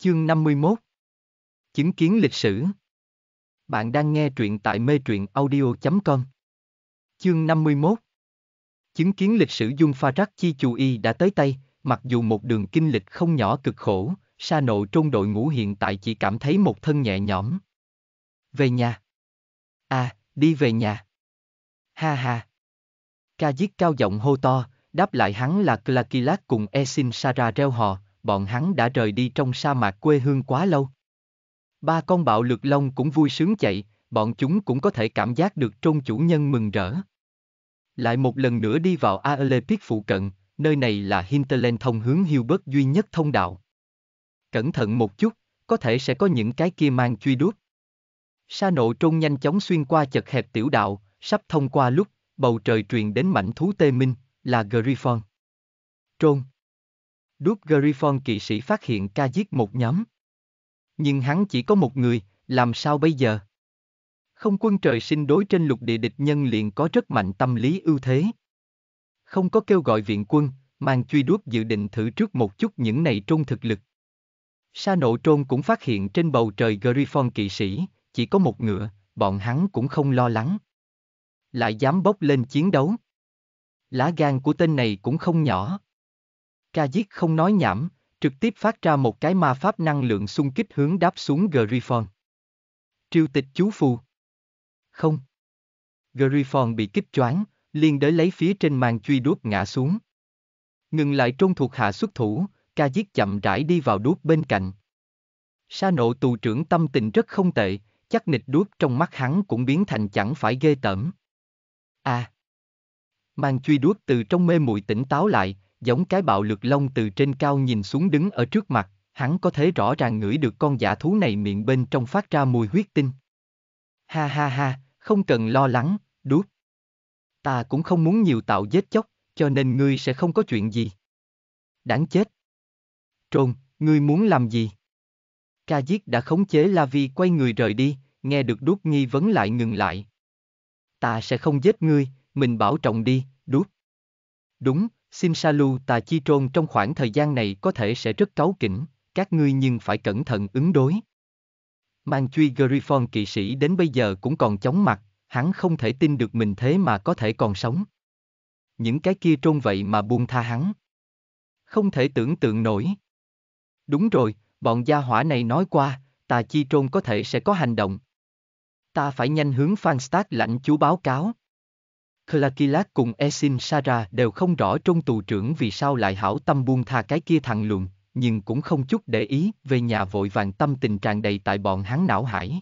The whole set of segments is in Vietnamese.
Chương 51 Chứng kiến lịch sử Bạn đang nghe truyện tại mê truyện audio.com Chương 51 Chứng kiến lịch sử Dung Pha Rắc Chi Chù Y đã tới tay, mặc dù một đường kinh lịch không nhỏ cực khổ, sa nộ trong đội ngũ hiện tại chỉ cảm thấy một thân nhẹ nhõm. Về nhà. À, đi về nhà. Ha ha. Ca giết cao giọng hô to, đáp lại hắn là Klakilat cùng Esin Sara reo hò, bọn hắn đã rời đi trong sa mạc quê hương quá lâu. Ba con bạo lực lông cũng vui sướng chạy, bọn chúng cũng có thể cảm giác được trôn chủ nhân mừng rỡ. Lại một lần nữa đi vào Aelepic phụ cận, nơi này là Hinterland thông hướng Hilbert duy nhất thông đạo. Cẩn thận một chút, có thể sẽ có những cái kia mang truy đuốc. Sa nộ trôn nhanh chóng xuyên qua chật hẹp tiểu đạo, sắp thông qua lúc, bầu trời truyền đến mảnh thú tê minh, là Griffon. Trôn. Đúp Griffon kỵ sĩ phát hiện ca giết một nhóm. Nhưng hắn chỉ có một người, làm sao bây giờ? Không quân trời sinh đối trên lục địa địch nhân liền có rất mạnh tâm lý ưu thế. Không có kêu gọi viện quân, mang truy đuốc dự định thử trước một chút những này trung thực lực. Sa nộ trôn cũng phát hiện trên bầu trời Griffon kỵ sĩ, chỉ có một ngựa, bọn hắn cũng không lo lắng. Lại dám bốc lên chiến đấu. Lá gan của tên này cũng không nhỏ. Ca giết không nói nhảm, trực tiếp phát ra một cái ma pháp năng lượng xung kích hướng đáp xuống Griffon. Triêu tịch chú phù. Không. Griffon bị kích choáng, liền đới lấy phía trên màn truy đuốc ngã xuống. Ngừng lại trôn thuộc hạ xuất thủ, ca giết chậm rãi đi vào đuốc bên cạnh. Sa nộ tù trưởng tâm tình rất không tệ, chắc nịch đuốc trong mắt hắn cũng biến thành chẳng phải ghê tởm. À! Màn truy đuốc từ trong mê muội tỉnh táo lại, giống cái bạo lực lông từ trên cao nhìn xuống đứng ở trước mặt, hắn có thể rõ ràng ngửi được con giả thú này miệng bên trong phát ra mùi huyết tinh. Ha ha ha, không cần lo lắng, đút. Ta cũng không muốn nhiều tạo vết chóc, cho nên ngươi sẽ không có chuyện gì. Đáng chết. Trôn, ngươi muốn làm gì? Ca giết đã khống chế La Vi quay người rời đi, nghe được đút nghi vấn lại ngừng lại. Ta sẽ không giết ngươi, mình bảo trọng đi, đút. Đúng, Simsalu tà chi trôn trong khoảng thời gian này có thể sẽ rất cáu kỉnh, các ngươi nhưng phải cẩn thận ứng đối. Mang truy Griffon kỵ sĩ đến bây giờ cũng còn chóng mặt, hắn không thể tin được mình thế mà có thể còn sống. Những cái kia trôn vậy mà buông tha hắn. Không thể tưởng tượng nổi. Đúng rồi, bọn gia hỏa này nói qua, tà chi trôn có thể sẽ có hành động. Ta phải nhanh hướng Phan Stark lãnh chú báo cáo. Klakilat cùng Esin Sara đều không rõ trong tù trưởng vì sao lại hảo tâm buông tha cái kia thằng lùn, nhưng cũng không chút để ý về nhà vội vàng tâm tình tràn đầy tại bọn hắn não hải.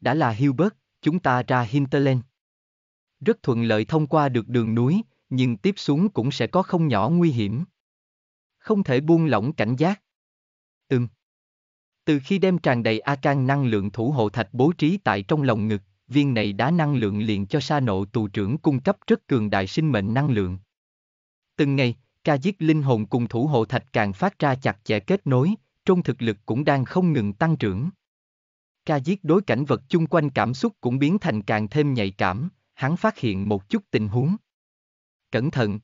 Đã là Hilbert, chúng ta ra Hinterland. Rất thuận lợi thông qua được đường núi, nhưng tiếp xuống cũng sẽ có không nhỏ nguy hiểm. Không thể buông lỏng cảnh giác. Ừm. Từ khi đem tràn đầy A-can năng lượng thủ hộ thạch bố trí tại trong lòng ngực, viên này đá năng lượng liền cho sa nộ tù trưởng cung cấp rất cường đại sinh mệnh năng lượng. Từng ngày, ca giết linh hồn cùng thủ hộ thạch càng phát ra chặt chẽ kết nối, trong thực lực cũng đang không ngừng tăng trưởng. Ca giết đối cảnh vật chung quanh cảm xúc cũng biến thành càng thêm nhạy cảm, hắn phát hiện một chút tình huống. Cẩn thận!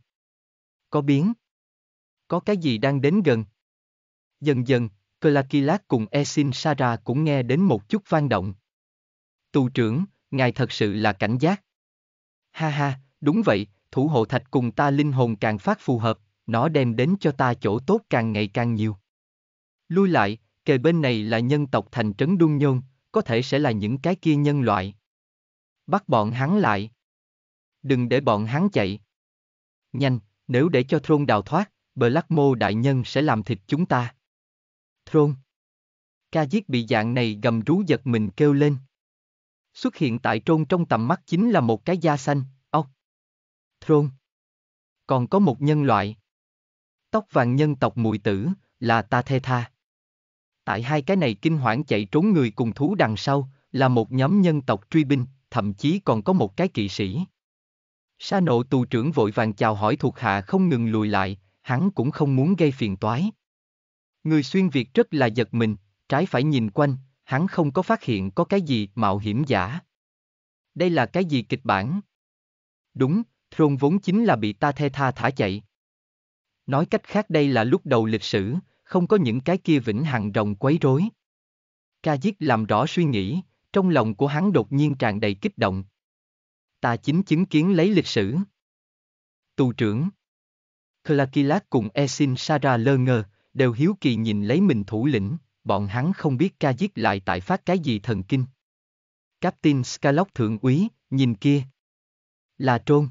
Có biến! Có cái gì đang đến gần? Dần dần, Kalakilat cùng Esin Sara cũng nghe đến một chút vang động, Tù trưởng, ngài thật sự là cảnh giác. Ha ha, đúng vậy, thủ hộ thạch cùng ta linh hồn càng phát phù hợp, nó đem đến cho ta chỗ tốt càng ngày càng nhiều. Lui lại, kề bên này là nhân tộc thành trấn Đung Nhôn, có thể sẽ là những cái kia nhân loại. Bắt bọn hắn lại. Đừng để bọn hắn chạy. Nhanh, nếu để cho Thron đào thoát, Black Mô đại nhân sẽ làm thịt chúng ta. Thron. Ca giết bị dạng này gầm rú giật mình kêu lên. Xuất hiện tại trôn trong tầm mắt chính là một cái da xanh, ốc. trôn, Còn có một nhân loại. Tóc vàng nhân tộc mùi tử, là ta thê tha. Tại hai cái này kinh hoảng chạy trốn người cùng thú đằng sau, là một nhóm nhân tộc truy binh, thậm chí còn có một cái kỵ sĩ. Sa nộ tù trưởng vội vàng chào hỏi thuộc hạ không ngừng lùi lại, hắn cũng không muốn gây phiền toái. Người xuyên Việt rất là giật mình, trái phải nhìn quanh, hắn không có phát hiện có cái gì mạo hiểm giả. Đây là cái gì kịch bản? Đúng, Thrôn vốn chính là bị ta the tha thả chạy. Nói cách khác đây là lúc đầu lịch sử, không có những cái kia vĩnh hằng rồng quấy rối. Ca giết làm rõ suy nghĩ, trong lòng của hắn đột nhiên tràn đầy kích động. Ta chính chứng kiến lấy lịch sử. Tù trưởng Clarkilat cùng Esin Sara lơ ngơ, đều hiếu kỳ nhìn lấy mình thủ lĩnh bọn hắn không biết ca giết lại tại phát cái gì thần kinh. Captain Scalock thượng úy, nhìn kia. Là trôn.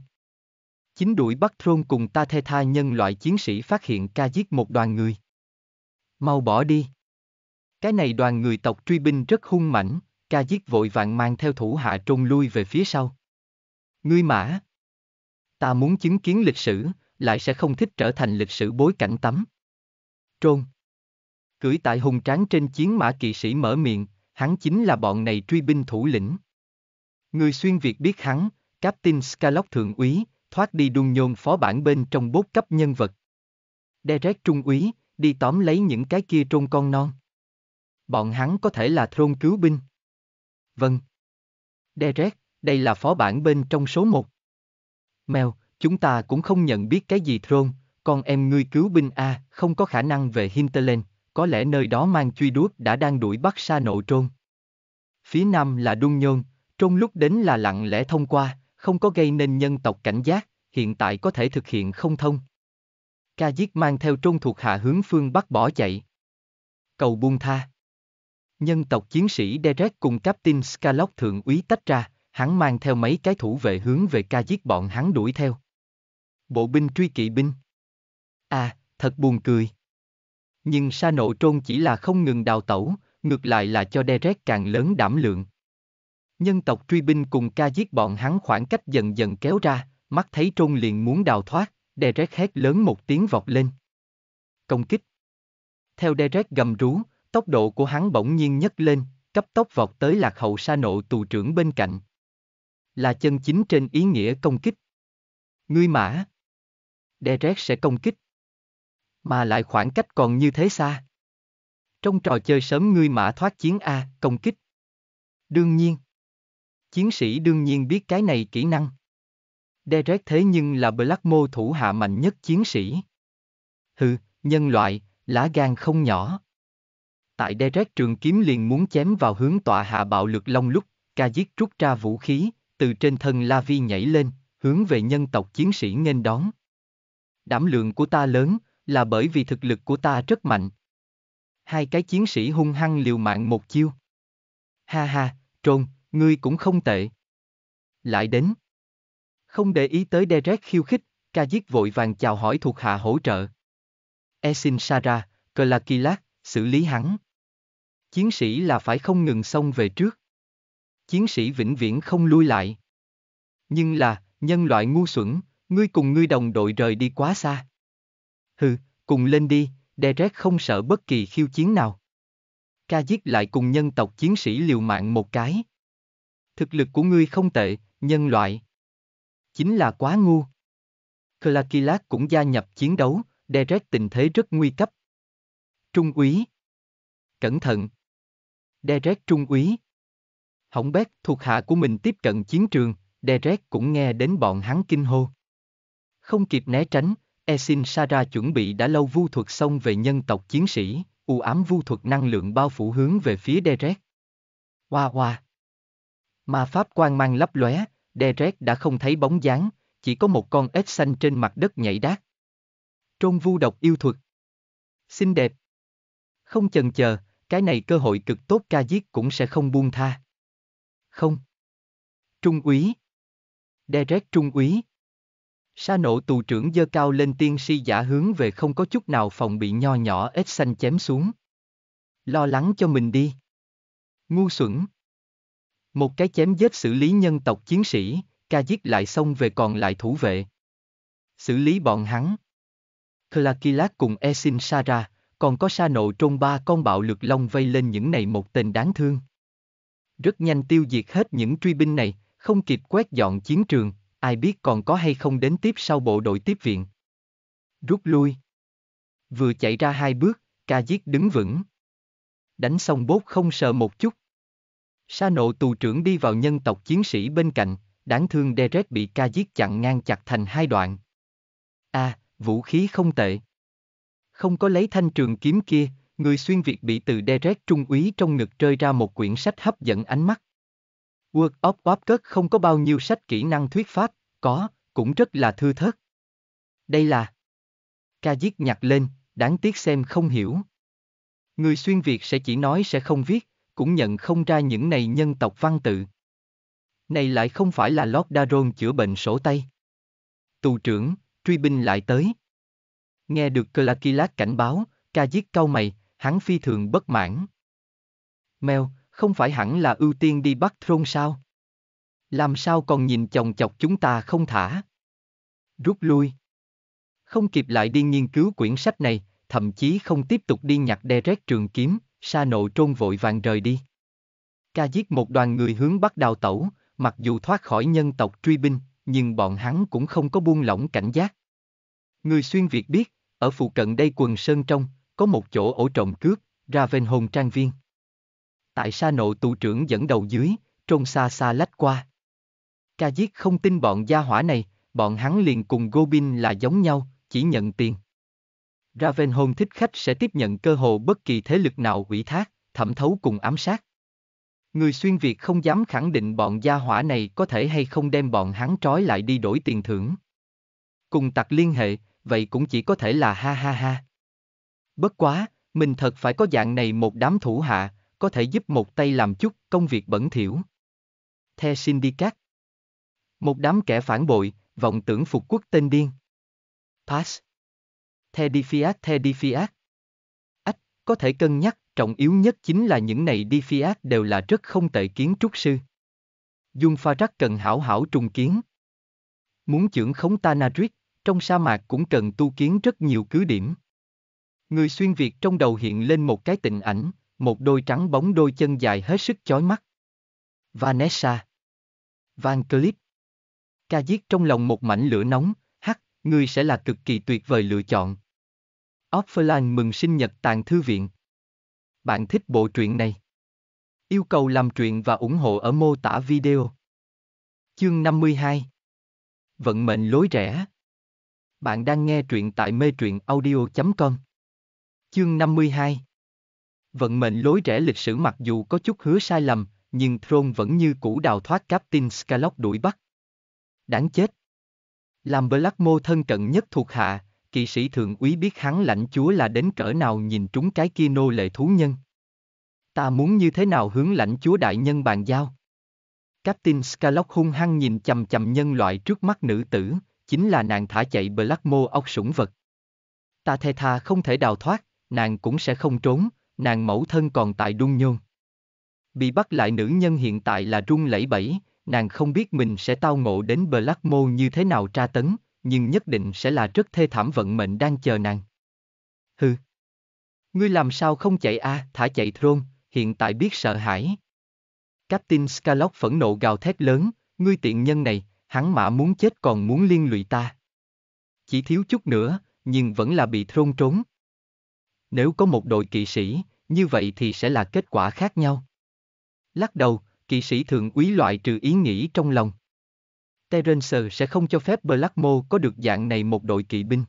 Chính đuổi bắt trôn cùng ta thê tha nhân loại chiến sĩ phát hiện ca giết một đoàn người. Mau bỏ đi. Cái này đoàn người tộc truy binh rất hung mãnh, ca giết vội vàng mang theo thủ hạ trôn lui về phía sau. Ngươi mã. Ta muốn chứng kiến lịch sử, lại sẽ không thích trở thành lịch sử bối cảnh tắm. Trôn. Cưỡi tại hùng tráng trên chiến mã kỵ sĩ mở miệng, hắn chính là bọn này truy binh thủ lĩnh. Người xuyên Việt biết hắn, Captain Scalock thượng úy, thoát đi đun nhôn phó bản bên trong bốt cấp nhân vật. Derek trung úy, đi tóm lấy những cái kia trôn con non. Bọn hắn có thể là thôn cứu binh. Vâng. Derek, đây là phó bản bên trong số một. Mèo, chúng ta cũng không nhận biết cái gì thôn, con em ngươi cứu binh A, không có khả năng về Hinterland, có lẽ nơi đó mang truy đuốc đã đang đuổi bắt xa nộ trôn. Phía nam là Đung Nhơn, trôn lúc đến là lặng lẽ thông qua, không có gây nên nhân tộc cảnh giác, hiện tại có thể thực hiện không thông. Ca giết mang theo trôn thuộc hạ hướng phương bắc bỏ chạy. Cầu buông tha. Nhân tộc chiến sĩ Derek cùng Captain Scalock thượng úy tách ra, hắn mang theo mấy cái thủ vệ hướng về ca giết bọn hắn đuổi theo. Bộ binh truy kỵ binh. À, thật buồn cười nhưng sa nộ trôn chỉ là không ngừng đào tẩu, ngược lại là cho Derek càng lớn đảm lượng. Nhân tộc truy binh cùng ca giết bọn hắn khoảng cách dần dần kéo ra, mắt thấy trôn liền muốn đào thoát, Derek hét lớn một tiếng vọt lên. Công kích Theo Derek gầm rú, tốc độ của hắn bỗng nhiên nhấc lên, cấp tốc vọt tới lạc hậu sa nộ tù trưởng bên cạnh. Là chân chính trên ý nghĩa công kích. Ngươi mã. Derek sẽ công kích. Mà lại khoảng cách còn như thế xa. Trong trò chơi sớm ngươi mã thoát chiến A, công kích. Đương nhiên. Chiến sĩ đương nhiên biết cái này kỹ năng. Derek thế nhưng là Black Mo thủ hạ mạnh nhất chiến sĩ. Hừ, nhân loại, lá gan không nhỏ. Tại Derek trường kiếm liền muốn chém vào hướng tọa hạ bạo lực long lúc, ca giết rút ra vũ khí, từ trên thân La Vi nhảy lên, hướng về nhân tộc chiến sĩ nghênh đón. Đảm lượng của ta lớn, là bởi vì thực lực của ta rất mạnh. Hai cái chiến sĩ hung hăng liều mạng một chiêu. Ha ha, trôn, ngươi cũng không tệ. Lại đến. Không để ý tới Derek khiêu khích, ca giết vội vàng chào hỏi thuộc hạ hỗ trợ. Esin Sara, Klakilak, xử lý hắn. Chiến sĩ là phải không ngừng xông về trước. Chiến sĩ vĩnh viễn không lui lại. Nhưng là, nhân loại ngu xuẩn, ngươi cùng ngươi đồng đội rời đi quá xa. Hừ, cùng lên đi, Derek không sợ bất kỳ khiêu chiến nào. Ca giết lại cùng nhân tộc chiến sĩ liều mạng một cái. Thực lực của ngươi không tệ, nhân loại. Chính là quá ngu. Klakilat cũng gia nhập chiến đấu, Derek tình thế rất nguy cấp. Trung úy. Cẩn thận. Derek trung úy. Hỏng bét thuộc hạ của mình tiếp cận chiến trường, Derek cũng nghe đến bọn hắn kinh hô. Không kịp né tránh, Esin Sara chuẩn bị đã lâu vu thuật xong về nhân tộc chiến sĩ, u ám vu thuật năng lượng bao phủ hướng về phía Derek. Hoa hoa. Ma pháp quang mang lấp lóe, Derek đã không thấy bóng dáng, chỉ có một con ếch xanh trên mặt đất nhảy đát. Trôn vu độc yêu thuật. Xinh đẹp. Không chần chờ, cái này cơ hội cực tốt ca giết cũng sẽ không buông tha. Không. Trung úy. Derek Trung úy, Sa nổ tù trưởng dơ cao lên tiên si giả hướng về không có chút nào phòng bị nho nhỏ ếch xanh chém xuống. Lo lắng cho mình đi. Ngu xuẩn. Một cái chém giết xử lý nhân tộc chiến sĩ, ca giết lại xong về còn lại thủ vệ. Xử lý bọn hắn. Klakilat cùng Esin Sara, còn có sa nộ trôn ba con bạo lực long vây lên những này một tên đáng thương. Rất nhanh tiêu diệt hết những truy binh này, không kịp quét dọn chiến trường, ai biết còn có hay không đến tiếp sau bộ đội tiếp viện. Rút lui. Vừa chạy ra hai bước, ca giết đứng vững. Đánh xong bốt không sợ một chút. Sa nộ tù trưởng đi vào nhân tộc chiến sĩ bên cạnh, đáng thương Derek bị ca giết chặn ngang chặt thành hai đoạn. a à, vũ khí không tệ. Không có lấy thanh trường kiếm kia, người xuyên Việt bị từ Derek trung úy trong ngực rơi ra một quyển sách hấp dẫn ánh mắt. World of Warcraft không có bao nhiêu sách kỹ năng thuyết pháp, có, cũng rất là thư thớt. Đây là... Ca giết nhặt lên, đáng tiếc xem không hiểu. Người xuyên Việt sẽ chỉ nói sẽ không viết, cũng nhận không ra những này nhân tộc văn tự. Này lại không phải là Lord Daron chữa bệnh sổ tay. Tù trưởng, truy binh lại tới. Nghe được Clakilat cảnh báo, ca giết cau mày, hắn phi thường bất mãn. Mèo, không phải hẳn là ưu tiên đi bắt thôn sao? Làm sao còn nhìn chồng chọc chúng ta không thả? Rút lui. Không kịp lại đi nghiên cứu quyển sách này, thậm chí không tiếp tục đi nhặt đe rét trường kiếm, sa nộ trôn vội vàng rời đi. Ca giết một đoàn người hướng bắt đào tẩu, mặc dù thoát khỏi nhân tộc truy binh, nhưng bọn hắn cũng không có buông lỏng cảnh giác. Người xuyên Việt biết, ở phụ cận đây quần sơn trong, có một chỗ ổ trộm cướp, ra ven hồn trang viên tại sa nộ tù trưởng dẫn đầu dưới, trôn xa xa lách qua. Ca giết không tin bọn gia hỏa này, bọn hắn liền cùng Gobin là giống nhau, chỉ nhận tiền. Ravenholm thích khách sẽ tiếp nhận cơ hồ bất kỳ thế lực nào ủy thác, thẩm thấu cùng ám sát. Người xuyên Việt không dám khẳng định bọn gia hỏa này có thể hay không đem bọn hắn trói lại đi đổi tiền thưởng. Cùng tặc liên hệ, vậy cũng chỉ có thể là ha ha ha. Bất quá, mình thật phải có dạng này một đám thủ hạ, có thể giúp một tay làm chút công việc bẩn thỉu. The Syndicate Một đám kẻ phản bội, vọng tưởng phục quốc tên điên. Pass The Defiat The Defiat Ách, có thể cân nhắc, trọng yếu nhất chính là những này Defiat đều là rất không tệ kiến trúc sư. Dung Pha Rắc cần hảo hảo trùng kiến. Muốn trưởng khống Tanadrit, trong sa mạc cũng cần tu kiến rất nhiều cứ điểm. Người xuyên Việt trong đầu hiện lên một cái tình ảnh, một đôi trắng bóng đôi chân dài hết sức chói mắt. Vanessa. Van Clip. Ca giết trong lòng một mảnh lửa nóng, hắc, ngươi sẽ là cực kỳ tuyệt vời lựa chọn. Offline mừng sinh nhật tàn thư viện. Bạn thích bộ truyện này? Yêu cầu làm truyện và ủng hộ ở mô tả video. Chương 52 Vận mệnh lối rẻ. Bạn đang nghe truyện tại mê truyện audio.com Chương 52 Vận mệnh lối rẽ lịch sử mặc dù có chút hứa sai lầm, nhưng Throne vẫn như cũ đào thoát Captain Scarlock đuổi bắt. Đáng chết. Làm Blackmo thân cận nhất thuộc hạ, kỵ sĩ thượng úy biết hắn lãnh chúa là đến cỡ nào nhìn trúng cái kia nô lệ thú nhân. Ta muốn như thế nào hướng lãnh chúa đại nhân bàn giao? Captain Scarlock hung hăng nhìn chầm chầm nhân loại trước mắt nữ tử, chính là nàng thả chạy Blackmo ốc sủng vật. Ta thề thà không thể đào thoát, nàng cũng sẽ không trốn, nàng mẫu thân còn tại đung nhôn. Bị bắt lại nữ nhân hiện tại là run lẩy bẩy, nàng không biết mình sẽ tao ngộ đến Blackmo như thế nào tra tấn, nhưng nhất định sẽ là rất thê thảm vận mệnh đang chờ nàng. Hừ. Ngươi làm sao không chạy a, à, thả chạy Thron, hiện tại biết sợ hãi. Captain Scarlock phẫn nộ gào thét lớn, ngươi tiện nhân này, hắn mã muốn chết còn muốn liên lụy ta. Chỉ thiếu chút nữa, nhưng vẫn là bị Thron trốn. Nếu có một đội kỵ sĩ, như vậy thì sẽ là kết quả khác nhau. Lắc đầu, kỵ sĩ thượng quý loại trừ ý nghĩ trong lòng. Terence sẽ không cho phép Blackmo có được dạng này một đội kỵ binh.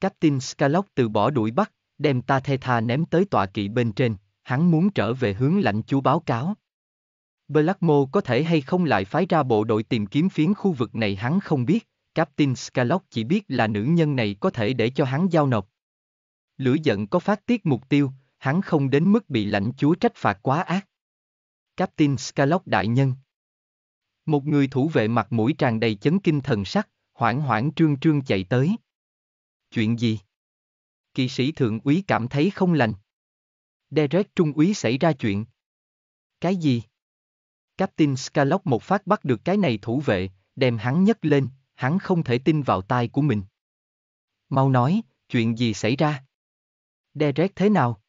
Captain Scalock từ bỏ đuổi bắt, đem ta thê tha ném tới tọa kỵ bên trên, hắn muốn trở về hướng lãnh chúa báo cáo. Blackmo có thể hay không lại phái ra bộ đội tìm kiếm phiến khu vực này hắn không biết, Captain Scalock chỉ biết là nữ nhân này có thể để cho hắn giao nộp. Lửa giận có phát tiết mục tiêu, hắn không đến mức bị lãnh chúa trách phạt quá ác. Captain Scalock đại nhân Một người thủ vệ mặt mũi tràn đầy chấn kinh thần sắc, hoảng hoảng trương trương chạy tới. Chuyện gì? Kỵ sĩ thượng úy cảm thấy không lành. Derek trung úy xảy ra chuyện. Cái gì? Captain Scalock một phát bắt được cái này thủ vệ, đem hắn nhấc lên, hắn không thể tin vào tai của mình. Mau nói, chuyện gì xảy ra? Derek thế nào?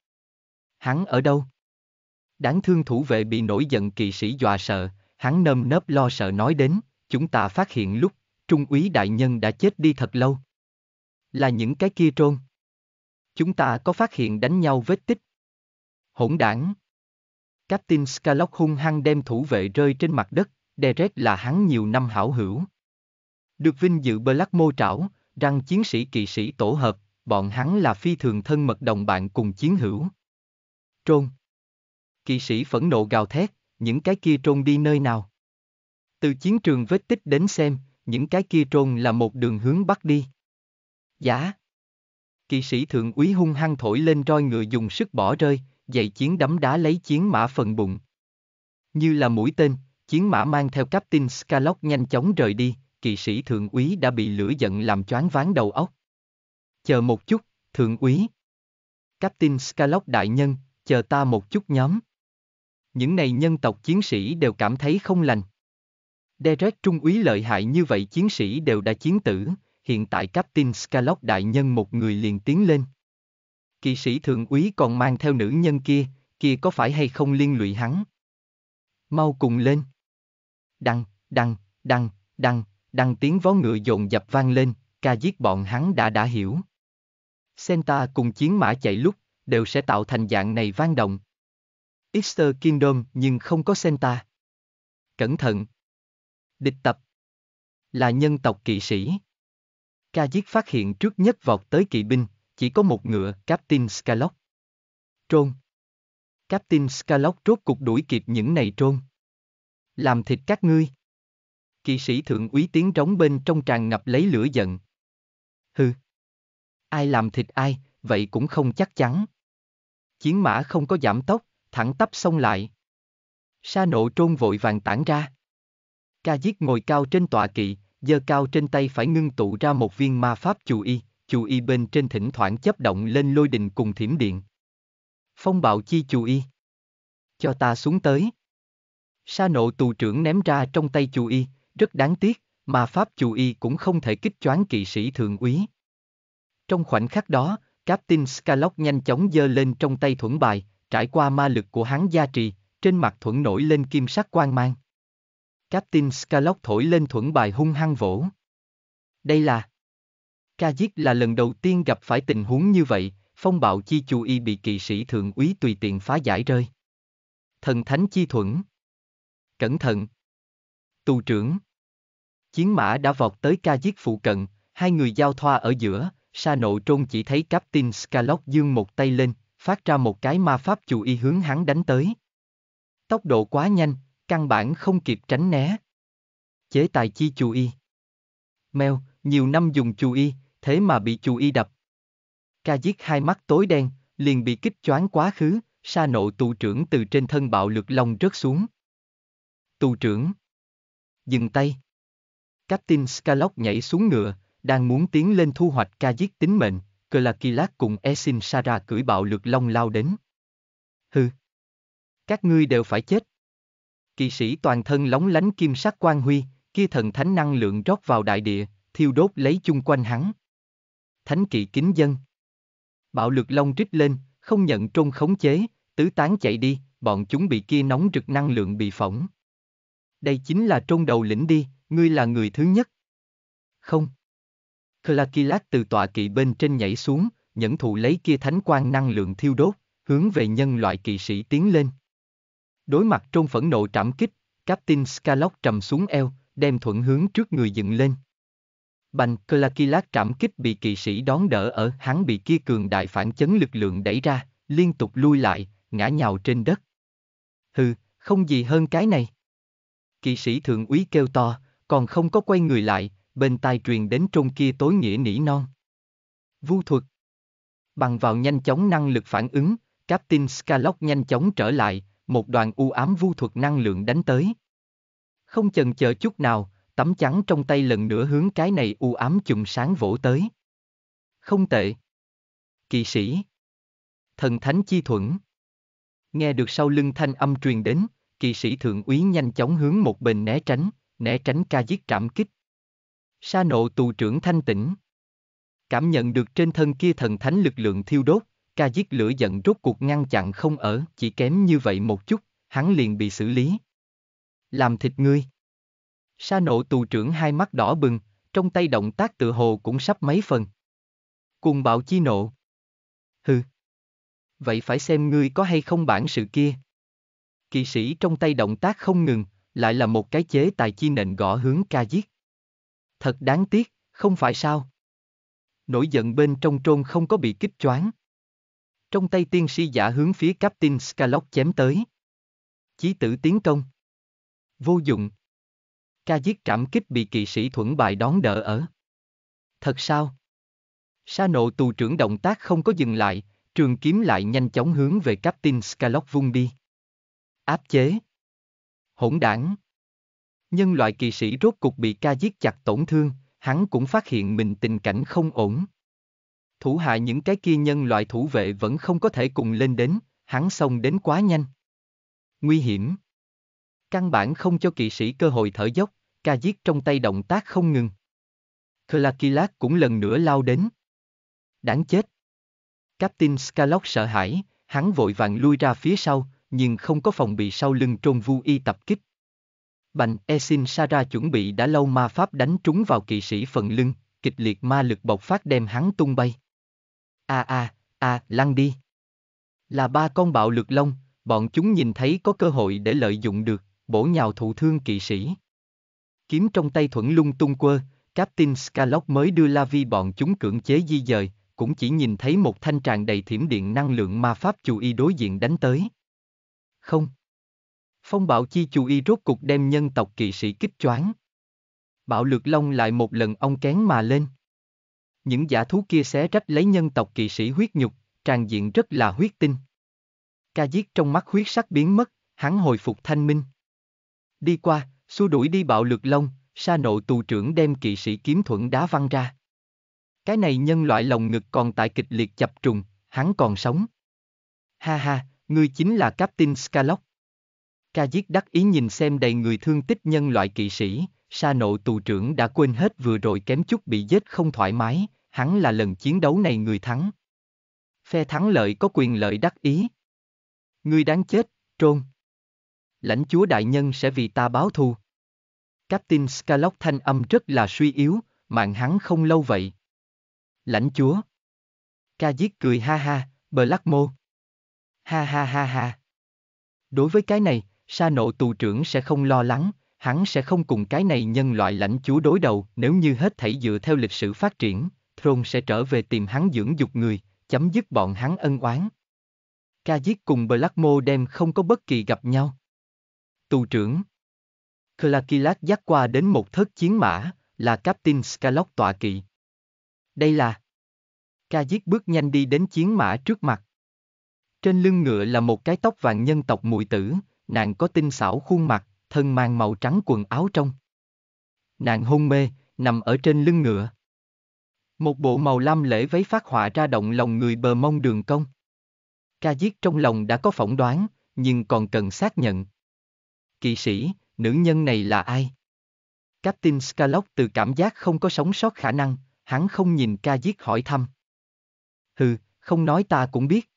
Hắn ở đâu? Đáng thương thủ vệ bị nổi giận kỳ sĩ dọa sợ, hắn nơm nớp lo sợ nói đến, chúng ta phát hiện lúc, trung úy đại nhân đã chết đi thật lâu. Là những cái kia trôn. Chúng ta có phát hiện đánh nhau vết tích. Hỗn đảng. Captain Scalock hung hăng đem thủ vệ rơi trên mặt đất, Derek là hắn nhiều năm hảo hữu. Được vinh dự Black Mô trảo, rằng chiến sĩ kỵ sĩ tổ hợp, bọn hắn là phi thường thân mật đồng bạn cùng chiến hữu trôn. Kỵ sĩ phẫn nộ gào thét, những cái kia trôn đi nơi nào? Từ chiến trường vết tích đến xem, những cái kia trôn là một đường hướng bắt đi. Giả. Kỵ sĩ thượng úy hung hăng thổi lên roi ngựa dùng sức bỏ rơi, dậy chiến đấm đá lấy chiến mã phần bụng. Như là mũi tên, chiến mã mang theo Captain Scalock nhanh chóng rời đi, kỵ sĩ thượng úy đã bị lửa giận làm choáng váng đầu óc. Chờ một chút, thượng úy. Captain Scalock đại nhân, chờ ta một chút nhóm. Những này nhân tộc chiến sĩ đều cảm thấy không lành. Derek trung úy lợi hại như vậy chiến sĩ đều đã chiến tử, hiện tại Captain Scalock đại nhân một người liền tiến lên. Kỵ sĩ thượng úy còn mang theo nữ nhân kia, kia có phải hay không liên lụy hắn? Mau cùng lên. Đăng, đăng, đăng, đăng, đăng tiếng vó ngựa dồn dập vang lên, ca giết bọn hắn đã đã hiểu. Senta cùng chiến mã chạy lúc đều sẽ tạo thành dạng này vang động. Easter Kingdom nhưng không có Santa. Cẩn thận. Địch tập. Là nhân tộc kỵ sĩ. Ca giết phát hiện trước nhất vọt tới kỵ binh, chỉ có một ngựa, Captain Scalock. Trôn. Captain Scalock rốt cục đuổi kịp những này trôn. Làm thịt các ngươi. Kỵ sĩ thượng úy tiếng trống bên trong tràn ngập lấy lửa giận. Hừ. Ai làm thịt ai, vậy cũng không chắc chắn. Chiến mã không có giảm tốc, thẳng tắp xông lại. Sa nộ trôn vội vàng tản ra. Ca giết ngồi cao trên tọa kỵ, giơ cao trên tay phải ngưng tụ ra một viên ma pháp chù y, chù y bên trên thỉnh thoảng chấp động lên lôi đình cùng thiểm điện. Phong bạo chi chù y. Cho ta xuống tới. Sa nộ tù trưởng ném ra trong tay chù y, rất đáng tiếc, ma pháp chù y cũng không thể kích choáng kỵ sĩ thường úy. Trong khoảnh khắc đó, Captain Scalock nhanh chóng giơ lên trong tay thuẫn bài, trải qua ma lực của hắn gia trì, trên mặt thuẫn nổi lên kim sắc quang mang. Captain Scalock thổi lên thuẫn bài hung hăng vỗ. Đây là... Kajit là lần đầu tiên gặp phải tình huống như vậy, phong bạo chi chú y bị kỵ sĩ thượng úy tùy tiện phá giải rơi. Thần thánh chi thuẫn. Cẩn thận. Tù trưởng. Chiến mã đã vọt tới Kajit phụ cận, hai người giao thoa ở giữa, sa nộ trôn chỉ thấy Captain Scalock dương một tay lên, phát ra một cái ma pháp chủ y hướng hắn đánh tới. Tốc độ quá nhanh, căn bản không kịp tránh né. Chế tài chi chủ y. Mèo, nhiều năm dùng chủ y, thế mà bị chủ y đập. Ca giết hai mắt tối đen, liền bị kích choáng quá khứ, sa nộ tù trưởng từ trên thân bạo lực lòng rớt xuống. Tù trưởng. Dừng tay. Captain Scalock nhảy xuống ngựa, đang muốn tiến lên thu hoạch ca giết tính mệnh, cơ là kỳ cùng Esin Sara cưỡi bạo lực long lao đến. Hừ! Các ngươi đều phải chết. Kỵ sĩ toàn thân lóng lánh kim sắc quan huy, kia thần thánh năng lượng rót vào đại địa, thiêu đốt lấy chung quanh hắn. Thánh kỵ kính dân. Bạo lực long rít lên, không nhận trôn khống chế, tứ tán chạy đi, bọn chúng bị kia nóng rực năng lượng bị phỏng. Đây chính là trôn đầu lĩnh đi, ngươi là người thứ nhất. Không. Klakilak từ tọa kỵ bên trên nhảy xuống, nhẫn thụ lấy kia thánh quan năng lượng thiêu đốt, hướng về nhân loại kỵ sĩ tiến lên. Đối mặt trong phẫn nộ trảm kích, Captain Scalock trầm xuống eo, đem thuận hướng trước người dựng lên. Bành Klakilak trảm kích bị kỵ sĩ đón đỡ ở hắn bị kia cường đại phản chấn lực lượng đẩy ra, liên tục lui lại, ngã nhào trên đất. Hừ, không gì hơn cái này. Kỵ sĩ thượng úy kêu to, còn không có quay người lại, bên tai truyền đến trung kia tối nghĩa nỉ non. Vu thuật Bằng vào nhanh chóng năng lực phản ứng, Captain Scarlock nhanh chóng trở lại, một đoàn u ám vu thuật năng lượng đánh tới. Không chần chờ chút nào, tấm trắng trong tay lần nữa hướng cái này u ám chùm sáng vỗ tới. Không tệ. Kỵ sĩ. Thần thánh chi thuẫn. Nghe được sau lưng thanh âm truyền đến, kỵ sĩ thượng úy nhanh chóng hướng một bên né tránh, né tránh ca giết trảm kích, Sa nộ tù trưởng thanh tĩnh. Cảm nhận được trên thân kia thần thánh lực lượng thiêu đốt, ca giết lửa giận rốt cuộc ngăn chặn không ở, chỉ kém như vậy một chút, hắn liền bị xử lý. Làm thịt ngươi. Sa nộ tù trưởng hai mắt đỏ bừng, trong tay động tác tự hồ cũng sắp mấy phần. Cùng bạo chi nộ. Hừ. Vậy phải xem ngươi có hay không bản sự kia. Kỵ sĩ trong tay động tác không ngừng, lại là một cái chế tài chi nền gõ hướng ca giết thật đáng tiếc, không phải sao. Nổi giận bên trong trôn không có bị kích choáng. Trong tay tiên sĩ giả hướng phía Captain Scalock chém tới. Chí tử tiến công. Vô dụng. Ca giết trảm kích bị kỵ sĩ thuẫn bài đón đỡ ở. Thật sao? Sa nộ tù trưởng động tác không có dừng lại, trường kiếm lại nhanh chóng hướng về Captain Scalock vung đi. Áp chế. Hỗn đảng. Nhân loại kỳ sĩ rốt cục bị ca giết chặt tổn thương, hắn cũng phát hiện mình tình cảnh không ổn. Thủ hạ những cái kia nhân loại thủ vệ vẫn không có thể cùng lên đến, hắn xông đến quá nhanh. Nguy hiểm. Căn bản không cho kỵ sĩ cơ hội thở dốc, ca giết trong tay động tác không ngừng. Klakilat cũng lần nữa lao đến. Đáng chết. Captain Scalock sợ hãi, hắn vội vàng lui ra phía sau, nhưng không có phòng bị sau lưng trôn vu y tập kích, Bành Esin Sara chuẩn bị đã lâu ma pháp đánh trúng vào kỵ sĩ phần lưng, kịch liệt ma lực bộc phát đem hắn tung bay. A a, a, lăn đi. Là ba con bạo lực lông, bọn chúng nhìn thấy có cơ hội để lợi dụng được, bổ nhào thụ thương kỵ sĩ. Kiếm trong tay thuẫn lung tung quơ, Captain Scalock mới đưa la vi bọn chúng cưỡng chế di dời, cũng chỉ nhìn thấy một thanh tràng đầy thiểm điện năng lượng ma pháp chú y đối diện đánh tới. Không. Phong bạo chi chú y rốt cục đem nhân tộc kỵ sĩ kích choáng. Bạo lực long lại một lần ong kén mà lên. Những giả thú kia xé rách lấy nhân tộc kỵ sĩ huyết nhục, tràn diện rất là huyết tinh. Ca giết trong mắt huyết sắc biến mất, hắn hồi phục thanh minh. Đi qua, xua đuổi đi bạo lực long, sa nộ tù trưởng đem kỵ sĩ kiếm thuẫn đá văng ra. Cái này nhân loại lồng ngực còn tại kịch liệt chập trùng, hắn còn sống. Ha ha, ngươi chính là Captain Scalock. Ca giết đắc ý nhìn xem đầy người thương tích nhân loại kỵ sĩ, sa nộ tù trưởng đã quên hết vừa rồi kém chút bị giết không thoải mái, hắn là lần chiến đấu này người thắng. Phe thắng lợi có quyền lợi đắc ý. Ngươi đáng chết, trôn. Lãnh chúa đại nhân sẽ vì ta báo thù. Captain Scalock thanh âm rất là suy yếu, mạng hắn không lâu vậy. Lãnh chúa. Ca giết cười ha ha, Blackmo. Ha ha ha ha. Đối với cái này, sa nộ tù trưởng sẽ không lo lắng, hắn sẽ không cùng cái này nhân loại lãnh chúa đối đầu nếu như hết thảy dựa theo lịch sử phát triển, Thron sẽ trở về tìm hắn dưỡng dục người, chấm dứt bọn hắn ân oán. Ca giết cùng Blackmo đem không có bất kỳ gặp nhau. Tù trưởng Klakilat dắt qua đến một thất chiến mã, là Captain Scalock tọa kỵ. Đây là Ca giết bước nhanh đi đến chiến mã trước mặt. Trên lưng ngựa là một cái tóc vàng nhân tộc mùi tử, nàng có tinh xảo khuôn mặt, thân mang màu trắng quần áo trong. Nàng hôn mê, nằm ở trên lưng ngựa. Một bộ màu lam lễ váy phát họa ra động lòng người bờ mông đường công. Ca giết trong lòng đã có phỏng đoán, nhưng còn cần xác nhận. Kỵ sĩ, nữ nhân này là ai? Captain Scalock từ cảm giác không có sống sót khả năng, hắn không nhìn ca giết hỏi thăm. Hừ, không nói ta cũng biết.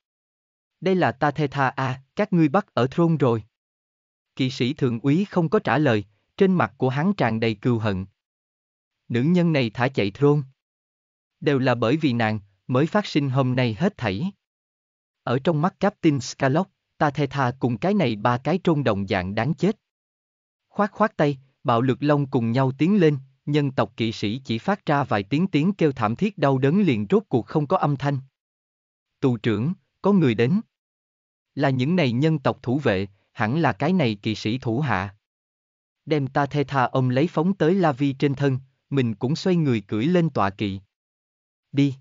Đây là ta thê tha à, các ngươi bắt ở thôn rồi. Kỵ sĩ thượng úy không có trả lời, trên mặt của hắn tràn đầy cừu hận. Nữ nhân này thả chạy thôn. Đều là bởi vì nàng, mới phát sinh hôm nay hết thảy. Ở trong mắt Captain Scalock, ta thề tha cùng cái này ba cái trôn đồng dạng đáng chết. Khoát khoát tay, bạo lực long cùng nhau tiến lên, nhân tộc kỵ sĩ chỉ phát ra vài tiếng tiếng kêu thảm thiết đau đớn liền rốt cuộc không có âm thanh. Tù trưởng, có người đến. Là những này nhân tộc thủ vệ, hẳn là cái này kỵ sĩ thủ hạ. Đem ta thê tha ông lấy phóng tới La Vi trên thân, mình cũng xoay người cưỡi lên tọa kỵ. Đi.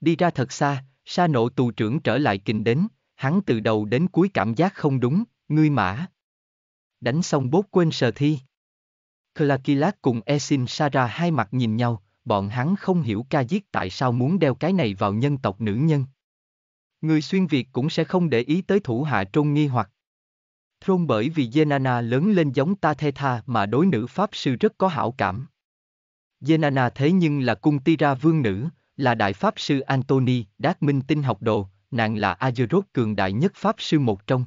Đi ra thật xa, sa nộ tù trưởng trở lại kình đến, hắn từ đầu đến cuối cảm giác không đúng, ngươi mã. Đánh xong bốt quên sờ thi. Klakilat cùng Esin Sara hai mặt nhìn nhau, bọn hắn không hiểu ca giết tại sao muốn đeo cái này vào nhân tộc nữ nhân. Người xuyên Việt cũng sẽ không để ý tới thủ hạ trôn nghi hoặc. Thôn bởi vì Zenana lớn lên giống Tathetha mà đối nữ Pháp sư rất có hảo cảm. Zenana thế nhưng là cung Tira vương nữ, là đại Pháp sư Anthony, đát minh tinh học đồ, nàng là Azeroth cường đại nhất Pháp sư một trong.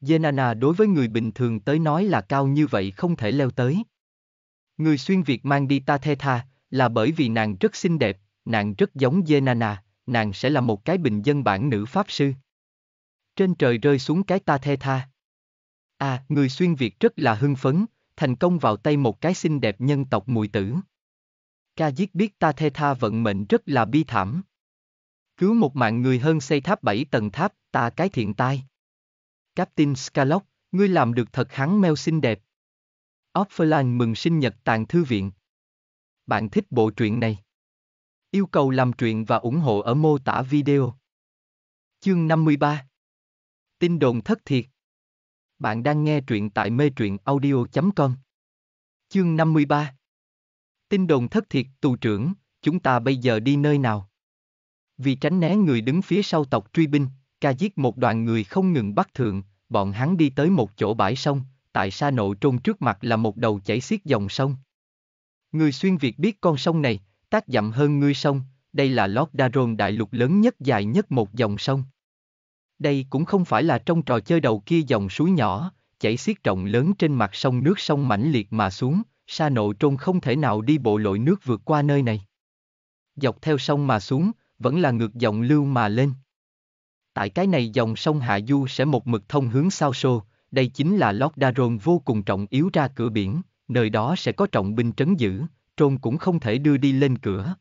Zenana đối với người bình thường tới nói là cao như vậy không thể leo tới. Người xuyên Việt mang đi Tathetha là bởi vì nàng rất xinh đẹp, nàng rất giống Zenana, nàng sẽ là một cái bình dân bản nữ Pháp sư. Trên trời rơi xuống cái Tathetha. À, người xuyên Việt rất là hưng phấn, thành công vào tay một cái xinh đẹp nhân tộc mùi tử. Ca giết biết ta thê tha vận mệnh rất là bi thảm. Cứu một mạng người hơn xây tháp bảy tầng tháp, ta cái thiện tai. Captain Scalock, ngươi làm được thật hắn meo xinh đẹp. Offline mừng sinh nhật tàng thư viện. Bạn thích bộ truyện này? Yêu cầu làm truyện và ủng hộ ở mô tả video. Chương 53 Tin đồn thất thiệt bạn đang nghe truyện tại mê truyện audio.com. Chương 53 Tin đồn thất thiệt tù trưởng, chúng ta bây giờ đi nơi nào? Vì tránh né người đứng phía sau tộc truy binh, ca giết một đoàn người không ngừng bắt thượng, bọn hắn đi tới một chỗ bãi sông, tại sa nộ trôn trước mặt là một đầu chảy xiết dòng sông. Người xuyên Việt biết con sông này, tác dặm hơn ngươi sông, đây là Lót Daron đại lục lớn nhất dài nhất một dòng sông. Đây cũng không phải là trong trò chơi đầu kia dòng suối nhỏ, chảy xiết rộng lớn trên mặt sông nước sông mãnh liệt mà xuống, sa nộ trôn không thể nào đi bộ lội nước vượt qua nơi này. Dọc theo sông mà xuống, vẫn là ngược dòng lưu mà lên. Tại cái này dòng sông Hạ Du sẽ một mực thông hướng sao xô, đây chính là Lót Đa Rôn vô cùng trọng yếu ra cửa biển, nơi đó sẽ có trọng binh trấn giữ, trôn cũng không thể đưa đi lên cửa.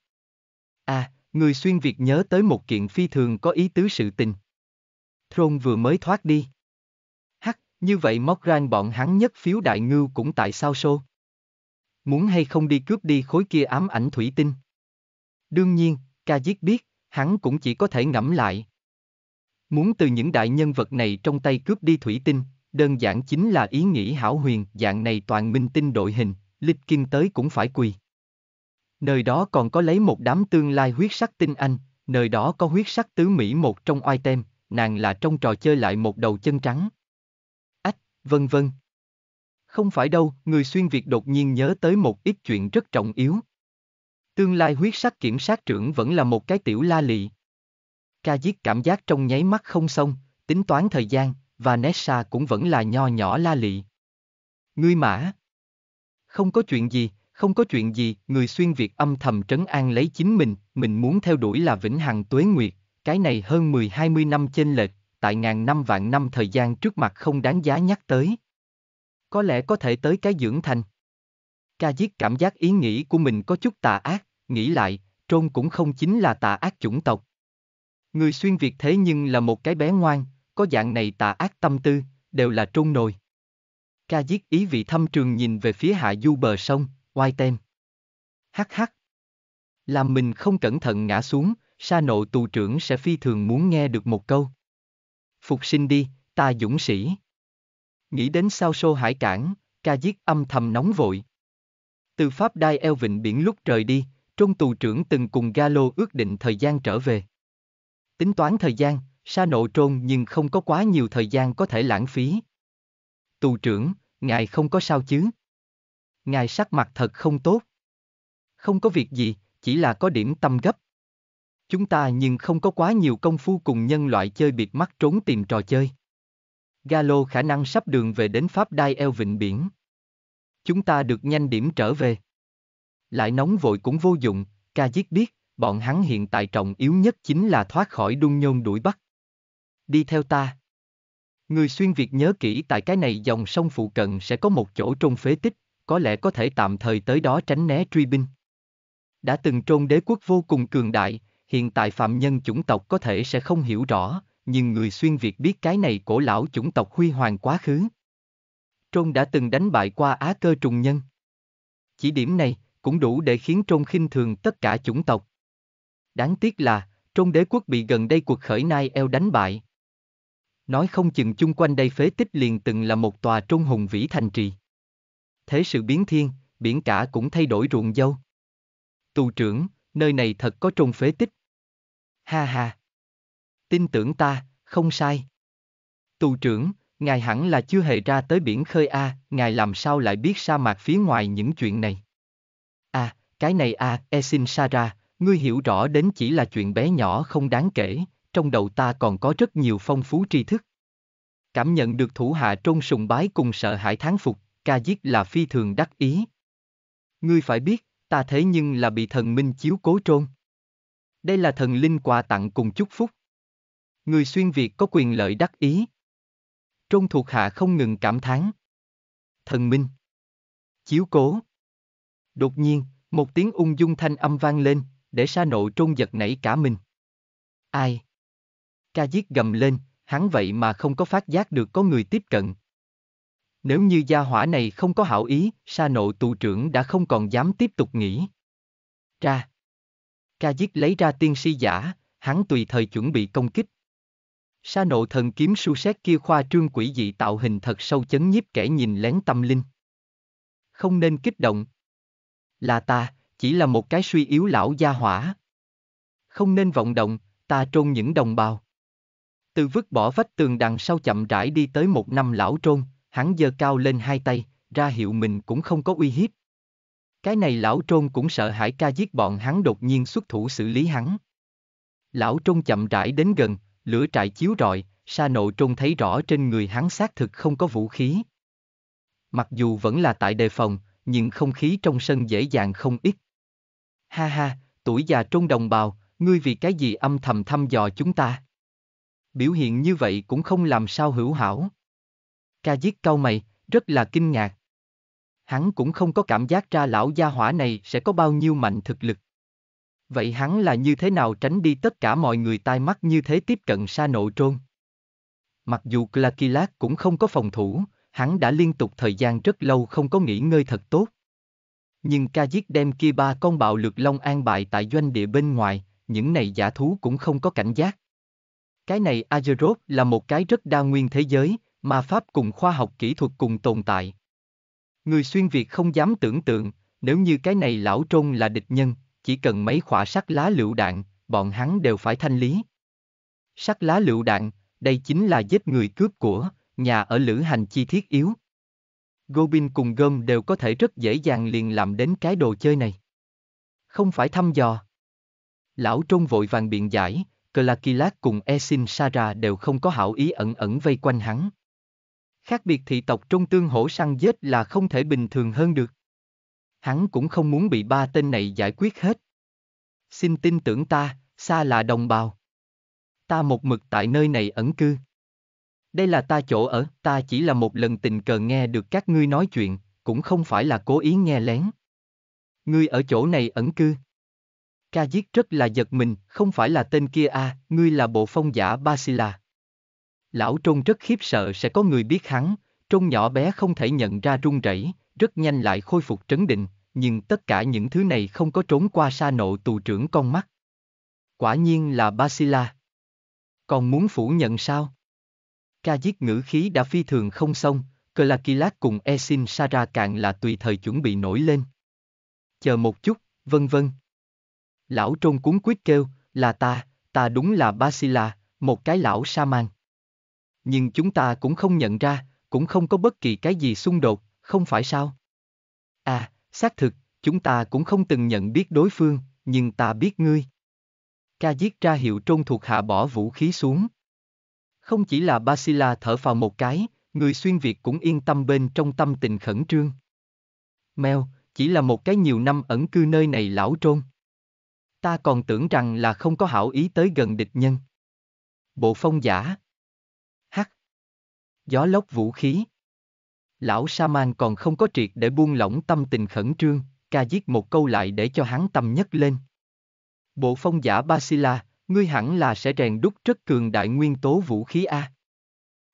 À, người xuyên Việt nhớ tới một kiện phi thường có ý tứ sự tình, Thron vừa mới thoát đi. Hắc, như vậy móc rang bọn hắn nhất phiếu đại ngưu cũng tại sao xô? Muốn hay không đi cướp đi khối kia ám ảnh thủy tinh? Đương nhiên, ca giết biết, hắn cũng chỉ có thể ngẫm lại. Muốn từ những đại nhân vật này trong tay cướp đi thủy tinh, đơn giản chính là ý nghĩ hảo huyền dạng này toàn minh tinh đội hình, lịch kim tới cũng phải quỳ. Nơi đó còn có lấy một đám tương lai huyết sắc tinh anh, nơi đó có huyết sắc tứ Mỹ một trong oai tem, nàng là trong trò chơi lại một đầu chân trắng. Ách, vân vân. Không phải đâu, người xuyên Việt đột nhiên nhớ tới một ít chuyện rất trọng yếu. Tương lai huyết sắc kiểm sát trưởng vẫn là một cái tiểu la lị. Ca giết cảm giác trong nháy mắt không xong, tính toán thời gian, và Nessa cũng vẫn là nho nhỏ la lị. Ngươi mã. Không có chuyện gì, không có chuyện gì, người xuyên Việt âm thầm trấn an lấy chính mình, mình muốn theo đuổi là vĩnh hằng tuế nguyệt, cái này hơn 10-20 năm chênh lệch, tại ngàn năm vạn năm thời gian trước mặt không đáng giá nhắc tới. Có lẽ có thể tới cái dưỡng thành. Ca giết cảm giác ý nghĩ của mình có chút tà ác, nghĩ lại, trôn cũng không chính là tà ác chủng tộc. Người xuyên Việt thế nhưng là một cái bé ngoan, có dạng này tà ác tâm tư, đều là trôn nồi. Ca giết ý vị thâm trường nhìn về phía hạ du bờ sông, oai tem. Hắc hắc. Làm mình không cẩn thận ngã xuống, sa nộ tù trưởng sẽ phi thường muốn nghe được một câu. Phục sinh đi, ta dũng sĩ. Nghĩ đến sao xô hải cảng, ca giết âm thầm nóng vội. Từ Pháp Đai eo vịnh biển lúc rời đi, trung tù trưởng từng cùng Galo ước định thời gian trở về. Tính toán thời gian, sa nộ trôn nhưng không có quá nhiều thời gian có thể lãng phí. Tù trưởng, ngài không có sao chứ? Ngài sắc mặt thật không tốt. Không có việc gì, chỉ là có điểm tâm gấp. Chúng ta nhưng không có quá nhiều công phu cùng nhân loại chơi biệt mắt trốn tìm trò chơi. Galo khả năng sắp đường về đến Pháp Đai eo vịnh biển. Chúng ta được nhanh điểm trở về. Lại nóng vội cũng vô dụng, ca giết biết, bọn hắn hiện tại trọng yếu nhất chính là thoát khỏi đun nhôn đuổi bắt. Đi theo ta. Người xuyên Việt nhớ kỹ tại cái này dòng sông phụ cận sẽ có một chỗ trôn phế tích, có lẽ có thể tạm thời tới đó tránh né truy binh. Đã từng trôn đế quốc vô cùng cường đại, hiện tại phạm nhân chủng tộc có thể sẽ không hiểu rõ, nhưng người xuyên Việt biết cái này cổ lão chủng tộc huy hoàng quá khứ. Trôn đã từng đánh bại qua Á cơ trùng nhân. Chỉ điểm này cũng đủ để khiến Trôn khinh thường tất cả chủng tộc. Đáng tiếc là, Trôn đế quốc bị gần đây cuộc khởi Nai eo đánh bại. Nói không chừng chung quanh đây phế tích liền từng là một tòa Trôn hùng vĩ thành trì. Thế sự biến thiên, biển cả cũng thay đổi ruộng dâu. Tù trưởng, nơi này thật có Trôn phế tích ha ha. Tin tưởng ta, không sai. Tù trưởng, ngài hẳn là chưa hề ra tới biển khơi A, ngài làm sao lại biết sa mạc phía ngoài những chuyện này? À, cái này a, à, e Esin Sara, ngươi hiểu rõ đến chỉ là chuyện bé nhỏ không đáng kể, trong đầu ta còn có rất nhiều phong phú tri thức. Cảm nhận được thủ hạ trôn sùng bái cùng sợ hãi thán phục, ca giết là phi thường đắc ý. Ngươi phải biết, ta thế nhưng là bị thần minh chiếu cố trôn. Đây là thần linh quà tặng cùng chúc phúc. Người xuyên Việt có quyền lợi đắc ý. Trôn thuộc hạ không ngừng cảm thán. Thần minh. Chiếu cố. Đột nhiên, một tiếng ung dung thanh âm vang lên, để sa nộ trôn giật nảy cả mình. Ai? Ca giết gầm lên, hắn vậy mà không có phát giác được có người tiếp cận. Nếu như gia hỏa này không có hảo ý, sa nộ tù trưởng đã không còn dám tiếp tục nghĩ. Ra. Ca giết lấy ra tiên si giả, hắn tùy thời chuẩn bị công kích. Sa nộ thần kiếm su xét kia khoa trương quỷ dị tạo hình thật sâu chấn nhiếp kẻ nhìn lén tâm linh. Không nên kích động. Là ta, chỉ là một cái suy yếu lão gia hỏa. Không nên vọng động, ta trôn những đồng bào. Từ vứt bỏ vách tường đằng sau chậm rãi đi tới một năm lão trôn, hắn giơ cao lên hai tay, ra hiệu mình cũng không có uy hiếp. Cái này lão trôn cũng sợ hải ca giết bọn hắn đột nhiên xuất thủ xử lý hắn. Lão trôn chậm rãi đến gần, lửa trại chiếu rọi, sa nộ trôn thấy rõ trên người hắn xác thực không có vũ khí. Mặc dù vẫn là tại đề phòng, nhưng không khí trong sân dễ dàng không ít. Ha ha, tuổi già trôn đồng bào, ngươi vì cái gì âm thầm thăm dò chúng ta? Biểu hiện như vậy cũng không làm sao hữu hảo. Ca giết cau mày, rất là kinh ngạc hắn cũng không có cảm giác ra lão gia hỏa này sẽ có bao nhiêu mạnh thực lực. Vậy hắn là như thế nào tránh đi tất cả mọi người tai mắt như thế tiếp cận xa nộ trôn? Mặc dù Clakilat cũng không có phòng thủ, hắn đã liên tục thời gian rất lâu không có nghỉ ngơi thật tốt. Nhưng ca giết đem kia ba con bạo lực long an bại tại doanh địa bên ngoài, những này giả thú cũng không có cảnh giác. Cái này Azeroth là một cái rất đa nguyên thế giới, mà pháp cùng khoa học kỹ thuật cùng tồn tại. Người xuyên Việt không dám tưởng tượng, nếu như cái này lão trôn là địch nhân, chỉ cần mấy khỏa sắt lá lựu đạn, bọn hắn đều phải thanh lý. Sắt lá lựu đạn, đây chính là giết người cướp của, nhà ở lữ hành chi thiết yếu. Gobin cùng Gom đều có thể rất dễ dàng liền làm đến cái đồ chơi này. Không phải thăm dò. Lão trôn vội vàng biện giải, Clakilat cùng Esin Sara đều không có hảo ý ẩn ẩn vây quanh hắn. Khác biệt thị tộc trong tương hổ săn giết là không thể bình thường hơn được. Hắn cũng không muốn bị ba tên này giải quyết hết. Xin tin tưởng ta, xa là đồng bào. Ta một mực tại nơi này ẩn cư. Đây là ta chỗ ở, ta chỉ là một lần tình cờ nghe được các ngươi nói chuyện, cũng không phải là cố ý nghe lén. Ngươi ở chỗ này ẩn cư. Ca giết rất là giật mình, không phải là tên kia a, à, ngươi là bộ phong giả Basila. Lão Trôn rất khiếp sợ sẽ có người biết hắn, Trôn nhỏ bé không thể nhận ra run rẩy, rất nhanh lại khôi phục trấn định, nhưng tất cả những thứ này không có trốn qua sa nộ tù trưởng con mắt. Quả nhiên là Basila. Còn muốn phủ nhận sao? Ca giết ngữ khí đã phi thường không xong, Klakilat cùng Esin Sara càng là tùy thời chuẩn bị nổi lên. Chờ một chút, vân vân. Lão trôn cuốn quyết kêu, là ta, ta đúng là Basila, một cái lão sa man nhưng chúng ta cũng không nhận ra, cũng không có bất kỳ cái gì xung đột, không phải sao? À, xác thực, chúng ta cũng không từng nhận biết đối phương, nhưng ta biết ngươi. Ca giết ra hiệu trôn thuộc hạ bỏ vũ khí xuống. Không chỉ là Basila thở vào một cái, người xuyên Việt cũng yên tâm bên trong tâm tình khẩn trương. Mèo, chỉ là một cái nhiều năm ẩn cư nơi này lão trôn. Ta còn tưởng rằng là không có hảo ý tới gần địch nhân. Bộ phong giả, gió lốc vũ khí. Lão Saman còn không có triệt để buông lỏng tâm tình khẩn trương, ca giết một câu lại để cho hắn tâm nhất lên. Bộ phong giả Basila, ngươi hẳn là sẽ rèn đúc rất cường đại nguyên tố vũ khí A.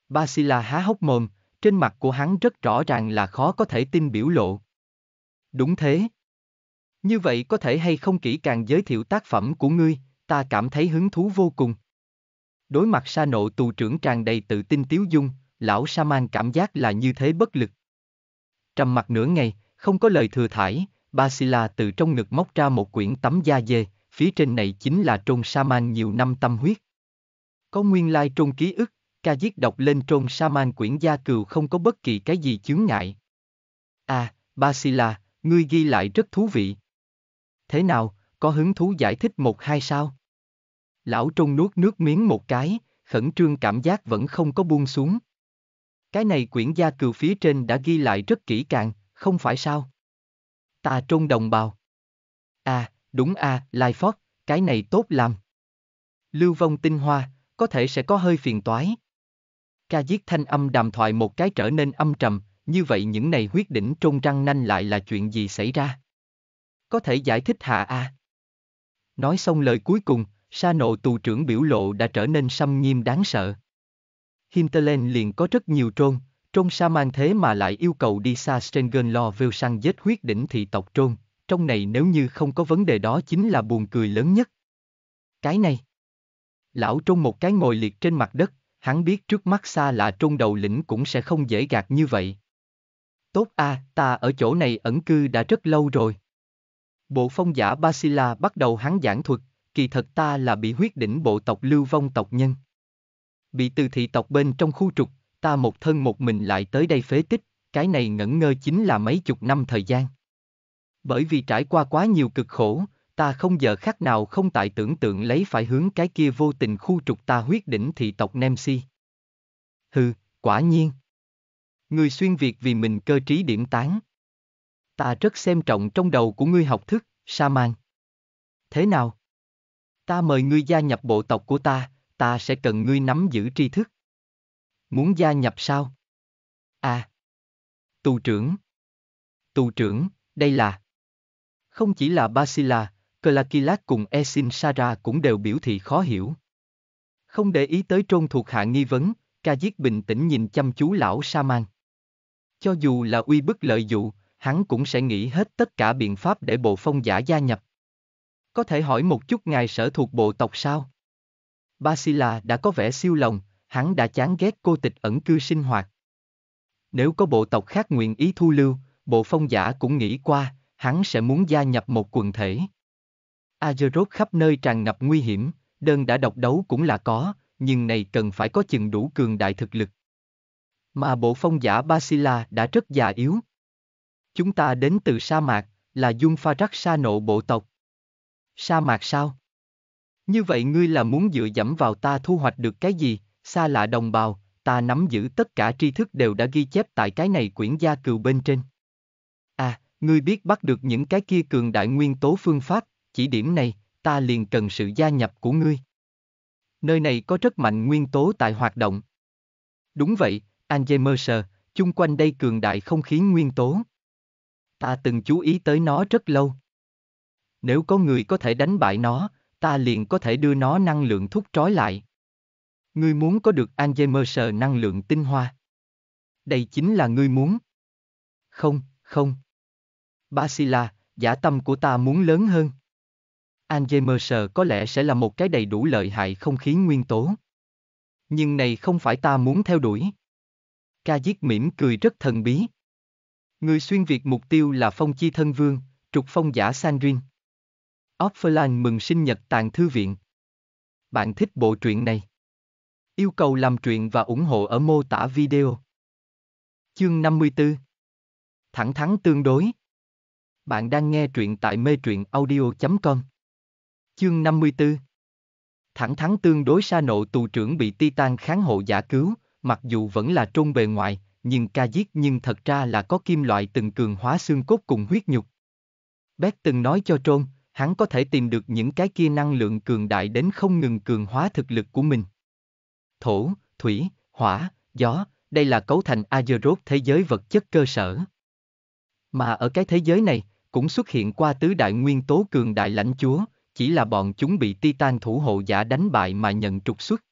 Basila há hốc mồm, trên mặt của hắn rất rõ ràng là khó có thể tin biểu lộ. Đúng thế. Như vậy có thể hay không kỹ càng giới thiệu tác phẩm của ngươi, ta cảm thấy hứng thú vô cùng. Đối mặt sa nộ tù trưởng tràn đầy tự tin tiếu dung, lão Saman cảm giác là như thế bất lực. Trầm mặt nửa ngày, không có lời thừa thải, Basila từ trong ngực móc ra một quyển tấm da dê, phía trên này chính là trôn Saman nhiều năm tâm huyết. Có nguyên lai trôn ký ức, ca giết đọc lên trôn Saman quyển gia cừu không có bất kỳ cái gì chướng ngại. À, Basila, ngươi ghi lại rất thú vị. Thế nào, có hứng thú giải thích một hai sao? Lão trôn nuốt nước miếng một cái, khẩn trương cảm giác vẫn không có buông xuống. Cái này quyển gia cừu phía trên đã ghi lại rất kỹ càng, không phải sao? Ta trôn đồng bào. À, đúng à, Lai Phót, cái này tốt làm. Lưu vong tinh hoa, có thể sẽ có hơi phiền toái. Ca giết thanh âm đàm thoại một cái trở nên âm trầm, như vậy những này huyết đỉnh trôn răng nanh lại là chuyện gì xảy ra? Có thể giải thích hạ à? Nói xong lời cuối cùng, sa nộ tù trưởng biểu lộ đã trở nên xâm nghiêm đáng sợ. Hinterland liền có rất nhiều trôn, trôn sa mang thế mà lại yêu cầu đi xa Strengen lo vêu săn giết huyết đỉnh thị tộc trôn, trong này nếu như không có vấn đề đó chính là buồn cười lớn nhất. Cái này. Lão trôn một cái ngồi liệt trên mặt đất, hắn biết trước mắt xa là trôn đầu lĩnh cũng sẽ không dễ gạt như vậy. Tốt a, à, ta ở chỗ này ẩn cư đã rất lâu rồi. Bộ phong giả Basila bắt đầu hắn giảng thuật, kỳ thật ta là bị huyết đỉnh bộ tộc lưu vong tộc nhân. Bị từ thị tộc bên trong khu trục, ta một thân một mình lại tới đây phế tích, cái này ngẩn ngơ chính là mấy chục năm thời gian. Bởi vì trải qua quá nhiều cực khổ, ta không giờ khác nào không tại tưởng tượng lấy phải hướng cái kia vô tình khu trục ta huyết đỉnh thị tộc nem si. Hừ, quả nhiên. Người xuyên Việt vì mình cơ trí điểm tán. Ta rất xem trọng trong đầu của ngươi học thức, sa man. Thế nào? Ta mời ngươi gia nhập bộ tộc của ta, ta sẽ cần ngươi nắm giữ tri thức. Muốn gia nhập sao? À. Tù trưởng. Tù trưởng, đây là. Không chỉ là Basila, Clakilat cùng Esin Sara cũng đều biểu thị khó hiểu. Không để ý tới trôn thuộc hạ nghi vấn, ca giết bình tĩnh nhìn chăm chú lão sa man. Cho dù là uy bức lợi dụ, hắn cũng sẽ nghĩ hết tất cả biện pháp để bộ phong giả gia nhập. Có thể hỏi một chút ngài sở thuộc bộ tộc sao? Basila đã có vẻ siêu lòng, hắn đã chán ghét cô tịch ẩn cư sinh hoạt. Nếu có bộ tộc khác nguyện ý thu lưu, bộ phong giả cũng nghĩ qua, hắn sẽ muốn gia nhập một quần thể. Azeroth khắp nơi tràn ngập nguy hiểm, đơn đã độc đấu cũng là có, nhưng này cần phải có chừng đủ cường đại thực lực. Mà bộ phong giả Basila đã rất già yếu. Chúng ta đến từ sa mạc, là Dung Pha Rắc Sa Nộ bộ tộc. Sa mạc sao? Như vậy ngươi là muốn dựa dẫm vào ta thu hoạch được cái gì, xa lạ đồng bào, ta nắm giữ tất cả tri thức đều đã ghi chép tại cái này quyển gia cừu bên trên. À, ngươi biết bắt được những cái kia cường đại nguyên tố phương pháp, chỉ điểm này, ta liền cần sự gia nhập của ngươi. Nơi này có rất mạnh nguyên tố tại hoạt động. Đúng vậy, Angel Mercer, chung quanh đây cường đại không khí nguyên tố. Ta từng chú ý tới nó rất lâu. Nếu có người có thể đánh bại nó, ta liền có thể đưa nó năng lượng thúc trói lại. Ngươi muốn có được Angemerser năng lượng tinh hoa. Đây chính là ngươi muốn. Không, không. Basila, giả tâm của ta muốn lớn hơn. Angemerser có lẽ sẽ là một cái đầy đủ lợi hại không khí nguyên tố. Nhưng này không phải ta muốn theo đuổi. Ca giết mỉm cười rất thần bí. Người xuyên Việt mục tiêu là phong chi thân vương, trục phong giả Sanrin. Offline mừng sinh nhật Tàng thư viện. Bạn thích bộ truyện này? Yêu cầu làm truyện và ủng hộ ở mô tả video. Chương 54 Thẳng thắn tương đối Bạn đang nghe truyện tại mê truyện audio.com Chương 54 Thẳng thắn tương đối sa nộ tù trưởng bị Titan kháng hộ giả cứu, mặc dù vẫn là trôn bề ngoài, nhưng ca giết nhưng thật ra là có kim loại từng cường hóa xương cốt cùng huyết nhục. Bét từng nói cho trôn, hắn có thể tìm được những cái kia năng lượng cường đại đến không ngừng cường hóa thực lực của mình. Thổ, thủy, hỏa, gió, đây là cấu thành Azeroth thế giới vật chất cơ sở. Mà ở cái thế giới này, cũng xuất hiện qua tứ đại nguyên tố cường đại lãnh chúa, chỉ là bọn chúng bị Titan thủ hộ giả đánh bại mà nhận trục xuất.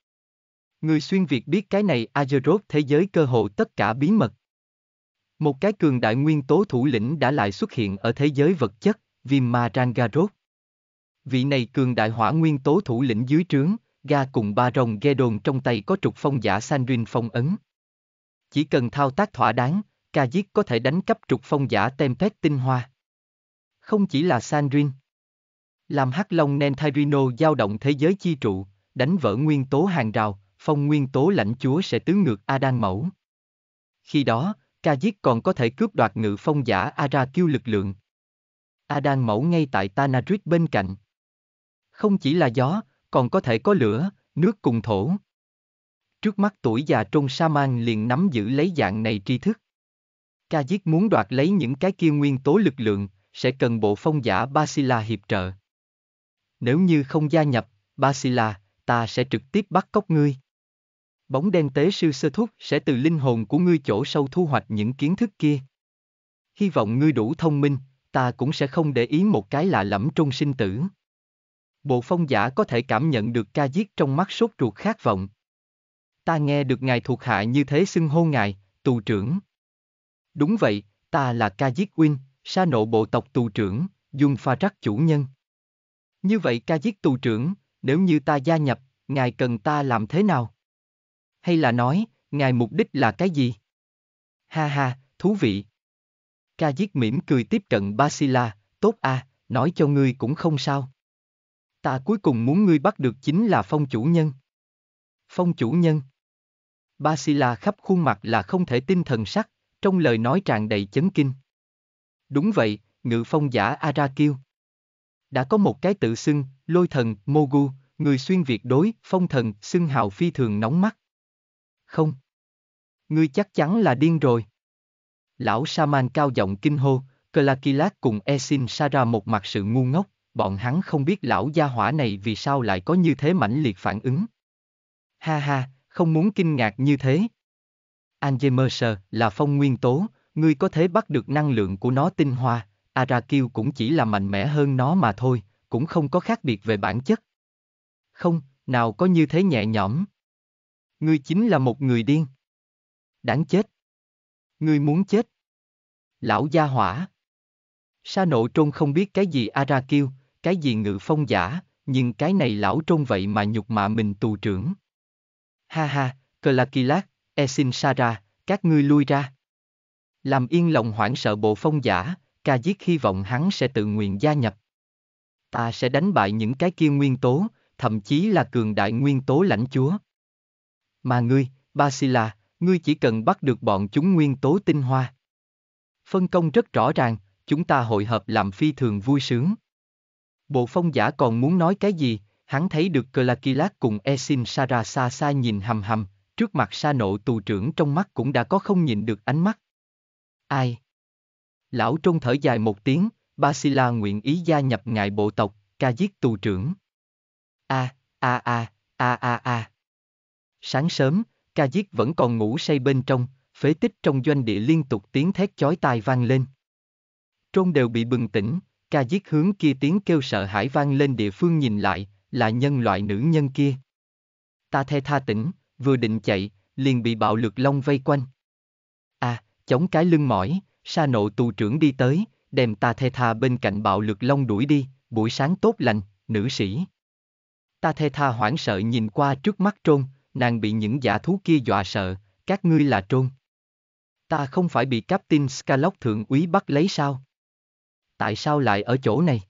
Người xuyên Việt biết cái này Azeroth thế giới cơ hội tất cả bí mật. Một cái cường đại nguyên tố thủ lĩnh đã lại xuất hiện ở thế giới vật chất, Vimarangaroth vị này cường đại hỏa nguyên tố thủ lĩnh dưới trướng, ga cùng ba rồng ghe đồn trong tay có trục phong giả Sandrin phong ấn. Chỉ cần thao tác thỏa đáng, ca giết có thể đánh cắp trục phong giả Tempest tinh hoa. Không chỉ là Sandrin. Làm hắc long Nentarino giao động thế giới chi trụ, đánh vỡ nguyên tố hàng rào, phong nguyên tố lãnh chúa sẽ tứ ngược Adan mẫu. Khi đó, ca giết còn có thể cướp đoạt ngự phong giả Ara kêu lực lượng. Adan mẫu ngay tại Tanadrit bên cạnh. Không chỉ là gió, còn có thể có lửa, nước cùng thổ. Trước mắt tuổi già trung sa man liền nắm giữ lấy dạng này tri thức. Ca giết muốn đoạt lấy những cái kia nguyên tố lực lượng, sẽ cần bộ phong giả Basila hiệp trợ. Nếu như không gia nhập, Basila, ta sẽ trực tiếp bắt cóc ngươi. Bóng đen tế sư sơ thúc sẽ từ linh hồn của ngươi chỗ sâu thu hoạch những kiến thức kia. Hy vọng ngươi đủ thông minh, ta cũng sẽ không để ý một cái lạ lẫm trong sinh tử. Bộ phong giả có thể cảm nhận được ca giết trong mắt sốt ruột khát vọng. Ta nghe được ngài thuộc hạ như thế xưng hô ngài, tù trưởng. Đúng vậy, ta là ca giết Win, sa nộ bộ tộc tù trưởng, dung pha trắc chủ nhân. Như vậy ca giết tù trưởng, nếu như ta gia nhập, ngài cần ta làm thế nào? Hay là nói, ngài mục đích là cái gì? Ha ha, thú vị. Ca giết mỉm cười tiếp cận Basila, tốt à, nói cho ngươi cũng không sao. Ta cuối cùng muốn ngươi bắt được chính là phong chủ nhân. Phong chủ nhân. Basila khắp khuôn mặt là không thể tin thần sắc, trong lời nói tràn đầy chấn kinh. Đúng vậy, ngự phong giả Arakil. Đã có một cái tự xưng, lôi thần, Mogu, người xuyên việt đối, phong thần, xưng hào phi thường nóng mắt. Không. Ngươi chắc chắn là điên rồi. Lão Saman cao giọng kinh hô, Klakilat cùng Esin Sara một mặt sự ngu ngốc bọn hắn không biết lão gia hỏa này vì sao lại có như thế mãnh liệt phản ứng. Ha ha, không muốn kinh ngạc như thế. Angemerser là phong nguyên tố, ngươi có thể bắt được năng lượng của nó tinh hoa, Arakil cũng chỉ là mạnh mẽ hơn nó mà thôi, cũng không có khác biệt về bản chất. Không, nào có như thế nhẹ nhõm. Ngươi chính là một người điên. Đáng chết. Ngươi muốn chết. Lão gia hỏa. Sa nộ trôn không biết cái gì Arakil, cái gì ngự phong giả, nhưng cái này lão trôn vậy mà nhục mạ mình tù trưởng. Ha ha, Klakilat, Esin Sara, các ngươi lui ra. Làm yên lòng hoảng sợ bộ phong giả, ca giết hy vọng hắn sẽ tự nguyện gia nhập. Ta sẽ đánh bại những cái kia nguyên tố, thậm chí là cường đại nguyên tố lãnh chúa. Mà ngươi, Basila, ngươi chỉ cần bắt được bọn chúng nguyên tố tinh hoa. Phân công rất rõ ràng, chúng ta hội hợp làm phi thường vui sướng. Bộ phong giả còn muốn nói cái gì, hắn thấy được Clakilat cùng Esin Sara xa xa nhìn hầm hầm, trước mặt sa nộ tù trưởng trong mắt cũng đã có không nhìn được ánh mắt. Ai? Lão trôn thở dài một tiếng, Basila nguyện ý gia nhập ngại bộ tộc, ca giết tù trưởng. A, a a, a a a. Sáng sớm, ca giết vẫn còn ngủ say bên trong, phế tích trong doanh địa liên tục tiếng thét chói tai vang lên. Trôn đều bị bừng tỉnh, Ca giết hướng kia tiếng kêu sợ hãi vang lên địa phương nhìn lại, là nhân loại nữ nhân kia. Ta thê tha tỉnh, vừa định chạy, liền bị bạo lực long vây quanh. À, chống cái lưng mỏi, sa nộ tù trưởng đi tới, đem ta thê tha bên cạnh bạo lực long đuổi đi, buổi sáng tốt lành, nữ sĩ. Ta thê tha hoảng sợ nhìn qua trước mắt trôn, nàng bị những giả thú kia dọa sợ, các ngươi là trôn. Ta không phải bị Captain Scalock thượng úy bắt lấy sao? tại sao lại ở chỗ này?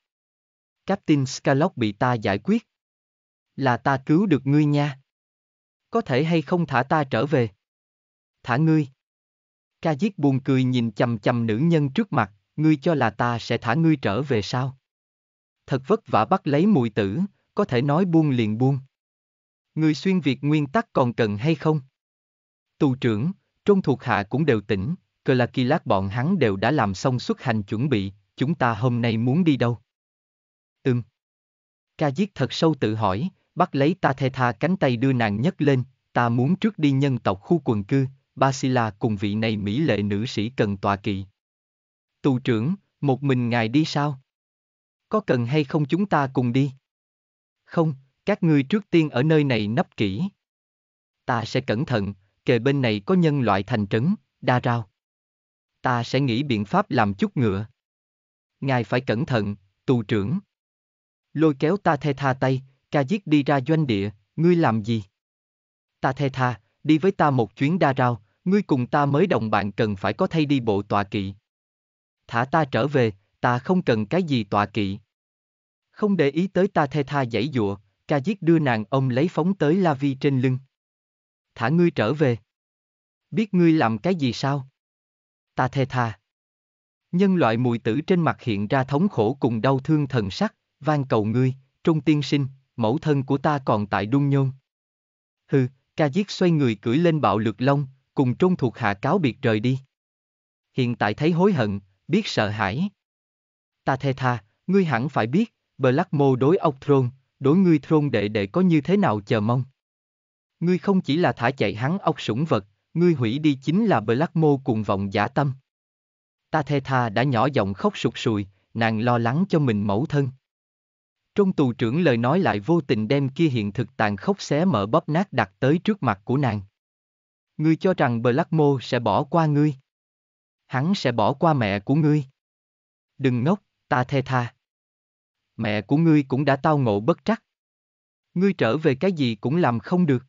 Captain Scalock bị ta giải quyết. Là ta cứu được ngươi nha. Có thể hay không thả ta trở về? Thả ngươi. Ca giết buồn cười nhìn chầm chầm nữ nhân trước mặt, ngươi cho là ta sẽ thả ngươi trở về sao? Thật vất vả bắt lấy mùi tử, có thể nói buông liền buông. Người xuyên Việt nguyên tắc còn cần hay không? Tù trưởng, trôn thuộc hạ cũng đều tỉnh, cờ là kỳ lát bọn hắn đều đã làm xong xuất hành chuẩn bị, chúng ta hôm nay muốn đi đâu? Ừm. Ca giết thật sâu tự hỏi, bắt lấy ta thê tha cánh tay đưa nàng nhấc lên, ta muốn trước đi nhân tộc khu quần cư, Basila cùng vị này mỹ lệ nữ sĩ cần tòa kỵ. Tù trưởng, một mình ngài đi sao? Có cần hay không chúng ta cùng đi? Không, các ngươi trước tiên ở nơi này nấp kỹ. Ta sẽ cẩn thận, kề bên này có nhân loại thành trấn, đa rao. Ta sẽ nghĩ biện pháp làm chút ngựa ngài phải cẩn thận, tù trưởng. Lôi kéo ta thê tha tay, ca giết đi ra doanh địa, ngươi làm gì? Ta thê tha, đi với ta một chuyến đa rao, ngươi cùng ta mới đồng bạn cần phải có thay đi bộ tọa kỵ. Thả ta trở về, ta không cần cái gì tọa kỵ. Không để ý tới ta thê tha dãy dụa, ca giết đưa nàng ông lấy phóng tới La Vi trên lưng. Thả ngươi trở về. Biết ngươi làm cái gì sao? Ta thê tha. Nhân loại mùi tử trên mặt hiện ra thống khổ cùng đau thương thần sắc, van cầu ngươi, trung tiên sinh, mẫu thân của ta còn tại Đun nhôn. Hừ, ca giết xoay người cưỡi lên bạo lực lông, cùng trung thuộc hạ cáo biệt rời đi. Hiện tại thấy hối hận, biết sợ hãi. Ta thề tha, ngươi hẳn phải biết, Black Mô đối ông Throne, đối ngươi Throne đệ đệ có như thế nào chờ mong. Ngươi không chỉ là thả chạy hắn ốc sủng vật, ngươi hủy đi chính là Black Mô cùng vòng giả tâm. Ta thê tha đã nhỏ giọng khóc sụt sùi, nàng lo lắng cho mình mẫu thân. Trong tù trưởng lời nói lại vô tình đem kia hiện thực tàn khốc xé mở bóp nát đặt tới trước mặt của nàng. Ngươi cho rằng Blackmo sẽ bỏ qua ngươi. Hắn sẽ bỏ qua mẹ của ngươi. Đừng ngốc, ta thê tha. Mẹ của ngươi cũng đã tao ngộ bất trắc. Ngươi trở về cái gì cũng làm không được.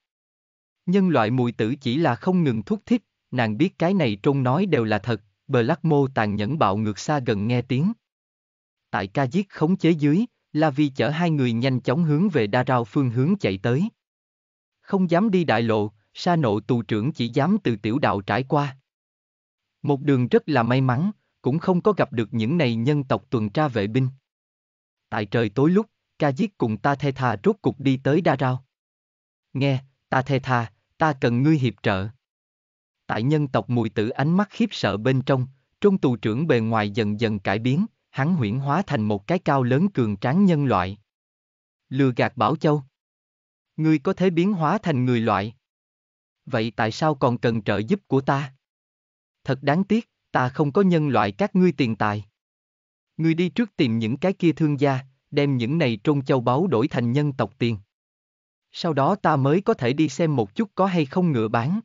Nhân loại mùi tử chỉ là không ngừng thúc thích, nàng biết cái này trông nói đều là thật, Blackmo tàn nhẫn bạo ngược xa gần nghe tiếng. Tại ca giết khống chế dưới, La Vi chở hai người nhanh chóng hướng về đa rao phương hướng chạy tới. Không dám đi đại lộ, sa nộ tù trưởng chỉ dám từ tiểu đạo trải qua. Một đường rất là may mắn, cũng không có gặp được những này nhân tộc tuần tra vệ binh. Tại trời tối lúc, ca giết cùng ta thê tha rốt cục đi tới đa rao. Nghe, ta thê tha, ta cần ngươi hiệp trợ tại nhân tộc mùi tử ánh mắt khiếp sợ bên trong, trung tù trưởng bề ngoài dần dần cải biến, hắn huyển hóa thành một cái cao lớn cường tráng nhân loại. Lừa gạt Bảo Châu. Ngươi có thể biến hóa thành người loại. Vậy tại sao còn cần trợ giúp của ta? Thật đáng tiếc, ta không có nhân loại các ngươi tiền tài. Ngươi đi trước tìm những cái kia thương gia, đem những này trôn châu báu đổi thành nhân tộc tiền. Sau đó ta mới có thể đi xem một chút có hay không ngựa bán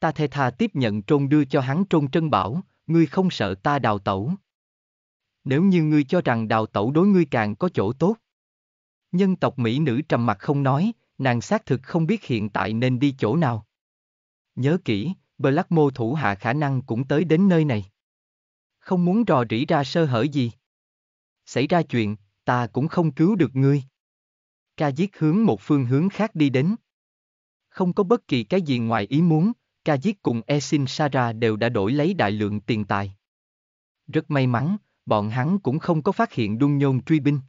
ta thề tha tiếp nhận trôn đưa cho hắn trôn trân bảo, ngươi không sợ ta đào tẩu. Nếu như ngươi cho rằng đào tẩu đối ngươi càng có chỗ tốt. Nhân tộc Mỹ nữ trầm mặt không nói, nàng xác thực không biết hiện tại nên đi chỗ nào. Nhớ kỹ, Black thủ hạ khả năng cũng tới đến nơi này. Không muốn rò rỉ ra sơ hở gì. Xảy ra chuyện, ta cũng không cứu được ngươi. Ca giết hướng một phương hướng khác đi đến. Không có bất kỳ cái gì ngoài ý muốn, giết cùng Esin Sara đều đã đổi lấy đại lượng tiền tài. Rất may mắn, bọn hắn cũng không có phát hiện đung nhôn truy binh.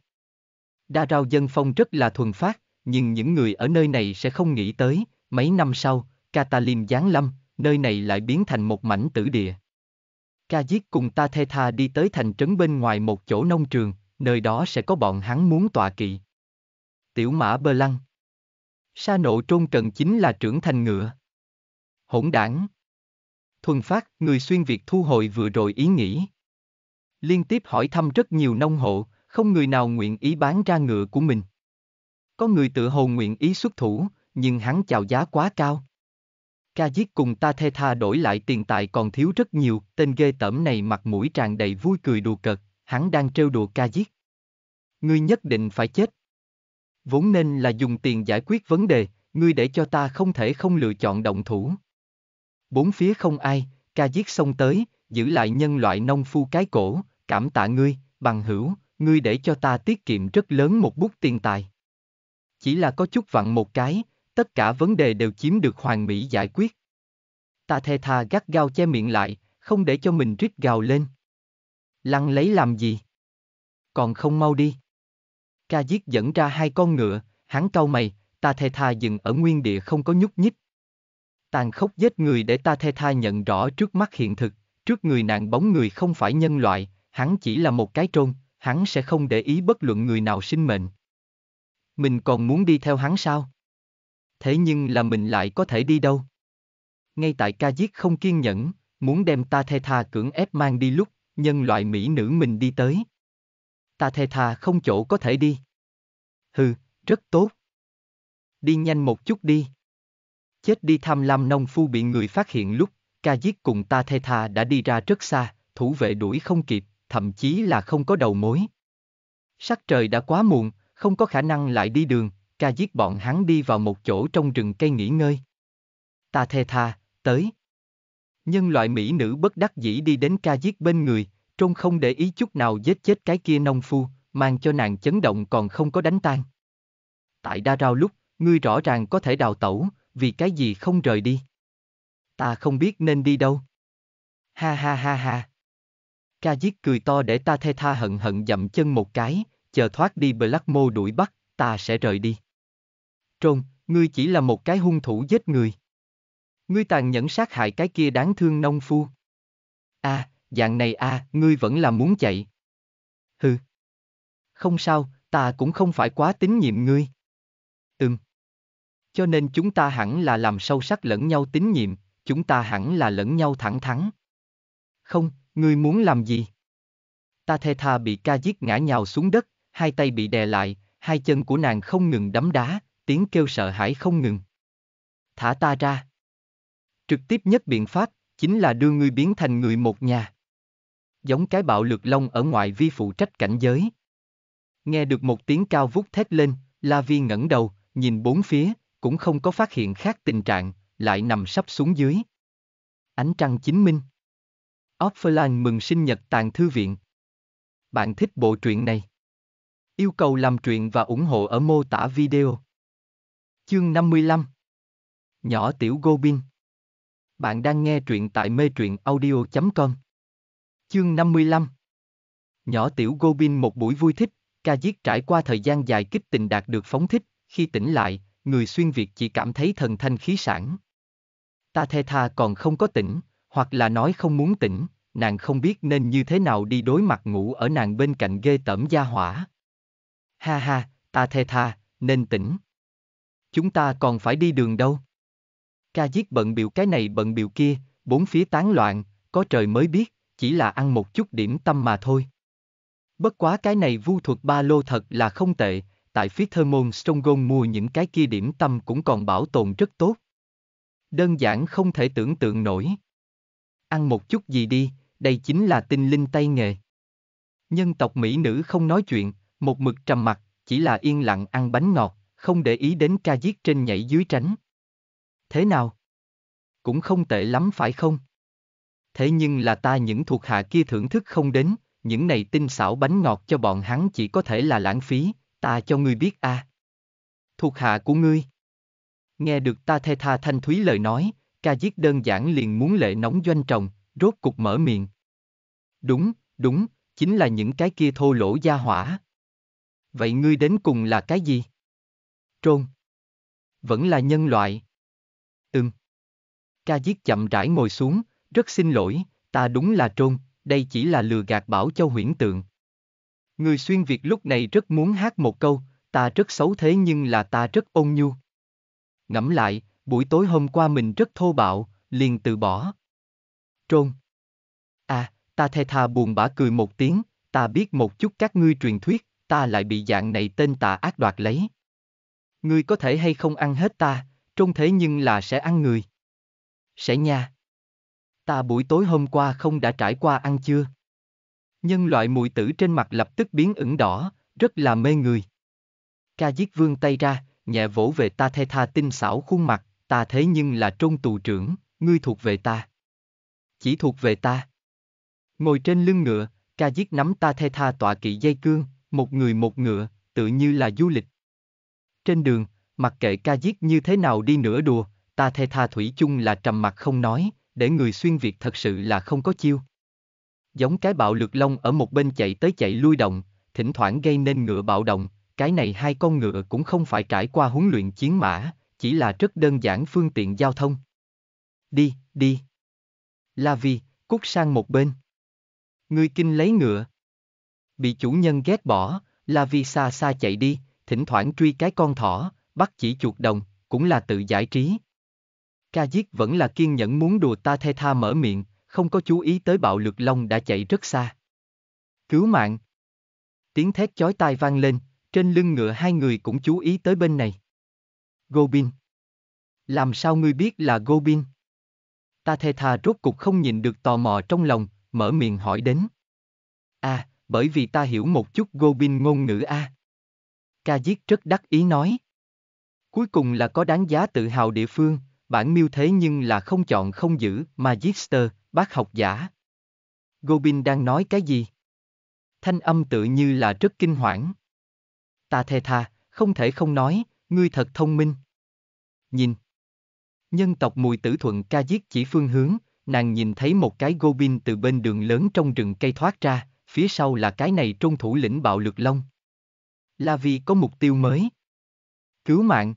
Đa rao dân phong rất là thuần phát, nhưng những người ở nơi này sẽ không nghĩ tới, mấy năm sau, Catalin giáng lâm, nơi này lại biến thành một mảnh tử địa. Ca giết cùng ta thê tha đi tới thành trấn bên ngoài một chỗ nông trường, nơi đó sẽ có bọn hắn muốn tọa kỵ. Tiểu mã bơ lăng Sa nộ trôn cần chính là trưởng thành ngựa hỗn đảng. Thuần phát, người xuyên Việt thu hồi vừa rồi ý nghĩ. Liên tiếp hỏi thăm rất nhiều nông hộ, không người nào nguyện ý bán ra ngựa của mình. Có người tự hồ nguyện ý xuất thủ, nhưng hắn chào giá quá cao. Ca giết cùng ta thê tha đổi lại tiền tài còn thiếu rất nhiều, tên ghê tởm này mặt mũi tràn đầy vui cười đùa cợt, hắn đang trêu đùa ca giết. Ngươi nhất định phải chết. Vốn nên là dùng tiền giải quyết vấn đề, ngươi để cho ta không thể không lựa chọn động thủ. Bốn phía không ai, ca giết xông tới, giữ lại nhân loại nông phu cái cổ, cảm tạ ngươi, bằng hữu, ngươi để cho ta tiết kiệm rất lớn một bút tiền tài. Chỉ là có chút vặn một cái, tất cả vấn đề đều chiếm được hoàn mỹ giải quyết. Ta thê tha gắt gao che miệng lại, không để cho mình rít gào lên. Lăng lấy làm gì? Còn không mau đi. Ca giết dẫn ra hai con ngựa, hắn cau mày, ta thê tha dừng ở nguyên địa không có nhúc nhích, tàn khốc giết người để ta thê tha nhận rõ trước mắt hiện thực, trước người nạn bóng người không phải nhân loại, hắn chỉ là một cái trôn, hắn sẽ không để ý bất luận người nào sinh mệnh. Mình còn muốn đi theo hắn sao? Thế nhưng là mình lại có thể đi đâu? Ngay tại ca giết không kiên nhẫn, muốn đem ta thê tha cưỡng ép mang đi lúc, nhân loại mỹ nữ mình đi tới. Ta thê tha không chỗ có thể đi. Hừ, rất tốt. Đi nhanh một chút đi. Chết đi tham lam nông phu bị người phát hiện lúc, ca giết cùng ta thê tha đã đi ra rất xa, thủ vệ đuổi không kịp, thậm chí là không có đầu mối. Sắc trời đã quá muộn, không có khả năng lại đi đường, ca giết bọn hắn đi vào một chỗ trong rừng cây nghỉ ngơi. Ta thê tha, tới. Nhân loại mỹ nữ bất đắc dĩ đi đến ca giết bên người, trông không để ý chút nào giết chết cái kia nông phu, mang cho nàng chấn động còn không có đánh tan. Tại đa rao lúc, ngươi rõ ràng có thể đào tẩu, vì cái gì không rời đi? Ta không biết nên đi đâu. Ha ha ha ha. Ca giết cười to để ta thê tha hận hận dậm chân một cái, chờ thoát đi Blackmo đuổi bắt, ta sẽ rời đi. Trôn, ngươi chỉ là một cái hung thủ giết người. Ngươi tàn nhẫn sát hại cái kia đáng thương nông phu. A, à, dạng này a, à, ngươi vẫn là muốn chạy. Hừ. Không sao, ta cũng không phải quá tín nhiệm ngươi. Cho nên chúng ta hẳn là làm sâu sắc lẫn nhau tín nhiệm, chúng ta hẳn là lẫn nhau thẳng thắn. Không, ngươi muốn làm gì? Ta thê tha bị ca giết ngã nhào xuống đất, hai tay bị đè lại, hai chân của nàng không ngừng đấm đá, tiếng kêu sợ hãi không ngừng. Thả ta ra. Trực tiếp nhất biện pháp, chính là đưa ngươi biến thành người một nhà. Giống cái bạo lực lông ở ngoài vi phụ trách cảnh giới. Nghe được một tiếng cao vút thét lên, La Vi ngẩng đầu, nhìn bốn phía, cũng không có phát hiện khác tình trạng, lại nằm sắp xuống dưới. Ánh trăng chính minh. Offline mừng sinh nhật tàn thư viện. Bạn thích bộ truyện này? Yêu cầu làm truyện và ủng hộ ở mô tả video. Chương 55 Nhỏ Tiểu Gobin Bạn đang nghe truyện tại mê truyện audio.com Chương 55 Nhỏ Tiểu Gobin một buổi vui thích, ca giết trải qua thời gian dài kích tình đạt được phóng thích, khi tỉnh lại, người xuyên Việt chỉ cảm thấy thần thanh khí sản. Ta thê tha còn không có tỉnh, hoặc là nói không muốn tỉnh, nàng không biết nên như thế nào đi đối mặt ngủ ở nàng bên cạnh ghê tởm gia hỏa. Ha ha, ta thê tha, nên tỉnh. Chúng ta còn phải đi đường đâu. Ca giết bận biểu cái này bận biểu kia, bốn phía tán loạn, có trời mới biết, chỉ là ăn một chút điểm tâm mà thôi. Bất quá cái này vu thuật ba lô thật là không tệ, tại phía Thermon Stronghold mua những cái kia điểm tâm cũng còn bảo tồn rất tốt. Đơn giản không thể tưởng tượng nổi. Ăn một chút gì đi, đây chính là tinh linh tay nghề. Nhân tộc Mỹ nữ không nói chuyện, một mực trầm mặt, chỉ là yên lặng ăn bánh ngọt, không để ý đến ca giết trên nhảy dưới tránh. Thế nào? Cũng không tệ lắm phải không? Thế nhưng là ta những thuộc hạ kia thưởng thức không đến, những này tinh xảo bánh ngọt cho bọn hắn chỉ có thể là lãng phí, ta cho ngươi biết à. Thuộc hạ của ngươi. Nghe được ta thê tha thanh thúy lời nói, ca giết đơn giản liền muốn lệ nóng doanh trồng, rốt cục mở miệng. Đúng, đúng, chính là những cái kia thô lỗ gia hỏa. Vậy ngươi đến cùng là cái gì? Trôn. Vẫn là nhân loại. Ừm. Ca giết chậm rãi ngồi xuống, rất xin lỗi, ta đúng là trôn, đây chỉ là lừa gạt bảo châu huyễn tượng. Người xuyên Việt lúc này rất muốn hát một câu, ta rất xấu thế nhưng là ta rất ôn nhu. Ngẫm lại, buổi tối hôm qua mình rất thô bạo, liền từ bỏ. Trôn. À, ta thê thà buồn bã cười một tiếng, ta biết một chút các ngươi truyền thuyết, ta lại bị dạng này tên tà ác đoạt lấy. Ngươi có thể hay không ăn hết ta, trông thế nhưng là sẽ ăn người. Sẽ nha. Ta buổi tối hôm qua không đã trải qua ăn chưa? Nhân loại mùi tử trên mặt lập tức biến ửng đỏ, rất là mê người. Ca giết vương tay ra, nhẹ vỗ về ta thê tha tinh xảo khuôn mặt, ta thế nhưng là trôn tù trưởng, ngươi thuộc về ta. Chỉ thuộc về ta. Ngồi trên lưng ngựa, ca giết nắm ta thê tha tọa kỵ dây cương, một người một ngựa, tự như là du lịch. Trên đường, mặc kệ ca giết như thế nào đi nửa đùa, ta thê tha thủy chung là trầm mặt không nói, để người xuyên việt thật sự là không có chiêu giống cái bạo lực lông ở một bên chạy tới chạy lui động, thỉnh thoảng gây nên ngựa bạo động, cái này hai con ngựa cũng không phải trải qua huấn luyện chiến mã, chỉ là rất đơn giản phương tiện giao thông. Đi, đi. La Vi, cút sang một bên. Ngươi kinh lấy ngựa. Bị chủ nhân ghét bỏ, La Vi xa xa chạy đi, thỉnh thoảng truy cái con thỏ, bắt chỉ chuột đồng, cũng là tự giải trí. Ca giết vẫn là kiên nhẫn muốn đùa ta thê tha mở miệng, không có chú ý tới bạo lực long đã chạy rất xa. Cứu mạng! Tiếng thét chói tai vang lên, trên lưng ngựa hai người cũng chú ý tới bên này. Gobin! Làm sao ngươi biết là Gobin? Ta thê thà rốt cục không nhìn được tò mò trong lòng, mở miệng hỏi đến. À, bởi vì ta hiểu một chút Gobin ngôn ngữ A. Ca giết rất đắc ý nói. Cuối cùng là có đáng giá tự hào địa phương, bản miêu thế nhưng là không chọn không giữ, Magister, bác học giả. Gobin đang nói cái gì? Thanh âm tự như là rất kinh hoảng. Ta thề tha, không thể không nói, ngươi thật thông minh. Nhìn. Nhân tộc mùi tử thuận ca giết chỉ phương hướng, nàng nhìn thấy một cái Gobin từ bên đường lớn trong rừng cây thoát ra, phía sau là cái này trung thủ lĩnh bạo lực long. Là vì có mục tiêu mới. Cứu mạng.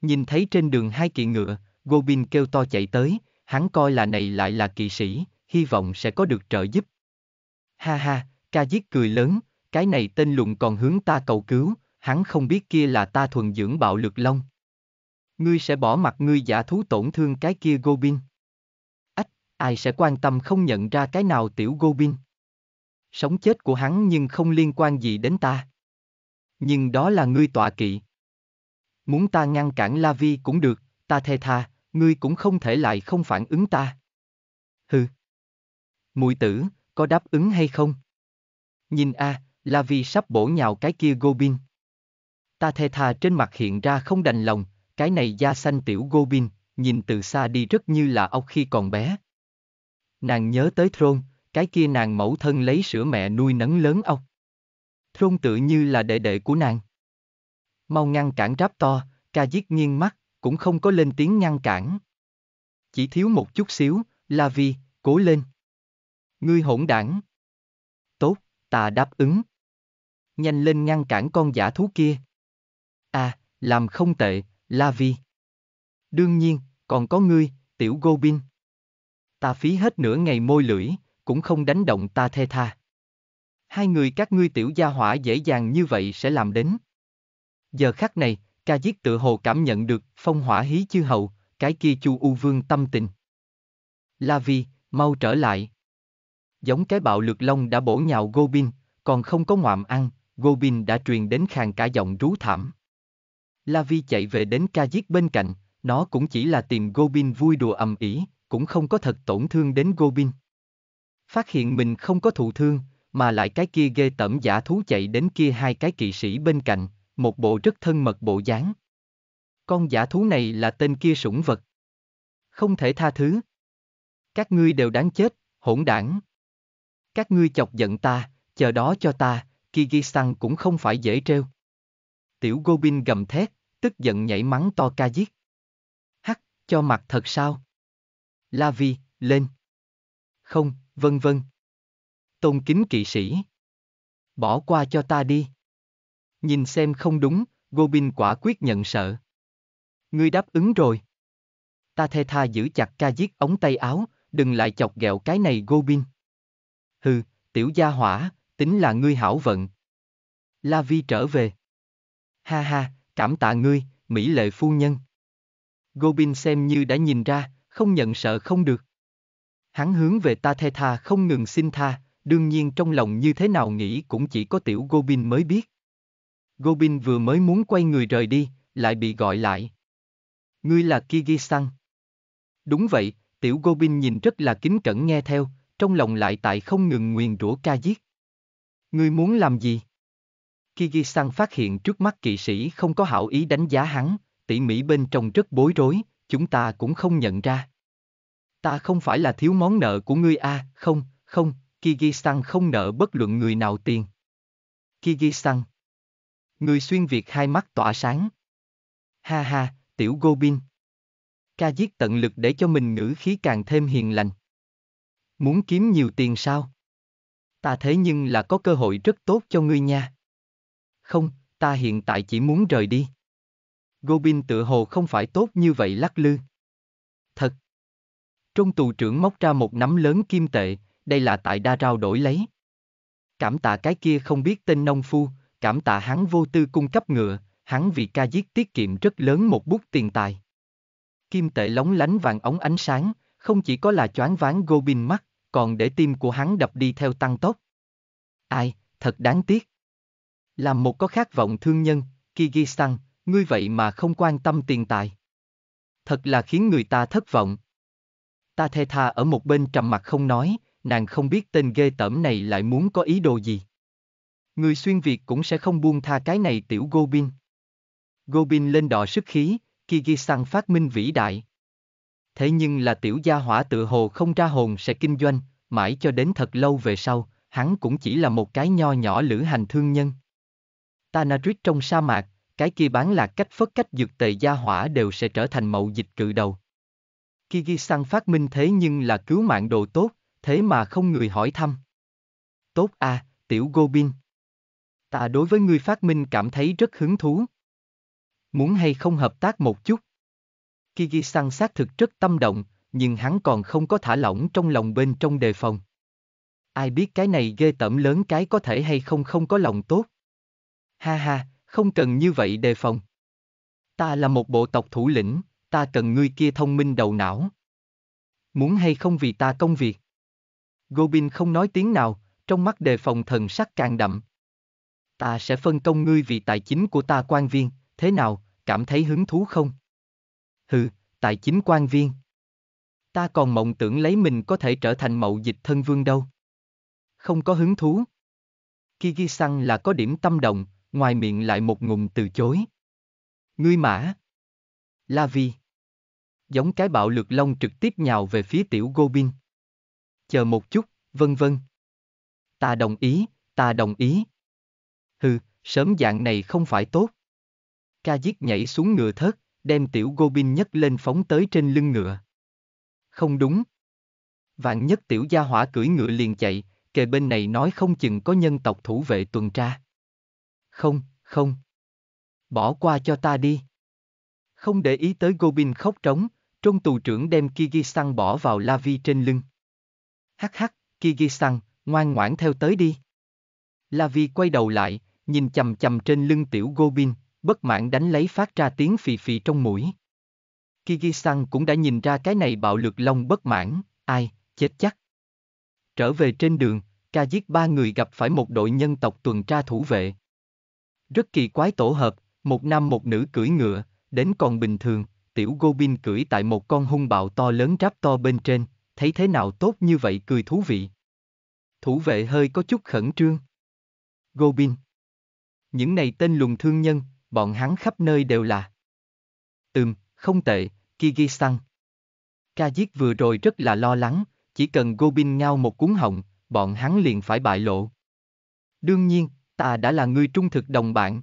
Nhìn thấy trên đường hai kỵ ngựa, Gobin kêu to chạy tới, hắn coi là này lại là kỳ sĩ, hy vọng sẽ có được trợ giúp. Ha ha, ca giết cười lớn, cái này tên lùng còn hướng ta cầu cứu, hắn không biết kia là ta thuần dưỡng bạo lực long. Ngươi sẽ bỏ mặt ngươi giả thú tổn thương cái kia Gobin. Ách, ai sẽ quan tâm không nhận ra cái nào tiểu Gobin. Sống chết của hắn nhưng không liên quan gì đến ta. Nhưng đó là ngươi tọa kỵ. Muốn ta ngăn cản La Vi cũng được, ta thê tha, ngươi cũng không thể lại không phản ứng ta. Hừ. Mùi tử, có đáp ứng hay không? Nhìn a, à, là vì sắp bổ nhào cái kia Gobin. Ta thê thà trên mặt hiện ra không đành lòng, cái này da xanh tiểu Gobin, nhìn từ xa đi rất như là ốc khi còn bé. Nàng nhớ tới Thrôn, cái kia nàng mẫu thân lấy sữa mẹ nuôi nấng lớn ốc. Thrôn tự như là đệ đệ của nàng. Mau ngăn cản ráp to, ca giết nghiêng mắt cũng không có lên tiếng ngăn cản. Chỉ thiếu một chút xíu, La Vi, cố lên. Ngươi hỗn đảng. Tốt, ta đáp ứng. Nhanh lên ngăn cản con giả thú kia. À, làm không tệ, La Vi. Đương nhiên, còn có ngươi, tiểu Gobin. Ta phí hết nửa ngày môi lưỡi, cũng không đánh động ta thê tha. Hai người các ngươi tiểu gia hỏa dễ dàng như vậy sẽ làm đến. Giờ khắc này, ca diết tự hồ cảm nhận được phong hỏa hí chư hậu, cái kia chu u vương tâm tình. La Vi, mau trở lại. Giống cái bạo lực long đã bổ nhào Gobin, còn không có ngoạm ăn, Gobin đã truyền đến khàn cả giọng rú thảm. La Vi chạy về đến ca giết bên cạnh, nó cũng chỉ là tìm Gobin vui đùa ầm ĩ, cũng không có thật tổn thương đến Gobin. Phát hiện mình không có thụ thương, mà lại cái kia ghê tẩm giả thú chạy đến kia hai cái kỵ sĩ bên cạnh, một bộ rất thân mật bộ dáng. Con giả thú này là tên kia sủng vật. Không thể tha thứ. Các ngươi đều đáng chết, hỗn đảng. Các ngươi chọc giận ta, chờ đó cho ta, Kyrgyzstan cũng không phải dễ trêu. Tiểu Gobin gầm thét, tức giận nhảy mắng to ca giết. Hắc, cho mặt thật sao? La Vi, lên. Không, vân vân. Tôn kính kỵ sĩ. Bỏ qua cho ta đi. Nhìn xem không đúng, Gobin quả quyết nhận sợ. Ngươi đáp ứng rồi. Ta thê tha giữ chặt ca giết ống tay áo, đừng lại chọc ghẹo cái này Gobin. Hừ, tiểu gia hỏa, tính là ngươi hảo vận. La Vi trở về. Ha ha, cảm tạ ngươi, mỹ lệ phu nhân. Gobin xem như đã nhìn ra, không nhận sợ không được. Hắn hướng về ta thê tha không ngừng xin tha, đương nhiên trong lòng như thế nào nghĩ cũng chỉ có tiểu Gobin mới biết. Gobin vừa mới muốn quay người rời đi, lại bị gọi lại ngươi là Kyrgyzstan. Đúng vậy, tiểu Gobin nhìn rất là kính cẩn nghe theo, trong lòng lại tại không ngừng nguyền rủa ca giết. Ngươi muốn làm gì? Kyrgyzstan phát hiện trước mắt kỵ sĩ không có hảo ý đánh giá hắn, tỉ mỉ bên trong rất bối rối, chúng ta cũng không nhận ra. Ta không phải là thiếu món nợ của ngươi a, à, không, không, Kyrgyzstan không nợ bất luận người nào tiền. Kyrgyzstan. Người xuyên Việt hai mắt tỏa sáng. Ha ha, tiểu Gobin. Ca giết tận lực để cho mình ngữ khí càng thêm hiền lành. Muốn kiếm nhiều tiền sao? Ta thế nhưng là có cơ hội rất tốt cho ngươi nha. Không, ta hiện tại chỉ muốn rời đi. Gobin tự hồ không phải tốt như vậy lắc lư. Thật. Trong tù trưởng móc ra một nắm lớn kim tệ, đây là tại đa rao đổi lấy. Cảm tạ cái kia không biết tên nông phu, cảm tạ hắn vô tư cung cấp ngựa, hắn vì ca giết tiết kiệm rất lớn một bút tiền tài. Kim tệ lóng lánh vàng ống ánh sáng, không chỉ có là choáng ván Gobin mắt, còn để tim của hắn đập đi theo tăng tốc. Ai, thật đáng tiếc. Làm một có khát vọng thương nhân, Kyrgyzstan, ngươi vậy mà không quan tâm tiền tài. Thật là khiến người ta thất vọng. Ta thê tha ở một bên trầm mặt không nói, nàng không biết tên ghê tởm này lại muốn có ý đồ gì. Người xuyên Việt cũng sẽ không buông tha cái này tiểu Gobin. Gobin lên đò sức khí, Kigisan phát minh vĩ đại. Thế nhưng là tiểu gia hỏa tự hồ không ra hồn sẽ kinh doanh, mãi cho đến thật lâu về sau, hắn cũng chỉ là một cái nho nhỏ lữ hành thương nhân. Tanadrit trong sa mạc, cái kia bán là cách phất cách dược tề gia hỏa đều sẽ trở thành mậu dịch cự đầu. Kigisan phát minh thế nhưng là cứu mạng đồ tốt, thế mà không người hỏi thăm. Tốt à, tiểu Gobin. Ta đối với ngươi phát minh cảm thấy rất hứng thú. Muốn hay không hợp tác một chút? Kiki san xác thực rất tâm động, nhưng hắn còn không có thả lỏng trong lòng bên trong đề phòng. Ai biết cái này ghê tẩm lớn cái có thể hay không không có lòng tốt. Ha ha, không cần như vậy đề phòng. Ta là một bộ tộc thủ lĩnh, ta cần ngươi kia thông minh đầu não. Muốn hay không vì ta công việc? Gobin không nói tiếng nào, trong mắt đề phòng thần sắc càng đậm. Ta sẽ phân công ngươi vì tài chính của ta quan viên, thế nào, cảm thấy hứng thú không? Hừ, tài chính quan viên. Ta còn mộng tưởng lấy mình có thể trở thành mậu dịch thân vương đâu. Không có hứng thú. Kiki Săn là có điểm tâm động, ngoài miệng lại một ngụm từ chối. Ngươi mã. La Vi. Giống cái bạo lực long trực tiếp nhào về phía tiểu Gobin. Chờ một chút, vân vân. Ta đồng ý, ta đồng ý. Hừ, sớm dạng này không phải tốt. Ca giết nhảy xuống ngựa thớt, đem tiểu Gobin nhất lên phóng tới trên lưng ngựa. Không đúng. Vạn nhất tiểu gia hỏa cưỡi ngựa liền chạy, kề bên này nói không chừng có nhân tộc thủ vệ tuần tra. Không, không. Bỏ qua cho ta đi. Không để ý tới Gobin khóc trống, trung tù trưởng đem Kyrgyzstan bỏ vào la vi trên lưng. Hắc hắc, Kyrgyzstan, ngoan ngoãn theo tới đi. La vi quay đầu lại, nhìn chầm chầm trên lưng tiểu Gobin, bất mãn đánh lấy phát ra tiếng phì phì trong mũi. Kyrgyzstan cũng đã nhìn ra cái này bạo lực long bất mãn, ai, chết chắc. Trở về trên đường, ca giết ba người gặp phải một đội nhân tộc tuần tra thủ vệ. Rất kỳ quái tổ hợp, một nam một nữ cưỡi ngựa, đến còn bình thường, tiểu Gobin cưỡi tại một con hung bạo to lớn ráp to bên trên, thấy thế nào tốt như vậy cười thú vị. Thủ vệ hơi có chút khẩn trương. Gobin Những này tên lùng thương nhân, bọn hắn khắp nơi đều là. Ừm, không tệ, Kyrgyzstan. Ca giết vừa rồi rất là lo lắng, chỉ cần Gobin ngao một cuốn họng, bọn hắn liền phải bại lộ. Đương nhiên, ta đã là người trung thực đồng bạn.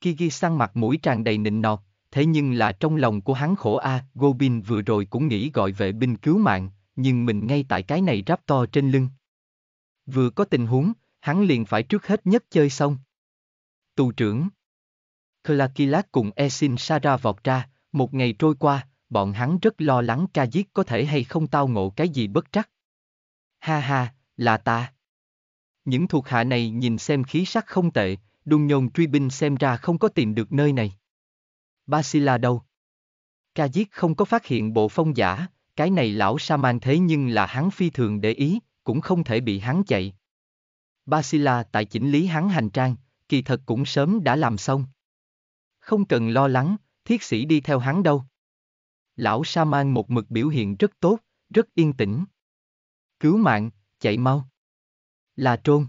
Kyrgyzstan mặt mũi tràn đầy nịnh nọt, thế nhưng là trong lòng của hắn khổ a, à, Gobin vừa rồi cũng nghĩ gọi vệ binh cứu mạng, nhưng mình ngay tại cái này ráp to trên lưng. Vừa có tình huống, hắn liền phải trước hết nhất chơi xong. Tù trưởng Clarkilat cùng Esin Sara vọt ra, một ngày trôi qua, bọn hắn rất lo lắng ca giết có thể hay không tao ngộ cái gì bất trắc. Ha ha, là ta. Những thuộc hạ này nhìn xem khí sắc không tệ, đùng nhồn truy binh xem ra không có tìm được nơi này. Basila đâu? Ca giết không có phát hiện bộ phong giả, cái này lão sa man thế nhưng là hắn phi thường để ý, cũng không thể bị hắn chạy. Basila tại chỉnh lý hắn hành trang, kỳ thật cũng sớm đã làm xong không cần lo lắng, thiết sĩ đi theo hắn đâu. Lão sa mang một mực biểu hiện rất tốt, rất yên tĩnh. Cứu mạng, chạy mau. Là trôn.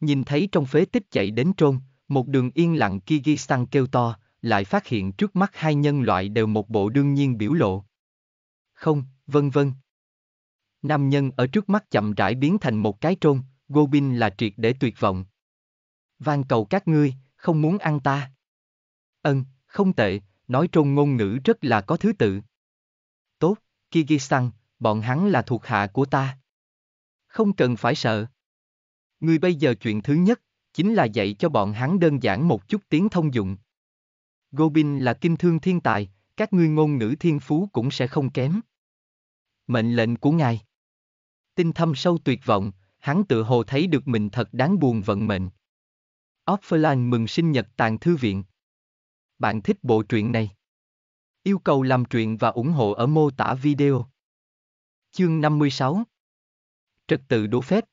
Nhìn thấy trong phế tích chạy đến trôn, một đường yên lặng Kyrgyzstan kêu to, lại phát hiện trước mắt hai nhân loại đều một bộ đương nhiên biểu lộ. Không, vân vân. Nam nhân ở trước mắt chậm rãi biến thành một cái trôn, Gobin là triệt để tuyệt vọng. Van cầu các ngươi, không muốn ăn ta. Ân, không tệ, nói trong ngôn ngữ rất là có thứ tự. Tốt, Kyrgyzstan, bọn hắn là thuộc hạ của ta. Không cần phải sợ. Ngươi bây giờ chuyện thứ nhất, chính là dạy cho bọn hắn đơn giản một chút tiếng thông dụng. Gobin là kinh thương thiên tài, các ngươi ngôn ngữ thiên phú cũng sẽ không kém. Mệnh lệnh của ngài. Tinh thâm sâu tuyệt vọng, hắn tự hồ thấy được mình thật đáng buồn vận mệnh. Offline mừng sinh nhật tàn thư viện bạn thích bộ truyện này. Yêu cầu làm truyện và ủng hộ ở mô tả video. Chương 56 Trật tự đổ phép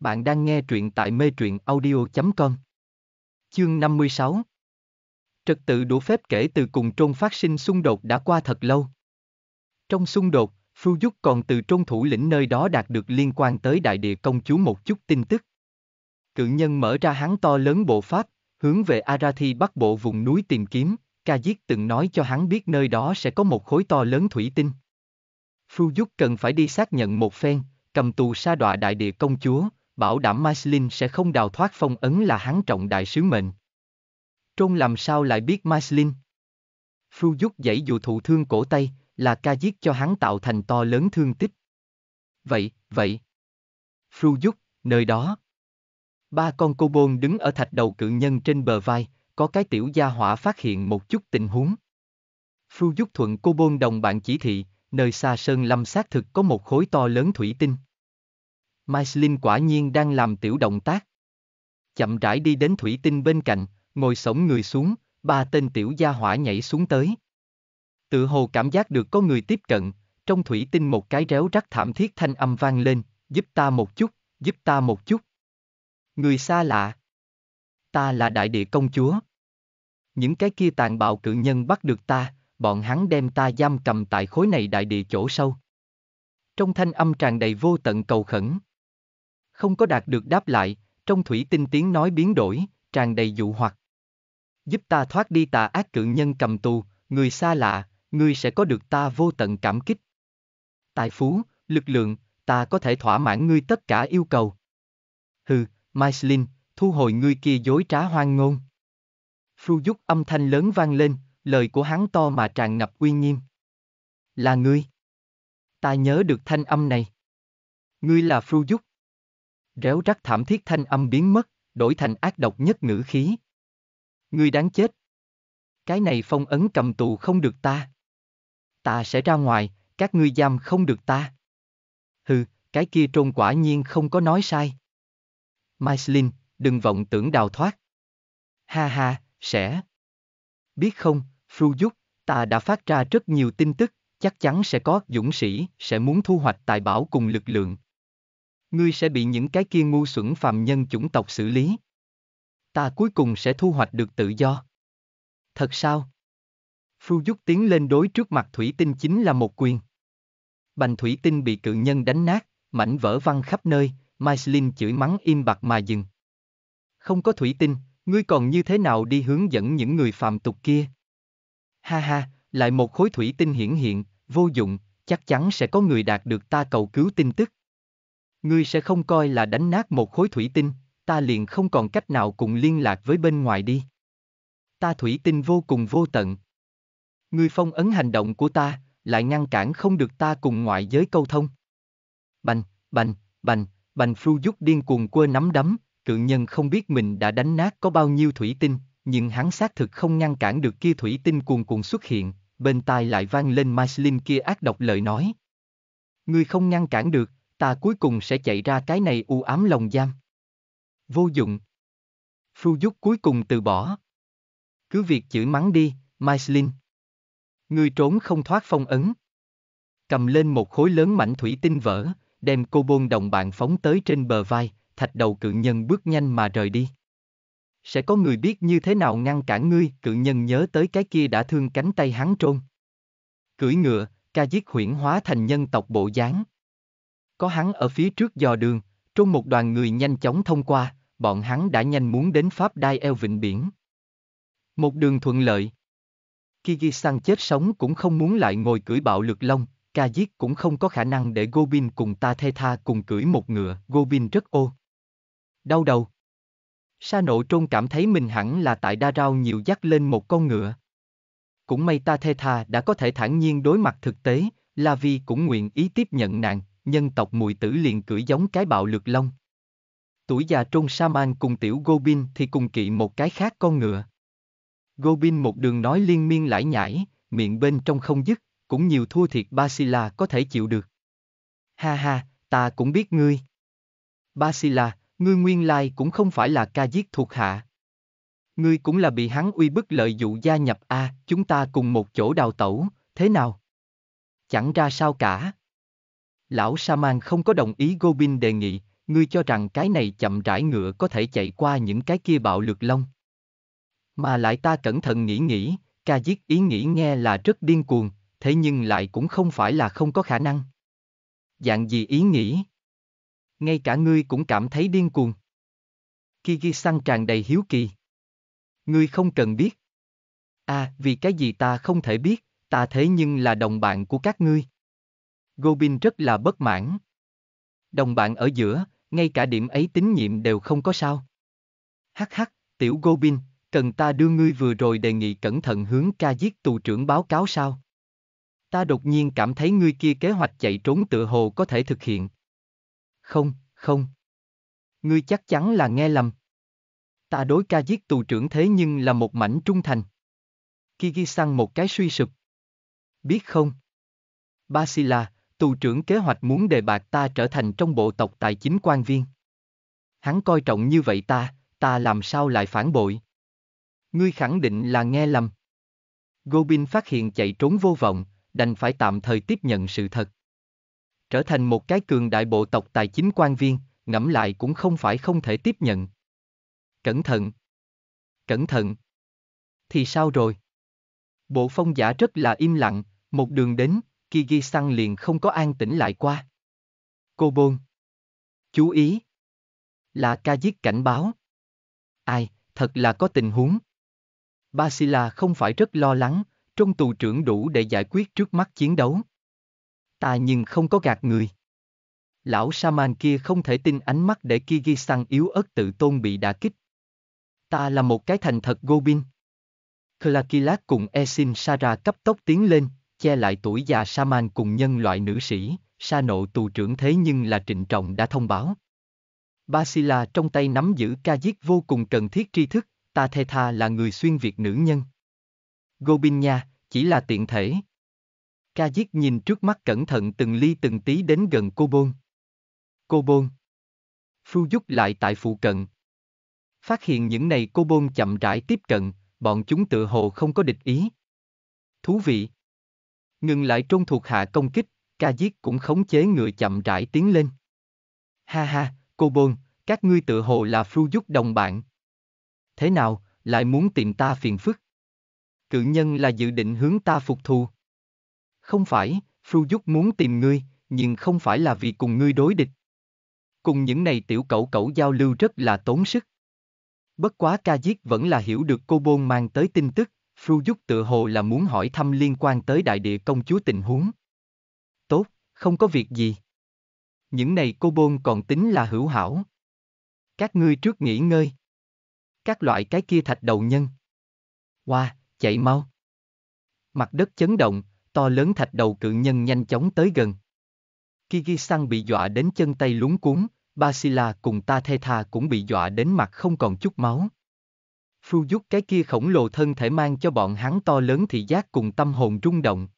Bạn đang nghe truyện tại mê truyện audio.com Chương 56 Trật tự đổ phép kể từ cùng trôn phát sinh xung đột đã qua thật lâu. Trong xung đột, Phu Dúc còn từ trôn thủ lĩnh nơi đó đạt được liên quan tới đại địa công chúa một chút tin tức. Cự nhân mở ra hắn to lớn bộ pháp, hướng về Arathi bắc bộ vùng núi tìm kiếm, Ca Diết từng nói cho hắn biết nơi đó sẽ có một khối to lớn thủy tinh. Phu Dúc cần phải đi xác nhận một phen, cầm tù sa đọa đại địa công chúa, bảo đảm Maslin sẽ không đào thoát phong ấn là hắn trọng đại sứ mệnh. Trôn làm sao lại biết Maslin? Phu Dúc dãy dù thụ thương cổ tay, là Ca giết cho hắn tạo thành to lớn thương tích. Vậy, vậy. Phu Dúc, nơi đó, Ba con cô bôn đứng ở thạch đầu cự nhân trên bờ vai, có cái tiểu gia hỏa phát hiện một chút tình huống. Phu giúp thuận cô bôn đồng bạn chỉ thị, nơi xa sơn lâm xác thực có một khối to lớn thủy tinh. Maislin quả nhiên đang làm tiểu động tác. Chậm rãi đi đến thủy tinh bên cạnh, ngồi sổng người xuống, ba tên tiểu gia hỏa nhảy xuống tới. Tự hồ cảm giác được có người tiếp cận, trong thủy tinh một cái réo rắc thảm thiết thanh âm vang lên, giúp ta một chút, giúp ta một chút. Người xa lạ. Ta là đại địa công chúa. Những cái kia tàn bạo cự nhân bắt được ta, bọn hắn đem ta giam cầm tại khối này đại địa chỗ sâu. Trong thanh âm tràn đầy vô tận cầu khẩn. Không có đạt được đáp lại, trong thủy tinh tiếng nói biến đổi, tràn đầy dụ hoặc. Giúp ta thoát đi tà ác cự nhân cầm tù, người xa lạ, người sẽ có được ta vô tận cảm kích. Tài phú, lực lượng, ta có thể thỏa mãn ngươi tất cả yêu cầu. Hừ, Maislin, thu hồi ngươi kia dối trá hoang ngôn. Phu giúp âm thanh lớn vang lên, lời của hắn to mà tràn ngập uy nghiêm. Là ngươi. Ta nhớ được thanh âm này. Ngươi là phu giúp. Réo rắc thảm thiết thanh âm biến mất, đổi thành ác độc nhất ngữ khí. Ngươi đáng chết. Cái này phong ấn cầm tù không được ta. Ta sẽ ra ngoài, các ngươi giam không được ta. Hừ, cái kia trôn quả nhiên không có nói sai. Maislin, đừng vọng tưởng đào thoát. Ha ha, sẽ. Biết không, Phu Giúp, ta đã phát ra rất nhiều tin tức, chắc chắn sẽ có dũng sĩ, sẽ muốn thu hoạch tài bảo cùng lực lượng. Ngươi sẽ bị những cái kia ngu xuẩn phàm nhân chủng tộc xử lý. Ta cuối cùng sẽ thu hoạch được tự do. Thật sao? Phu Giúp tiến lên đối trước mặt thủy tinh chính là một quyền. Bành thủy tinh bị cự nhân đánh nát, mảnh vỡ văng khắp nơi, Maislin chửi mắng im bặt mà dừng. Không có thủy tinh, ngươi còn như thế nào đi hướng dẫn những người phạm tục kia? Ha ha, lại một khối thủy tinh hiển hiện, vô dụng, chắc chắn sẽ có người đạt được ta cầu cứu tin tức. Ngươi sẽ không coi là đánh nát một khối thủy tinh, ta liền không còn cách nào cùng liên lạc với bên ngoài đi. Ta thủy tinh vô cùng vô tận. Ngươi phong ấn hành động của ta, lại ngăn cản không được ta cùng ngoại giới câu thông. Bành, bành, bành, Bành Phu giúp điên cuồng quơ nắm đấm, cự nhân không biết mình đã đánh nát có bao nhiêu thủy tinh, nhưng hắn xác thực không ngăn cản được kia thủy tinh cuồn cuộn xuất hiện, bên tai lại vang lên Maislin kia ác độc lời nói. Ngươi không ngăn cản được, ta cuối cùng sẽ chạy ra cái này u ám lòng giam. Vô dụng. Phu giúp cuối cùng từ bỏ. Cứ việc chửi mắng đi, Maislin. Ngươi trốn không thoát phong ấn. Cầm lên một khối lớn mảnh thủy tinh vỡ, đem cô bôn đồng bạn phóng tới trên bờ vai, thạch đầu cự nhân bước nhanh mà rời đi. Sẽ có người biết như thế nào ngăn cản ngươi, cự nhân nhớ tới cái kia đã thương cánh tay hắn trôn. Cưỡi ngựa, ca giết huyển hóa thành nhân tộc bộ dáng. Có hắn ở phía trước dò đường, trôn một đoàn người nhanh chóng thông qua, bọn hắn đã nhanh muốn đến Pháp Đai Eo Vịnh Biển. Một đường thuận lợi. Kiki Sang chết sống cũng không muốn lại ngồi cưỡi bạo lực lông, ca giết cũng không có khả năng để Gobin cùng ta thê tha cùng cưỡi một ngựa, Gobin rất ô. Đau đầu. Sa nộ trôn cảm thấy mình hẳn là tại đa rau nhiều dắt lên một con ngựa. Cũng may ta thê tha đã có thể thản nhiên đối mặt thực tế, La Vi cũng nguyện ý tiếp nhận nạn, nhân tộc mùi tử liền cưỡi giống cái bạo lực long. Tuổi già trôn Saman cùng tiểu Gobin thì cùng kỵ một cái khác con ngựa. Gobin một đường nói liên miên lải nhải, miệng bên trong không dứt, cũng nhiều thua thiệt Basila có thể chịu được. Ha ha, ta cũng biết ngươi. Basila, ngươi nguyên lai cũng không phải là ca giết thuộc hạ. Ngươi cũng là bị hắn uy bức lợi dụ gia nhập a, chúng ta cùng một chỗ đào tẩu, thế nào? Chẳng ra sao cả. Lão Saman không có đồng ý Gobin đề nghị, ngươi cho rằng cái này chậm rãi ngựa có thể chạy qua những cái kia bạo lực lông. Mà lại ta cẩn thận nghĩ nghĩ, ca giết ý nghĩ nghe là rất điên cuồng, thế nhưng lại cũng không phải là không có khả năng. Dạng gì ý nghĩ? Ngay cả ngươi cũng cảm thấy điên cuồng. kiki sang tràn đầy hiếu kỳ. Ngươi không cần biết. À, vì cái gì ta không thể biết, ta thế nhưng là đồng bạn của các ngươi. Gobin rất là bất mãn. Đồng bạn ở giữa, ngay cả điểm ấy tín nhiệm đều không có sao. Hắc hắc, tiểu Gobin, cần ta đưa ngươi vừa rồi đề nghị cẩn thận hướng ca giết tù trưởng báo cáo sao? ta đột nhiên cảm thấy ngươi kia kế hoạch chạy trốn tự hồ có thể thực hiện. Không, không. Ngươi chắc chắn là nghe lầm. Ta đối ca giết tù trưởng thế nhưng là một mảnh trung thành. Kiki sang một cái suy sụp. Biết không? Basila, tù trưởng kế hoạch muốn đề bạc ta trở thành trong bộ tộc tài chính quan viên. Hắn coi trọng như vậy ta, ta làm sao lại phản bội? Ngươi khẳng định là nghe lầm. Gobin phát hiện chạy trốn vô vọng, đành phải tạm thời tiếp nhận sự thật. Trở thành một cái cường đại bộ tộc tài chính quan viên, ngẫm lại cũng không phải không thể tiếp nhận. Cẩn thận. Cẩn thận. Thì sao rồi? Bộ phong giả rất là im lặng, một đường đến, Kiki Sang liền không có an tĩnh lại qua. Cô Bôn. Chú ý. Là ca giết cảnh báo. Ai, thật là có tình huống. Basila không phải rất lo lắng, trong tù trưởng đủ để giải quyết trước mắt chiến đấu. Ta nhưng không có gạt người. Lão Saman kia không thể tin ánh mắt để Kyrgyzstan yếu ớt tự tôn bị đả kích. Ta là một cái thành thật Gobin. Klakilak cùng Esin Sara cấp tốc tiến lên, che lại tuổi già Saman cùng nhân loại nữ sĩ, sa nộ tù trưởng thế nhưng là trịnh trọng đã thông báo. Basila trong tay nắm giữ ca giết vô cùng cần thiết tri thức, ta thê tha là người xuyên việt nữ nhân. Gobin nha, chỉ là tiện thể. Ca giết nhìn trước mắt cẩn thận từng ly từng tí đến gần cô bôn. Cô bôn. Phu giúp lại tại phụ cận. Phát hiện những này cô bôn chậm rãi tiếp cận, bọn chúng tự hồ không có địch ý. Thú vị. Ngừng lại trôn thuộc hạ công kích, ca giết cũng khống chế người chậm rãi tiến lên. Ha ha, cô bôn, các ngươi tự hồ là phu giúp đồng bạn. Thế nào, lại muốn tìm ta phiền phức? cự nhân là dự định hướng ta phục thù. Không phải, Phu Dúc muốn tìm ngươi, nhưng không phải là vì cùng ngươi đối địch. Cùng những này tiểu cẩu cẩu giao lưu rất là tốn sức. Bất quá ca giết vẫn là hiểu được cô bôn mang tới tin tức, Phu Dúc tự hồ là muốn hỏi thăm liên quan tới đại địa công chúa tình huống. Tốt, không có việc gì. Những này cô bôn còn tính là hữu hảo. Các ngươi trước nghỉ ngơi. Các loại cái kia thạch đầu nhân. Wow, chạy mau. Mặt đất chấn động, to lớn thạch đầu cự nhân nhanh chóng tới gần. Kyrgyzstan bị dọa đến chân tay lúng cuốn, Basila cùng ta thê tha cũng bị dọa đến mặt không còn chút máu. Phu giúp cái kia khổng lồ thân thể mang cho bọn hắn to lớn thị giác cùng tâm hồn rung động.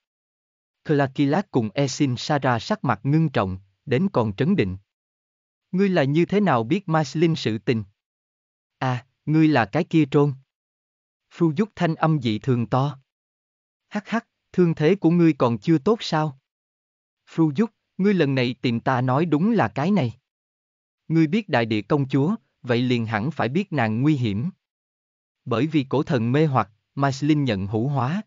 Klakilat cùng Esin Sara sắc mặt ngưng trọng, đến còn trấn định. Ngươi là như thế nào biết Maslin sự tình? À, ngươi là cái kia trôn. Phu giúp thanh âm dị thường to. Hắc hắc, thương thế của ngươi còn chưa tốt sao? Phu giúp, ngươi lần này tìm ta nói đúng là cái này. Ngươi biết đại địa công chúa, vậy liền hẳn phải biết nàng nguy hiểm. Bởi vì cổ thần mê hoặc, Maslin nhận hữu hóa.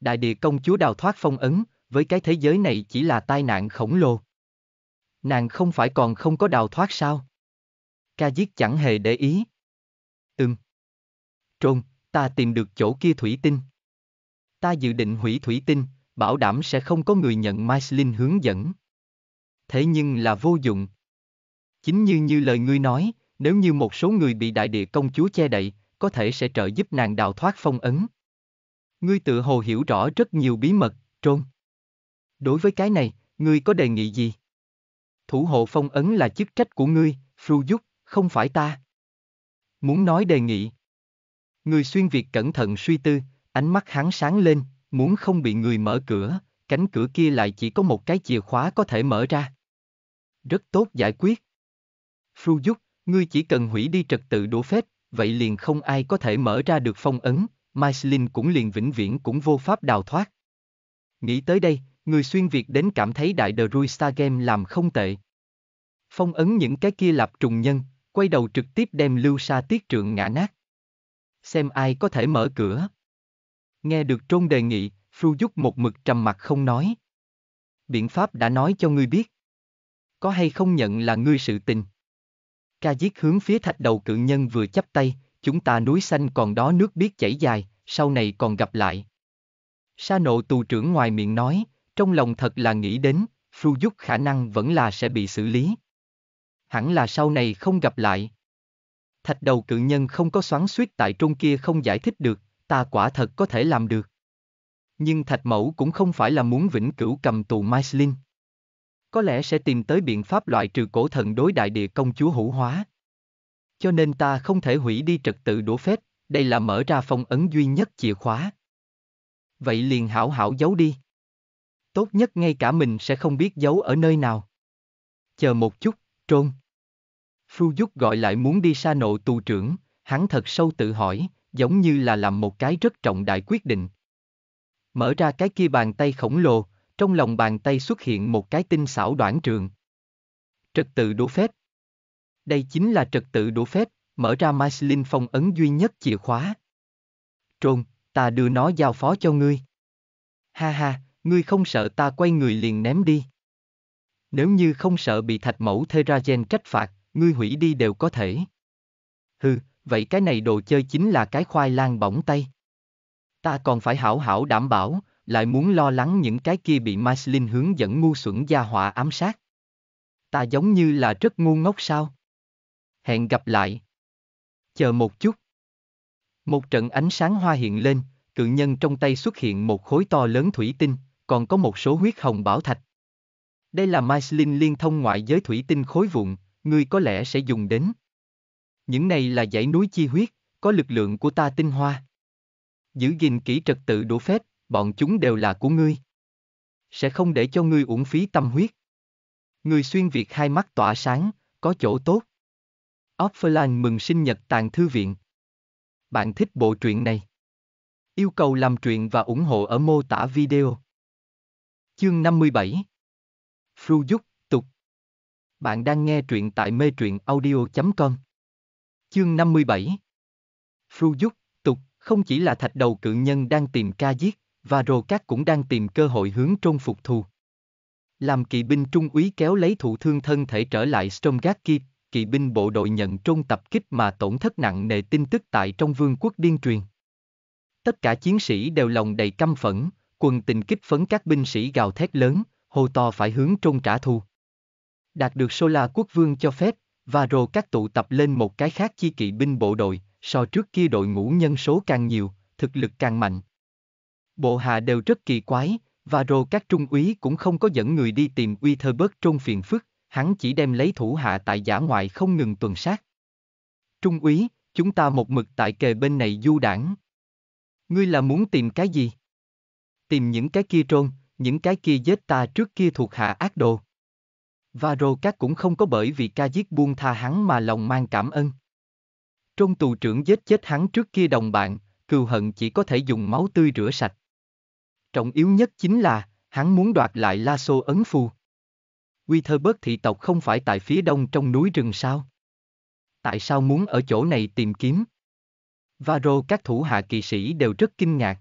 Đại địa công chúa đào thoát phong ấn, với cái thế giới này chỉ là tai nạn khổng lồ. Nàng không phải còn không có đào thoát sao? Ca giết chẳng hề để ý. Ừm. Trôn, Ta tìm được chỗ kia thủy tinh. Ta dự định hủy thủy tinh, bảo đảm sẽ không có người nhận Maislin hướng dẫn. Thế nhưng là vô dụng. Chính như như lời ngươi nói, nếu như một số người bị đại địa công chúa che đậy, có thể sẽ trợ giúp nàng đào thoát phong ấn. Ngươi tự hồ hiểu rõ rất nhiều bí mật, trôn. Đối với cái này, ngươi có đề nghị gì? Thủ hộ phong ấn là chức trách của ngươi, Fru Giúp, không phải ta. Muốn nói đề nghị, Người xuyên Việt cẩn thận suy tư, ánh mắt hắn sáng lên, muốn không bị người mở cửa, cánh cửa kia lại chỉ có một cái chìa khóa có thể mở ra. Rất tốt giải quyết. Phu giúp, ngươi chỉ cần hủy đi trật tự đổ phép, vậy liền không ai có thể mở ra được phong ấn, Maislin cũng liền vĩnh viễn cũng vô pháp đào thoát. Nghĩ tới đây, người xuyên Việt đến cảm thấy đại The Rui Star Game làm không tệ. Phong ấn những cái kia lạp trùng nhân, quay đầu trực tiếp đem lưu sa tiết trượng ngã nát xem ai có thể mở cửa. Nghe được Trôn đề nghị, Phu Dúc một mực trầm mặt không nói. Biện pháp đã nói cho ngươi biết. Có hay không nhận là ngươi sự tình. Ca giết hướng phía thạch đầu cự nhân vừa chắp tay, chúng ta núi xanh còn đó nước biết chảy dài, sau này còn gặp lại. Sa nộ tù trưởng ngoài miệng nói, trong lòng thật là nghĩ đến, Phu Dúc khả năng vẫn là sẽ bị xử lý. Hẳn là sau này không gặp lại thạch đầu cự nhân không có xoắn suýt tại trung kia không giải thích được, ta quả thật có thể làm được. Nhưng thạch mẫu cũng không phải là muốn vĩnh cửu cầm tù Maislin. Có lẽ sẽ tìm tới biện pháp loại trừ cổ thần đối đại địa công chúa hữu hóa. Cho nên ta không thể hủy đi trật tự đũa phép, đây là mở ra phong ấn duy nhất chìa khóa. Vậy liền hảo hảo giấu đi. Tốt nhất ngay cả mình sẽ không biết giấu ở nơi nào. Chờ một chút, trôn. Phu Dúc gọi lại muốn đi xa nộ tù trưởng, hắn thật sâu tự hỏi, giống như là làm một cái rất trọng đại quyết định. Mở ra cái kia bàn tay khổng lồ, trong lòng bàn tay xuất hiện một cái tinh xảo đoạn trường. Trật tự đủ phép. Đây chính là trật tự đủ phép, mở ra Maslin phong ấn duy nhất chìa khóa. Trôn, ta đưa nó giao phó cho ngươi. Ha ha, ngươi không sợ ta quay người liền ném đi. Nếu như không sợ bị thạch mẫu Theragen trách phạt, ngươi hủy đi đều có thể. Hừ, vậy cái này đồ chơi chính là cái khoai lang bỏng tay. Ta còn phải hảo hảo đảm bảo, lại muốn lo lắng những cái kia bị Maislin hướng dẫn ngu xuẩn gia họa ám sát. Ta giống như là rất ngu ngốc sao? Hẹn gặp lại. Chờ một chút. Một trận ánh sáng hoa hiện lên, cự nhân trong tay xuất hiện một khối to lớn thủy tinh, còn có một số huyết hồng bảo thạch. Đây là Maislin liên thông ngoại giới thủy tinh khối vụn, ngươi có lẽ sẽ dùng đến. Những này là dãy núi chi huyết, có lực lượng của ta tinh hoa. Giữ gìn kỹ trật tự đủ phép, bọn chúng đều là của ngươi. Sẽ không để cho ngươi uổng phí tâm huyết. Ngươi xuyên việt hai mắt tỏa sáng, có chỗ tốt. Offline mừng sinh nhật tàn thư viện. Bạn thích bộ truyện này? Yêu cầu làm truyện và ủng hộ ở mô tả video. Chương 57 Fru Giúp bạn đang nghe truyện tại mê truyện audio.com. Chương 57 Phu Dúc, Tục, không chỉ là thạch đầu cự nhân đang tìm ca giết, và rồ cát cũng đang tìm cơ hội hướng trôn phục thù. Làm kỵ binh trung úy kéo lấy thụ thương thân thể trở lại Stromgard Kip, kỵ binh bộ đội nhận trôn tập kích mà tổn thất nặng nề tin tức tại trong vương quốc điên truyền. Tất cả chiến sĩ đều lòng đầy căm phẫn, quần tình kích phấn các binh sĩ gào thét lớn, hô to phải hướng trôn trả thù đạt được Sola quốc vương cho phép, và rồi các tụ tập lên một cái khác chi kỵ binh bộ đội, so trước kia đội ngũ nhân số càng nhiều, thực lực càng mạnh. Bộ hạ đều rất kỳ quái, và rồi các trung úy cũng không có dẫn người đi tìm uy thơ bớt trôn phiền phức, hắn chỉ đem lấy thủ hạ tại giả ngoại không ngừng tuần sát. Trung úy, chúng ta một mực tại kề bên này du đảng. Ngươi là muốn tìm cái gì? Tìm những cái kia trôn, những cái kia giết ta trước kia thuộc hạ ác đồ. Và các cũng không có bởi vì ca giết buông tha hắn mà lòng mang cảm ơn. Trong tù trưởng giết chết hắn trước kia đồng bạn, cừu hận chỉ có thể dùng máu tươi rửa sạch. Trọng yếu nhất chính là, hắn muốn đoạt lại La Sô ấn phù. thơ bớt thị tộc không phải tại phía đông trong núi rừng sao? Tại sao muốn ở chỗ này tìm kiếm? Varo các thủ hạ kỳ sĩ đều rất kinh ngạc.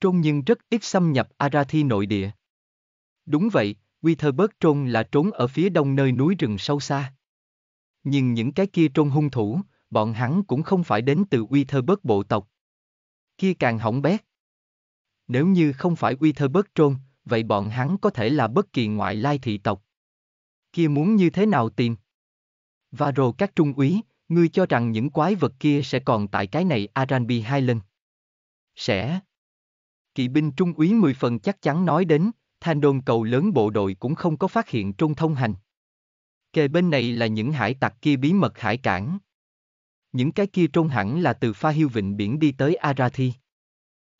Trôn nhưng rất ít xâm nhập Arathi nội địa. Đúng vậy, Witherberg trôn là trốn ở phía đông nơi núi rừng sâu xa. Nhưng những cái kia trôn hung thủ, bọn hắn cũng không phải đến từ Witherberg bộ tộc. Kia càng hỏng bét. Nếu như không phải Witherberg trôn, vậy bọn hắn có thể là bất kỳ ngoại lai thị tộc. Kia muốn như thế nào tìm? Và rồi các trung úy, ngươi cho rằng những quái vật kia sẽ còn tại cái này Aranbi Highland. Sẽ. Kỵ binh trung úy mười phần chắc chắn nói đến, Thanh đôn cầu lớn bộ đội cũng không có phát hiện trung thông hành. Kề bên này là những hải tặc kia bí mật hải cảng. Những cái kia trung hẳn là từ pha hiu vịnh biển đi tới Arathi.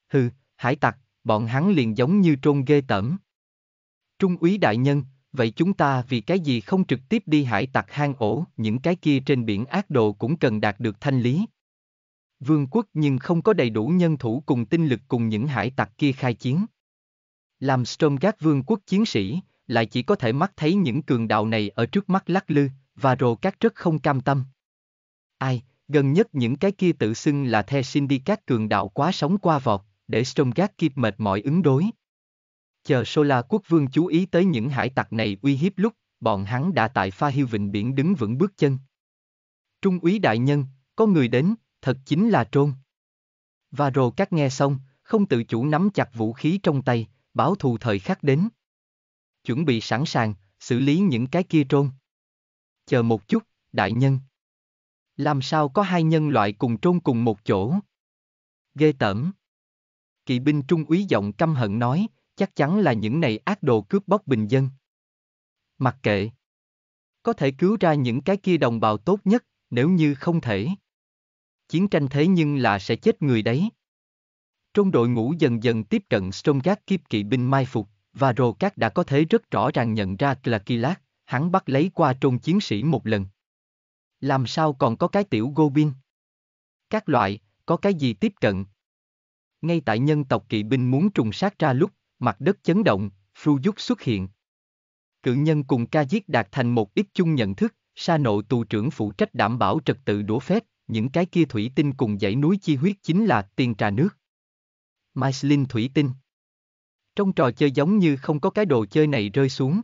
Hừ, hải tặc, bọn hắn liền giống như trôn ghê tởm. Trung úy đại nhân, vậy chúng ta vì cái gì không trực tiếp đi hải tặc hang ổ, những cái kia trên biển ác đồ cũng cần đạt được thanh lý. Vương quốc nhưng không có đầy đủ nhân thủ cùng tinh lực cùng những hải tặc kia khai chiến. Làm Stormgard vương quốc chiến sĩ, lại chỉ có thể mắt thấy những cường đạo này ở trước mắt lắc lư, và rồ các rất không cam tâm. Ai, gần nhất những cái kia tự xưng là the Syndicate cường đạo quá sống qua vọt, để Stormgard kịp mệt mỏi ứng đối. Chờ Sola quốc vương chú ý tới những hải tặc này uy hiếp lúc, bọn hắn đã tại pha hiu vịnh biển đứng vững bước chân. Trung úy đại nhân, có người đến, thật chính là trôn. Và rồ các nghe xong, không tự chủ nắm chặt vũ khí trong tay, báo thù thời khắc đến. Chuẩn bị sẵn sàng, xử lý những cái kia trôn. Chờ một chút, đại nhân. Làm sao có hai nhân loại cùng trôn cùng một chỗ? Ghê tởm. Kỵ binh trung úy giọng căm hận nói, chắc chắn là những này ác đồ cướp bóc bình dân. Mặc kệ. Có thể cứu ra những cái kia đồng bào tốt nhất, nếu như không thể. Chiến tranh thế nhưng là sẽ chết người đấy. Trong đội ngũ dần dần tiếp cận Strongak kiếp kỵ binh mai phục, và Rokak đã có thể rất rõ ràng nhận ra Klakilat, hắn bắt lấy qua trong chiến sĩ một lần. Làm sao còn có cái tiểu Gobin? Các loại, có cái gì tiếp cận? Ngay tại nhân tộc kỵ binh muốn trùng sát ra lúc, mặt đất chấn động, Fruyuk xuất hiện. Cự nhân cùng ca giết đạt thành một ít chung nhận thức, sa nội tù trưởng phụ trách đảm bảo trật tự đũa phép, những cái kia thủy tinh cùng dãy núi chi huyết chính là tiền trà nước. Michelin thủy tinh. Trong trò chơi giống như không có cái đồ chơi này rơi xuống.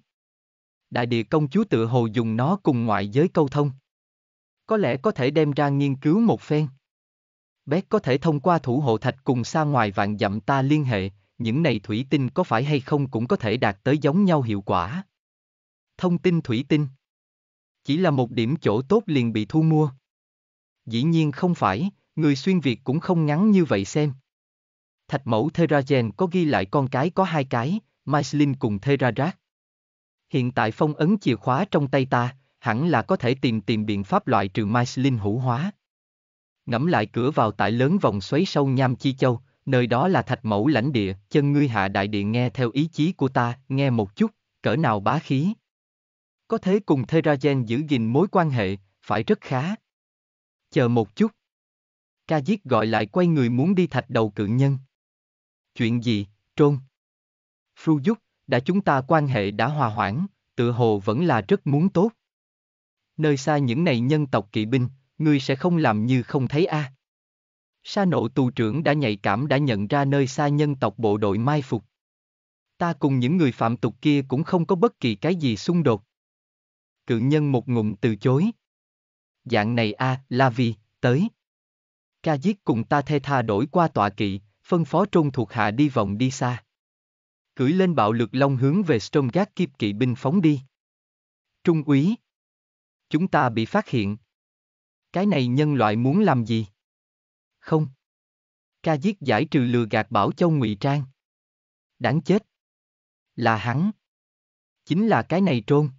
Đại địa công chúa tựa hồ dùng nó cùng ngoại giới câu thông. Có lẽ có thể đem ra nghiên cứu một phen. Bét có thể thông qua thủ hộ thạch cùng xa ngoài vạn dặm ta liên hệ, những này thủy tinh có phải hay không cũng có thể đạt tới giống nhau hiệu quả. Thông tin thủy tinh Chỉ là một điểm chỗ tốt liền bị thu mua. Dĩ nhiên không phải, người xuyên Việt cũng không ngắn như vậy xem thạch mẫu Theragen có ghi lại con cái có hai cái, Maislin cùng Therarak. Hiện tại phong ấn chìa khóa trong tay ta, hẳn là có thể tìm tìm biện pháp loại trừ Maislin hữu hóa. Ngẫm lại cửa vào tại lớn vòng xoáy sâu Nham Chi Châu, nơi đó là thạch mẫu lãnh địa, chân ngươi hạ đại địa nghe theo ý chí của ta, nghe một chút, cỡ nào bá khí. Có thế cùng Theragen giữ gìn mối quan hệ, phải rất khá. Chờ một chút. Ca giết gọi lại quay người muốn đi thạch đầu cự nhân. Chuyện gì, trôn? Phu Dúc đã chúng ta quan hệ đã hòa hoãn, tự hồ vẫn là rất muốn tốt. Nơi xa những này nhân tộc kỵ binh, ngươi sẽ không làm như không thấy a. À. Sa nộ tù trưởng đã nhạy cảm đã nhận ra nơi xa nhân tộc bộ đội mai phục. Ta cùng những người phạm tục kia cũng không có bất kỳ cái gì xung đột. Cự nhân một ngụm từ chối. Dạng này a, à, La Vi, tới. Ca giết cùng ta thê tha đổi qua tọa kỵ, phân phó trôn thuộc hạ đi vòng đi xa. Cưỡi lên bạo lực long hướng về Stromgard kiếp kỵ binh phóng đi. Trung úy. Chúng ta bị phát hiện. Cái này nhân loại muốn làm gì? Không. Ca giết giải trừ lừa gạt bảo châu ngụy trang. Đáng chết. Là hắn. Chính là cái này trôn.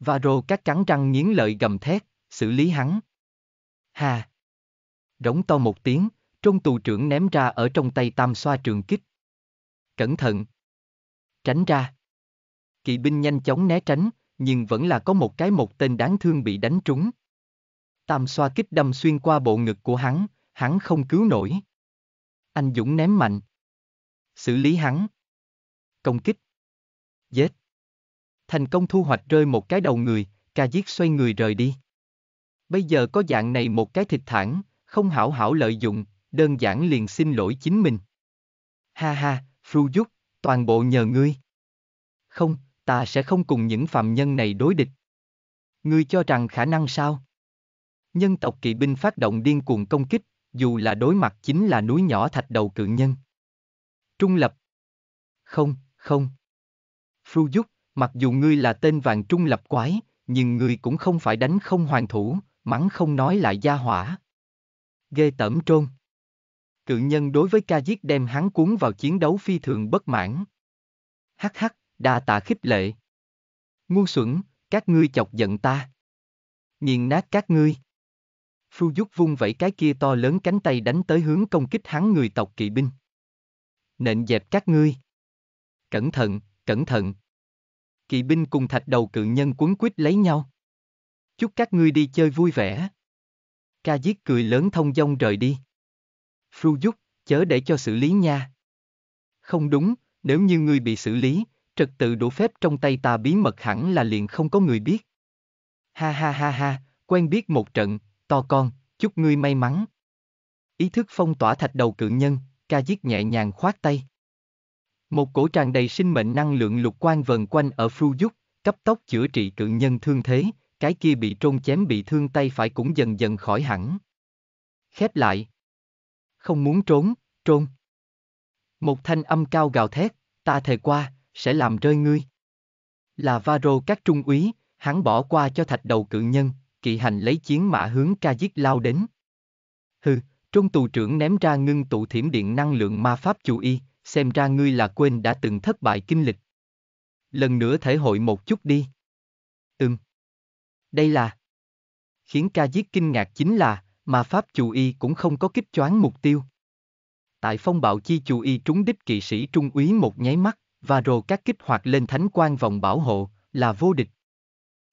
Và rồ các cắn răng nghiến lợi gầm thét, xử lý hắn. Hà. Rống to một tiếng, Trung tù trưởng ném ra ở trong tay tam xoa trường kích. Cẩn thận. Tránh ra. Kỵ binh nhanh chóng né tránh, nhưng vẫn là có một cái một tên đáng thương bị đánh trúng. Tam xoa kích đâm xuyên qua bộ ngực của hắn, hắn không cứu nổi. Anh Dũng ném mạnh. Xử lý hắn. Công kích. Giết. Thành công thu hoạch rơi một cái đầu người, ca giết xoay người rời đi. Bây giờ có dạng này một cái thịt thản, không hảo hảo lợi dụng, đơn giản liền xin lỗi chính mình. Ha ha, Phu giúp, toàn bộ nhờ ngươi. Không, ta sẽ không cùng những phạm nhân này đối địch. Ngươi cho rằng khả năng sao? Nhân tộc kỵ binh phát động điên cuồng công kích, dù là đối mặt chính là núi nhỏ thạch đầu cự nhân. Trung lập. Không, không. Phu giúp, mặc dù ngươi là tên vàng trung lập quái, nhưng ngươi cũng không phải đánh không hoàn thủ, mắng không nói lại gia hỏa. Ghê tẩm trôn cự nhân đối với ca giết đem hắn cuốn vào chiến đấu phi thường bất mãn. Hắc hắc, đa tạ khích lệ. Ngu xuẩn, các ngươi chọc giận ta. Nghiền nát các ngươi. Phu giúp vung vẩy cái kia to lớn cánh tay đánh tới hướng công kích hắn người tộc kỵ binh. Nện dẹp các ngươi. Cẩn thận, cẩn thận. Kỵ binh cùng thạch đầu cự nhân cuốn quýt lấy nhau. Chúc các ngươi đi chơi vui vẻ. Ca giết cười lớn thông dong rời đi. Phu giúp, chớ để cho xử lý nha. Không đúng, nếu như ngươi bị xử lý, trật tự đổ phép trong tay ta bí mật hẳn là liền không có người biết. Ha ha ha ha, quen biết một trận, to con, chúc ngươi may mắn. Ý thức phong tỏa thạch đầu cự nhân, ca giết nhẹ nhàng khoát tay. Một cổ tràn đầy sinh mệnh năng lượng lục quan vần quanh ở Phu Dúc, cấp tốc chữa trị cự nhân thương thế, cái kia bị trôn chém bị thương tay phải cũng dần dần khỏi hẳn. Khép lại không muốn trốn, trôn. Một thanh âm cao gào thét, ta thề qua, sẽ làm rơi ngươi. Là Varo các trung úy, hắn bỏ qua cho thạch đầu cự nhân, kỵ hành lấy chiến mã hướng ca giết lao đến. Hừ, trung tù trưởng ném ra ngưng tụ thiểm điện năng lượng ma pháp chủ y, xem ra ngươi là quên đã từng thất bại kinh lịch. Lần nữa thể hội một chút đi. Ừm. Đây là... Khiến ca giết kinh ngạc chính là, mà pháp chủ y cũng không có kích choáng mục tiêu. Tại phong bạo chi chủ y trúng đích kỵ sĩ trung úy một nháy mắt, và rồ các kích hoạt lên thánh quan vòng bảo hộ, là vô địch.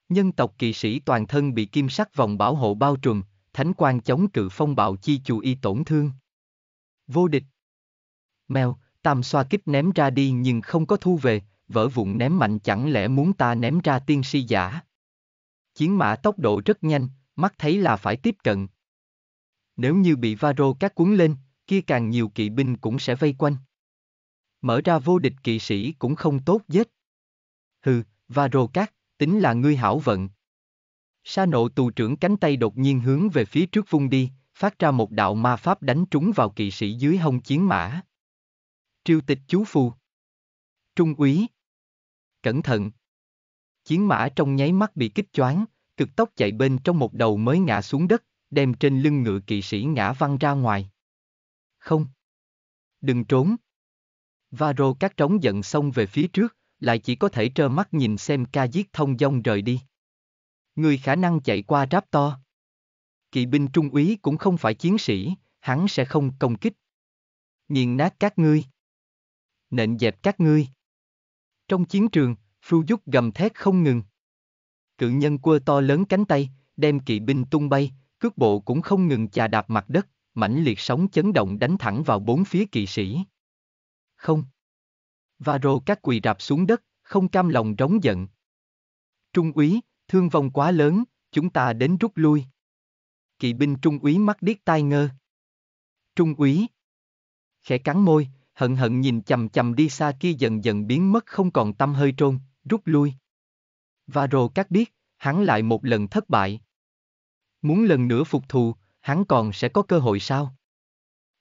Nhân tộc kỵ sĩ toàn thân bị kim sắc vòng bảo hộ bao trùm, thánh quan chống cự phong bạo chi chủ y tổn thương. Vô địch. Mèo, tam xoa kích ném ra đi nhưng không có thu về, vỡ vụn ném mạnh chẳng lẽ muốn ta ném ra tiên si giả. Chiến mã tốc độ rất nhanh, mắt thấy là phải tiếp cận, nếu như bị Varro cắt cuốn lên, kia càng nhiều kỵ binh cũng sẽ vây quanh. Mở ra vô địch kỵ sĩ cũng không tốt giết. Hừ, Varro cắt, tính là ngươi hảo vận. Sa nộ tù trưởng cánh tay đột nhiên hướng về phía trước vung đi, phát ra một đạo ma pháp đánh trúng vào kỵ sĩ dưới hông chiến mã. Triêu tịch chú phù. Trung úy. Cẩn thận. Chiến mã trong nháy mắt bị kích choáng, cực tốc chạy bên trong một đầu mới ngã xuống đất, đem trên lưng ngựa kỵ sĩ ngã văng ra ngoài. Không. Đừng trốn. Varo các trống giận xông về phía trước, lại chỉ có thể trơ mắt nhìn xem ca giết thông dông rời đi. Người khả năng chạy qua ráp to. Kỵ binh trung úy cũng không phải chiến sĩ, hắn sẽ không công kích. Nghiền nát các ngươi. Nện dẹp các ngươi. Trong chiến trường, Phu Dúc gầm thét không ngừng. Cự nhân quơ to lớn cánh tay, đem kỵ binh tung bay, cước bộ cũng không ngừng chà đạp mặt đất, mãnh liệt sóng chấn động đánh thẳng vào bốn phía kỵ sĩ. Không. Và rồ các quỳ rạp xuống đất, không cam lòng rống giận. Trung úy, thương vong quá lớn, chúng ta đến rút lui. Kỵ binh trung úy mắt điếc tai ngơ. Trung úy. Khẽ cắn môi, hận hận nhìn chầm chầm đi xa kia dần dần biến mất không còn tâm hơi trôn, rút lui. Và rồ các biết, hắn lại một lần thất bại, Muốn lần nữa phục thù, hắn còn sẽ có cơ hội sao?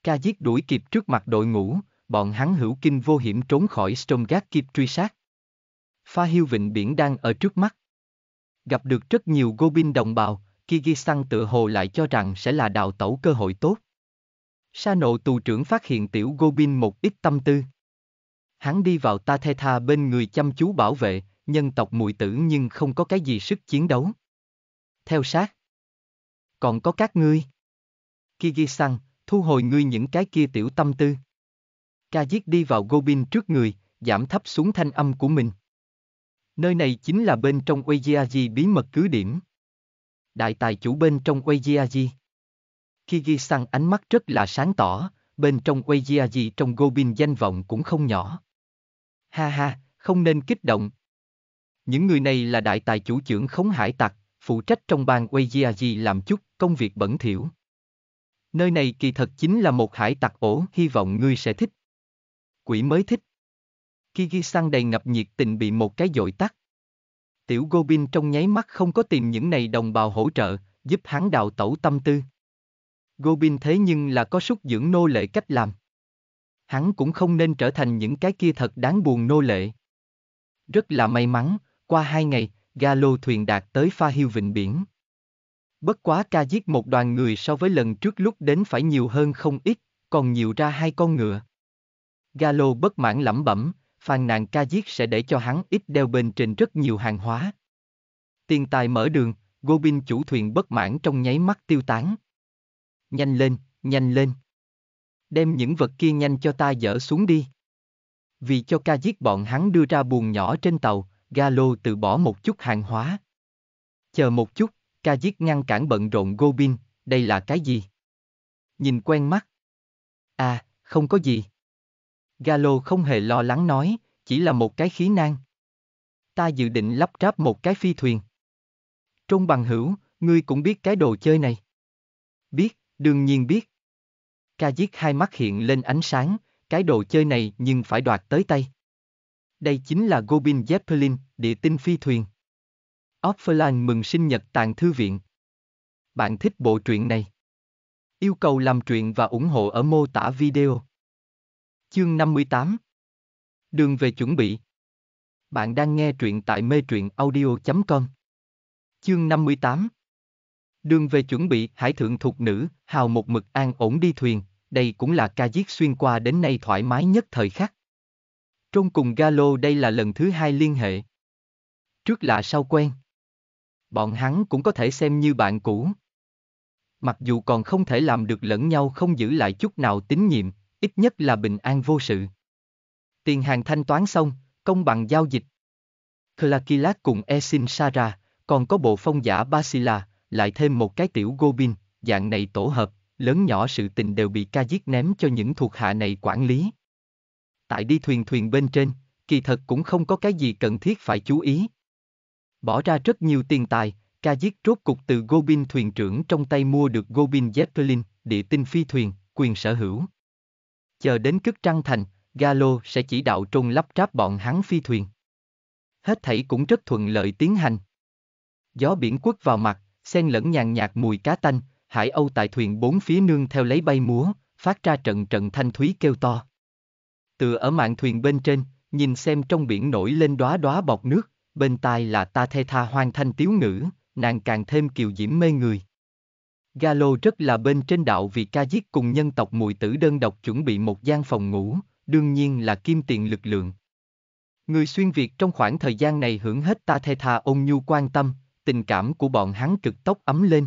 Ca giết đuổi kịp trước mặt đội ngũ, bọn hắn hữu kinh vô hiểm trốn khỏi Stromgard kịp truy sát. Pha hiu vịnh biển đang ở trước mắt. Gặp được rất nhiều Gobin đồng bào, Kyrgyzstan tự hồ lại cho rằng sẽ là đào tẩu cơ hội tốt. Sa nộ tù trưởng phát hiện tiểu Gobin một ít tâm tư. Hắn đi vào ta the tha bên người chăm chú bảo vệ, nhân tộc mùi tử nhưng không có cái gì sức chiến đấu. Theo sát, còn có các ngươi. Kigi-san, thu hồi ngươi những cái kia tiểu tâm tư. Kajit đi vào Gobin trước người, giảm thấp xuống thanh âm của mình. Nơi này chính là bên trong Uejiaji bí mật cứ điểm. Đại tài chủ bên trong Uejiaji. Kigi-san ánh mắt rất là sáng tỏ, bên trong Uejiaji trong Gobin danh vọng cũng không nhỏ. Ha ha, không nên kích động. Những người này là đại tài chủ trưởng khống hải tặc, phụ trách trong bang Weijiaji làm chút công việc bẩn thỉu. Nơi này kỳ thật chính là một hải tặc ổ, hy vọng ngươi sẽ thích. Quỷ mới thích. sang đầy ngập nhiệt tình bị một cái dội tắt. Tiểu Gobin trong nháy mắt không có tìm những này đồng bào hỗ trợ, giúp hắn đào tẩu tâm tư. Gobin thế nhưng là có súc dưỡng nô lệ cách làm. Hắn cũng không nên trở thành những cái kia thật đáng buồn nô lệ. Rất là may mắn, qua hai ngày, ga lô thuyền đạt tới pha hiu vịnh biển. Bất quá ca giết một đoàn người so với lần trước lúc đến phải nhiều hơn không ít, còn nhiều ra hai con ngựa. Galo bất mãn lẩm bẩm, phàn nàn ca giết sẽ để cho hắn ít đeo bên trên rất nhiều hàng hóa. Tiền tài mở đường, Gobin chủ thuyền bất mãn trong nháy mắt tiêu tán. Nhanh lên, nhanh lên. Đem những vật kia nhanh cho ta dỡ xuống đi. Vì cho ca giết bọn hắn đưa ra buồn nhỏ trên tàu, Galo từ bỏ một chút hàng hóa. Chờ một chút, ca giết ngăn cản bận rộn Gobin, đây là cái gì? Nhìn quen mắt. À, không có gì. Galo không hề lo lắng nói, chỉ là một cái khí nang. Ta dự định lắp ráp một cái phi thuyền. Trôn bằng hữu, ngươi cũng biết cái đồ chơi này. Biết, đương nhiên biết. Ca giết hai mắt hiện lên ánh sáng, cái đồ chơi này nhưng phải đoạt tới tay. Đây chính là Gobin Zeppelin, địa tinh phi thuyền. Offline mừng sinh nhật tàng thư viện. Bạn thích bộ truyện này? Yêu cầu làm truyện và ủng hộ ở mô tả video. Chương 58 Đường về chuẩn bị Bạn đang nghe truyện tại mê truyện audio.com Chương 58 Đường về chuẩn bị hải thượng thuộc nữ, hào một mực an ổn đi thuyền, đây cũng là ca giết xuyên qua đến nay thoải mái nhất thời khắc. Trong cùng Galo đây là lần thứ hai liên hệ. Trước là sau quen. Bọn hắn cũng có thể xem như bạn cũ. Mặc dù còn không thể làm được lẫn nhau không giữ lại chút nào tín nhiệm, ít nhất là bình an vô sự. Tiền hàng thanh toán xong, công bằng giao dịch. Klakilat cùng Esin Sara, còn có bộ phong giả Basila, lại thêm một cái tiểu Gobin, dạng này tổ hợp, lớn nhỏ sự tình đều bị ca giết ném cho những thuộc hạ này quản lý tại đi thuyền thuyền bên trên, kỳ thật cũng không có cái gì cần thiết phải chú ý. Bỏ ra rất nhiều tiền tài, ca giết rốt cục từ Gobin thuyền trưởng trong tay mua được Gobin Zeppelin, địa tinh phi thuyền, quyền sở hữu. Chờ đến cức trăng thành, Galo sẽ chỉ đạo trôn lắp ráp bọn hắn phi thuyền. Hết thảy cũng rất thuận lợi tiến hành. Gió biển quất vào mặt, xen lẫn nhàn nhạt mùi cá tanh, hải âu tại thuyền bốn phía nương theo lấy bay múa, phát ra trận trận thanh thúy kêu to. Từ ở mạn thuyền bên trên, nhìn xem trong biển nổi lên đóa đóa bọt nước, bên tai là ta thê tha hoang thanh tiếu ngữ, nàng càng thêm kiều diễm mê người. Galo rất là bên trên đạo vì ca giết cùng nhân tộc mùi tử đơn độc chuẩn bị một gian phòng ngủ, đương nhiên là kim tiền lực lượng. Người xuyên Việt trong khoảng thời gian này hưởng hết ta thê tha ôn nhu quan tâm, tình cảm của bọn hắn cực tốc ấm lên.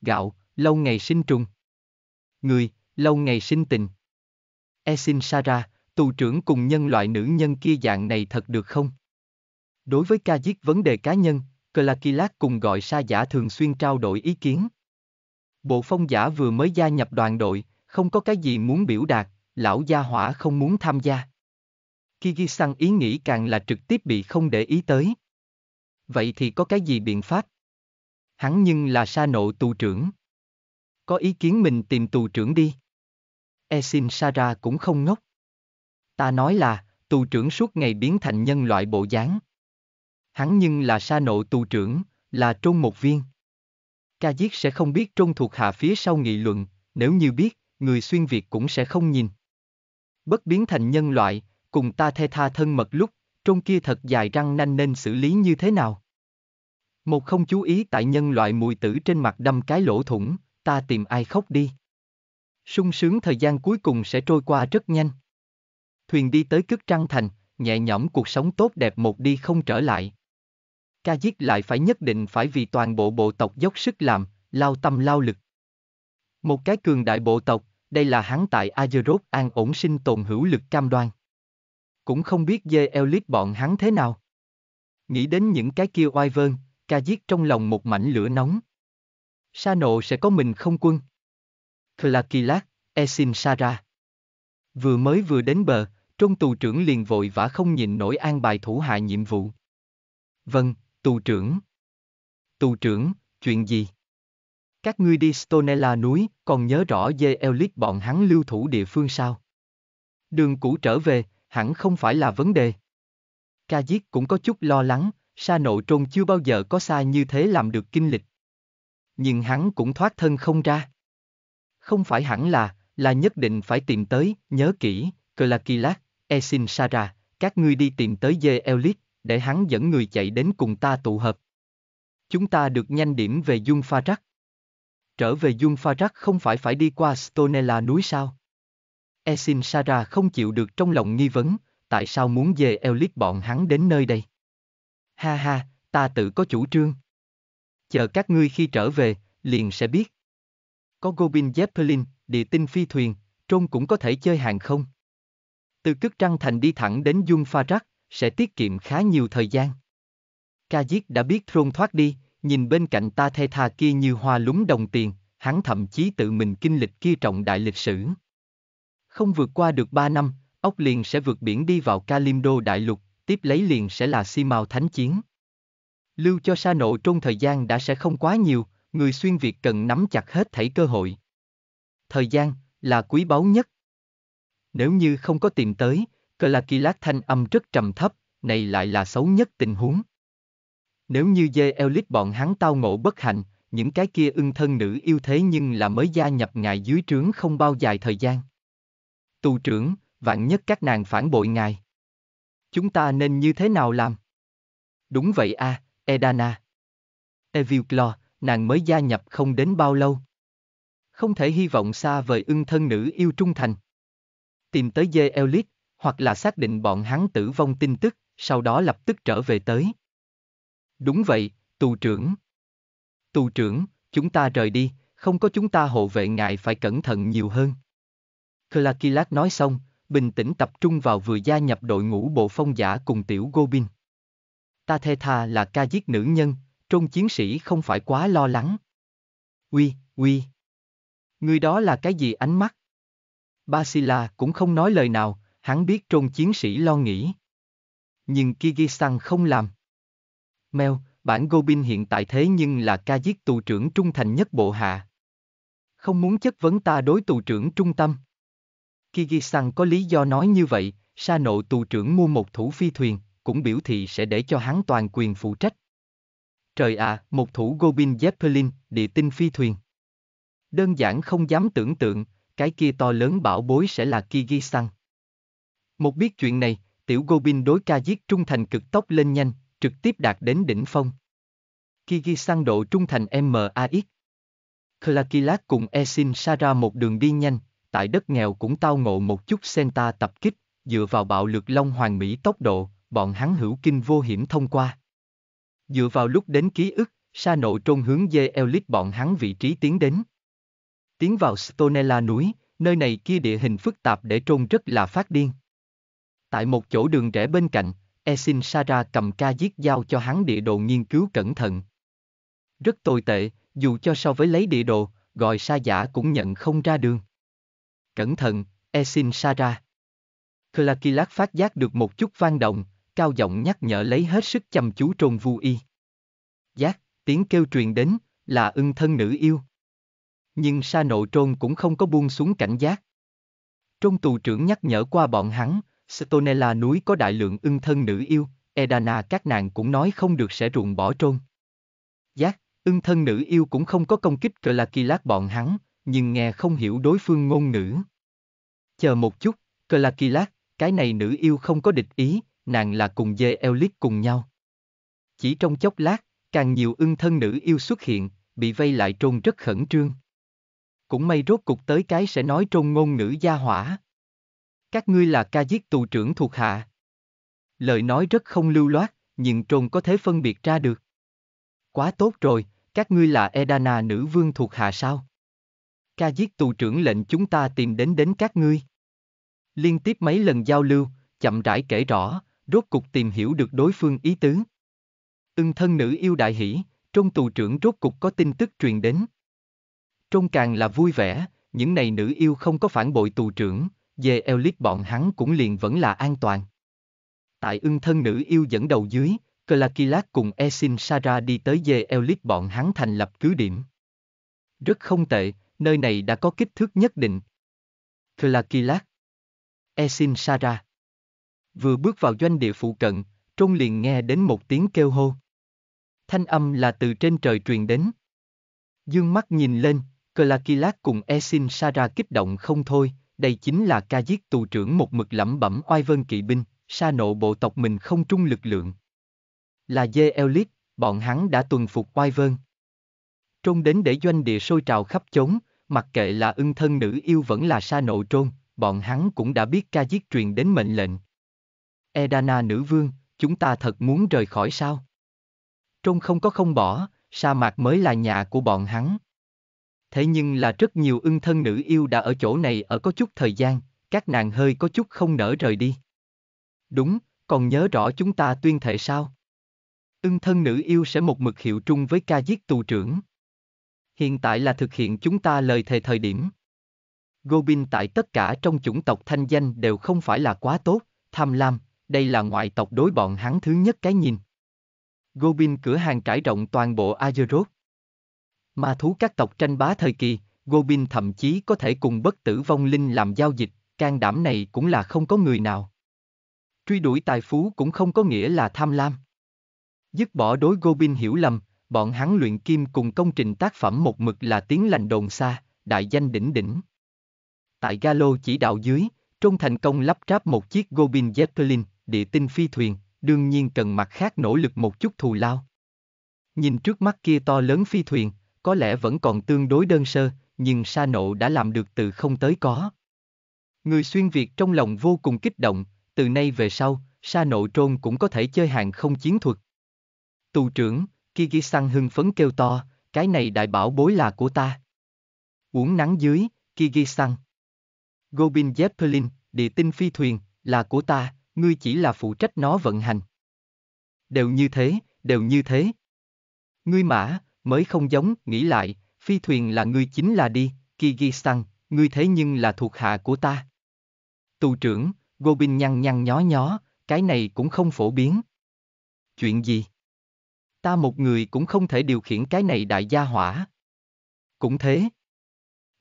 Gạo, lâu ngày sinh trùng. Người, lâu ngày sinh tình. Esin Sara, tù trưởng cùng nhân loại nữ nhân kia dạng này thật được không? Đối với ca giết vấn đề cá nhân, Clakilat cùng gọi sa giả thường xuyên trao đổi ý kiến. Bộ phong giả vừa mới gia nhập đoàn đội, không có cái gì muốn biểu đạt, lão gia hỏa không muốn tham gia. Kyrgyzstan ý nghĩ càng là trực tiếp bị không để ý tới. Vậy thì có cái gì biện pháp? Hắn nhưng là sa nộ tù trưởng. Có ý kiến mình tìm tù trưởng đi. Esin Sara cũng không ngốc. Ta nói là, tù trưởng suốt ngày biến thành nhân loại bộ dáng. Hắn nhưng là sa nộ tù trưởng, là trôn một viên. Ca giết sẽ không biết trôn thuộc hạ phía sau nghị luận, nếu như biết, người xuyên Việt cũng sẽ không nhìn. Bất biến thành nhân loại, cùng ta thê tha thân mật lúc, trôn kia thật dài răng nanh nên xử lý như thế nào? Một không chú ý tại nhân loại mùi tử trên mặt đâm cái lỗ thủng, ta tìm ai khóc đi. Sung sướng thời gian cuối cùng sẽ trôi qua rất nhanh. Thuyền đi tới cước trăng thành, nhẹ nhõm cuộc sống tốt đẹp một đi không trở lại. Ca giết lại phải nhất định phải vì toàn bộ bộ tộc dốc sức làm, lao tâm lao lực. Một cái cường đại bộ tộc, đây là hắn tại Azeroth an ổn sinh tồn hữu lực cam đoan. Cũng không biết dê Elite bọn hắn thế nào. Nghĩ đến những cái kia oai vơn, ca giết trong lòng một mảnh lửa nóng. Sa nộ sẽ có mình không quân. Thlakilat, Esin Sara. Vừa mới vừa đến bờ, Trung tù trưởng liền vội vã không nhìn nổi an bài thủ hạ nhiệm vụ. Vâng, tù trưởng. Tù trưởng, chuyện gì? Các ngươi đi Stonella núi, còn nhớ rõ dê Elit bọn hắn lưu thủ địa phương sao? Đường cũ trở về, hẳn không phải là vấn đề. Ca Diết cũng có chút lo lắng, sa nộ trôn chưa bao giờ có sai như thế làm được kinh lịch. Nhưng hắn cũng thoát thân không ra. Không phải hẳn là, là nhất định phải tìm tới, nhớ kỹ, cơ là kỳ Esin Sara, các ngươi đi tìm tới dê Elit, để hắn dẫn người chạy đến cùng ta tụ hợp. Chúng ta được nhanh điểm về Dung Pha Rắc. Trở về Dung Pha Rắc không phải phải đi qua Stonella núi sao? Esin Sara không chịu được trong lòng nghi vấn, tại sao muốn dê Elit bọn hắn đến nơi đây? Ha ha, ta tự có chủ trương. Chờ các ngươi khi trở về, liền sẽ biết. Có Gobin Zeppelin, địa tinh phi thuyền, trôn cũng có thể chơi hàng không. Từ Cức Trăng Thành đi thẳng đến Dung Pha Rắc, sẽ tiết kiệm khá nhiều thời gian. Ca Diết đã biết Thrôn thoát đi, nhìn bên cạnh ta thê tha kia như hoa lúng đồng tiền, hắn thậm chí tự mình kinh lịch kia trọng đại lịch sử. Không vượt qua được ba năm, ốc liền sẽ vượt biển đi vào Kalimdo đại lục, tiếp lấy liền sẽ là Simao Thánh Chiến. Lưu cho sa nộ trong thời gian đã sẽ không quá nhiều, người xuyên Việt cần nắm chặt hết thảy cơ hội. Thời gian là quý báu nhất. Nếu như không có tìm tới, cờ là kỳ lát thanh âm rất trầm thấp, này lại là xấu nhất tình huống. Nếu như dê Elite bọn hắn tao ngộ bất hạnh, những cái kia ưng thân nữ yêu thế nhưng là mới gia nhập ngài dưới trướng không bao dài thời gian. Tù trưởng, vạn nhất các nàng phản bội ngài. Chúng ta nên như thế nào làm? Đúng vậy a, à, Edana. Evilclaw, nàng mới gia nhập không đến bao lâu. Không thể hy vọng xa vời ưng thân nữ yêu trung thành. Tìm tới dê elit hoặc là xác định bọn hắn tử vong tin tức, sau đó lập tức trở về tới. Đúng vậy, tù trưởng. Tù trưởng, chúng ta rời đi, không có chúng ta hộ vệ ngại phải cẩn thận nhiều hơn. Klakilat nói xong, bình tĩnh tập trung vào vừa gia nhập đội ngũ bộ phong giả cùng tiểu Gobin. Ta thê tha là ca giết nữ nhân, Trung chiến sĩ không phải quá lo lắng. Uy, uy. Người đó là cái gì ánh mắt? Basila cũng không nói lời nào, hắn biết trôn chiến sĩ lo nghĩ. Nhưng Kyrgyzstan không làm. Mèo, bản Gobin hiện tại thế nhưng là ca giết tù trưởng trung thành nhất bộ hạ. Không muốn chất vấn ta đối tù trưởng trung tâm. Kyrgyzstan có lý do nói như vậy, sa nộ tù trưởng mua một thủ phi thuyền, cũng biểu thị sẽ để cho hắn toàn quyền phụ trách. Trời à, một thủ Gobin Zeppelin, địa tinh phi thuyền. Đơn giản không dám tưởng tượng, cái kia to lớn bảo bối sẽ là Kyrgyzstan. Một biết chuyện này, tiểu Gobin đối ca giết trung thành cực tốc lên nhanh, trực tiếp đạt đến đỉnh phong. Kyrgyzstan độ trung thành MAX. Klakilak cùng Esin Sara một đường đi nhanh, tại đất nghèo cũng tao ngộ một chút Senta tập kích, dựa vào bạo lực Long Hoàng Mỹ tốc độ, bọn hắn hữu kinh vô hiểm thông qua. Dựa vào lúc đến ký ức, sa nộ trôn hướng dê Elite bọn hắn vị trí tiến đến. Tiến vào Stonella núi, nơi này kia địa hình phức tạp để trôn rất là phát điên. Tại một chỗ đường rẽ bên cạnh, Esin Sara cầm ca giết giao cho hắn địa đồ nghiên cứu cẩn thận. Rất tồi tệ, dù cho so với lấy địa đồ, gọi sa giả cũng nhận không ra đường. Cẩn thận, Esin Sara. Clarkilat phát giác được một chút vang động, cao giọng nhắc nhở lấy hết sức chăm chú trôn vu y. Giác, tiếng kêu truyền đến, là ưng thân nữ yêu. Nhưng sa nộ trôn cũng không có buông xuống cảnh giác. Trôn tù trưởng nhắc nhở qua bọn hắn, Stonella núi có đại lượng ưng thân nữ yêu, Edana các nàng cũng nói không được sẽ ruộng bỏ trôn. Giác, ưng thân nữ yêu cũng không có công kích cờ là kỳ lát bọn hắn, nhưng nghe không hiểu đối phương ngôn ngữ. Chờ một chút, cờ là kỳ lát, cái này nữ yêu không có địch ý, nàng là cùng dê Elite cùng nhau. Chỉ trong chốc lát, càng nhiều ưng thân nữ yêu xuất hiện, bị vây lại trôn rất khẩn trương. Cũng may rốt cục tới cái sẽ nói trôn ngôn ngữ gia hỏa. Các ngươi là ca giết tù trưởng thuộc hạ. Lời nói rất không lưu loát, nhưng trôn có thể phân biệt ra được. Quá tốt rồi, các ngươi là Edana nữ vương thuộc hạ sao? Ca giết tù trưởng lệnh chúng ta tìm đến đến các ngươi. Liên tiếp mấy lần giao lưu, chậm rãi kể rõ, rốt cục tìm hiểu được đối phương ý tứ. Ưng thân nữ yêu đại hỷ, trong tù trưởng rốt cục có tin tức truyền đến. Trông càng là vui vẻ, những này nữ yêu không có phản bội tù trưởng, về Elite bọn hắn cũng liền vẫn là an toàn. Tại ưng thân nữ yêu dẫn đầu dưới, Klakilat cùng Esin Sara đi tới về Elite bọn hắn thành lập cứ điểm. Rất không tệ, nơi này đã có kích thước nhất định. Klakilat Esin Sara Vừa bước vào doanh địa phụ cận, Trôn liền nghe đến một tiếng kêu hô. Thanh âm là từ trên trời truyền đến. Dương mắt nhìn lên, Klakilat cùng Esin Sara kích động không thôi, đây chính là ca giết tù trưởng một mực lẩm bẩm oai vân kỵ binh, sa nộ bộ tộc mình không trung lực lượng. Là dê elit, bọn hắn đã tuần phục oai vân. Trôn đến để doanh địa sôi trào khắp chốn, mặc kệ là ưng thân nữ yêu vẫn là sa nộ trôn, bọn hắn cũng đã biết ca giết truyền đến mệnh lệnh. Edana nữ vương, chúng ta thật muốn rời khỏi sao? Trông không có không bỏ, sa mạc mới là nhà của bọn hắn. Thế nhưng là rất nhiều ưng thân nữ yêu đã ở chỗ này ở có chút thời gian, các nàng hơi có chút không nỡ rời đi. Đúng, còn nhớ rõ chúng ta tuyên thệ sao? Ưng thân nữ yêu sẽ một mực hiệu trung với ca giết tù trưởng. Hiện tại là thực hiện chúng ta lời thề thời điểm. Gobin tại tất cả trong chủng tộc thanh danh đều không phải là quá tốt, tham lam, đây là ngoại tộc đối bọn hắn thứ nhất cái nhìn. Gobin cửa hàng trải rộng toàn bộ Azeroth. Ma thú các tộc tranh bá thời kỳ, Gobin thậm chí có thể cùng bất tử vong linh làm giao dịch, can đảm này cũng là không có người nào. Truy đuổi tài phú cũng không có nghĩa là tham lam. Dứt bỏ đối Gobin hiểu lầm, bọn hắn luyện kim cùng công trình tác phẩm một mực là tiếng lành đồn xa, đại danh đỉnh đỉnh. Tại Galo chỉ đạo dưới, Trung thành công lắp ráp một chiếc Gobin Zeppelin, địa tinh phi thuyền, đương nhiên cần mặt khác nỗ lực một chút thù lao. Nhìn trước mắt kia to lớn phi thuyền, có lẽ vẫn còn tương đối đơn sơ, nhưng sa nộ đã làm được từ không tới có. Người xuyên Việt trong lòng vô cùng kích động, từ nay về sau, sa nộ trôn cũng có thể chơi hàng không chiến thuật. Tù trưởng, Kiki Sang hưng phấn kêu to, cái này đại bảo bối là của ta. Uống nắng dưới, Kiki Sang, Gobin Zeppelin, địa tinh phi thuyền, là của ta, ngươi chỉ là phụ trách nó vận hành. Đều như thế, đều như thế. Ngươi mã, mới không giống, nghĩ lại, phi thuyền là ngươi chính là đi, Kyrgyzstan, ngươi thế nhưng là thuộc hạ của ta. Tù trưởng, Gobin nhăn nhăn nhó nhó, cái này cũng không phổ biến. Chuyện gì? Ta một người cũng không thể điều khiển cái này đại gia hỏa. Cũng thế.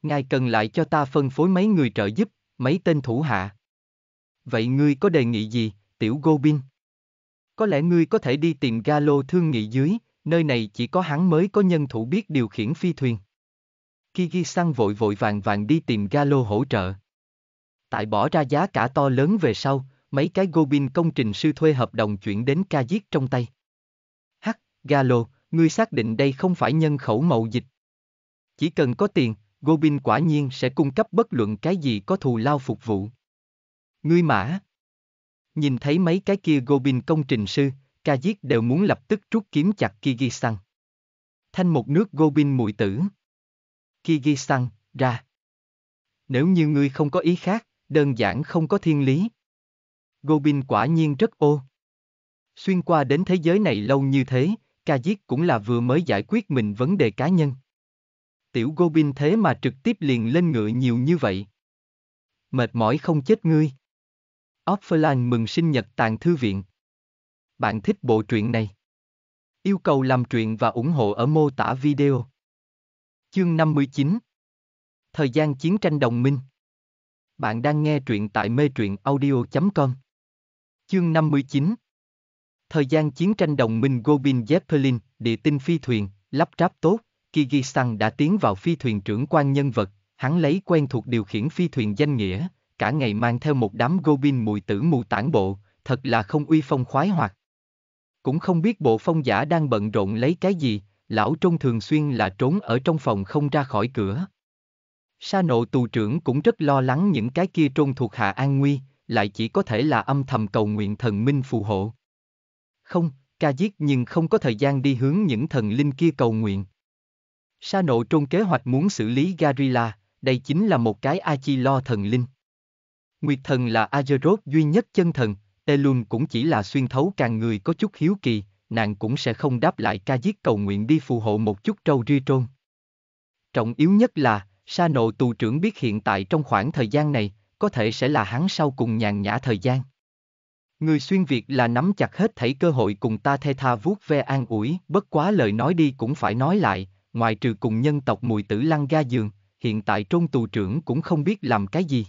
Ngài cần lại cho ta phân phối mấy người trợ giúp, mấy tên thủ hạ. Vậy ngươi có đề nghị gì, tiểu Gobin? Có lẽ ngươi có thể đi tìm Galo thương nghị dưới, nơi này chỉ có hắn mới có nhân thủ biết điều khiển phi thuyền. Kiki sang vội vội vàng vàng đi tìm Galo hỗ trợ. Tại bỏ ra giá cả to lớn về sau, mấy cái Gobin công trình sư thuê hợp đồng chuyển đến ca giết trong tay. Hắc, Galo, ngươi xác định đây không phải nhân khẩu mậu dịch. Chỉ cần có tiền, Gobin quả nhiên sẽ cung cấp bất luận cái gì có thù lao phục vụ. Ngươi mã. Nhìn thấy mấy cái kia Gobin công trình sư, ca giết đều muốn lập tức rút kiếm chặt Sang. Thanh một nước Gobin mùi tử. Sang, ra. Nếu như ngươi không có ý khác, đơn giản không có thiên lý. Gobin quả nhiên rất ô. Xuyên qua đến thế giới này lâu như thế, ca giết cũng là vừa mới giải quyết mình vấn đề cá nhân. Tiểu Gobin thế mà trực tiếp liền lên ngựa nhiều như vậy. Mệt mỏi không chết ngươi. Offline mừng sinh nhật tàng thư viện. Bạn thích bộ truyện này? Yêu cầu làm truyện và ủng hộ ở mô tả video. Chương 59 Thời gian chiến tranh đồng minh Bạn đang nghe truyện tại mê truyện audio.com Chương 59 Thời gian chiến tranh đồng minh Gobin Zeppelin, địa tinh phi thuyền, lắp ráp tốt, Kyrgyzstan đã tiến vào phi thuyền trưởng quan nhân vật, hắn lấy quen thuộc điều khiển phi thuyền danh nghĩa, cả ngày mang theo một đám Gobin mùi tử mù tản bộ, thật là không uy phong khoái hoạt. Cũng không biết bộ phong giả đang bận rộn lấy cái gì, lão trông thường xuyên là trốn ở trong phòng không ra khỏi cửa. Sa nộ tù trưởng cũng rất lo lắng những cái kia trôn thuộc hạ an nguy, lại chỉ có thể là âm thầm cầu nguyện thần minh phù hộ. Không, ca giết nhưng không có thời gian đi hướng những thần linh kia cầu nguyện. Sa nộ trôn kế hoạch muốn xử lý Garila, đây chính là một cái Achi lo thần linh. Nguyệt thần là Azeroth duy nhất chân thần, Elun cũng chỉ là xuyên thấu càng người có chút hiếu kỳ, nàng cũng sẽ không đáp lại ca giết cầu nguyện đi phù hộ một chút trâu ri trôn. Trọng yếu nhất là, sa nộ tù trưởng biết hiện tại trong khoảng thời gian này, có thể sẽ là hắn sau cùng nhàn nhã thời gian. Người xuyên Việt là nắm chặt hết thảy cơ hội cùng ta thê tha vuốt ve an ủi, bất quá lời nói đi cũng phải nói lại, ngoài trừ cùng nhân tộc mùi tử lăng ga giường, hiện tại trôn tù trưởng cũng không biết làm cái gì.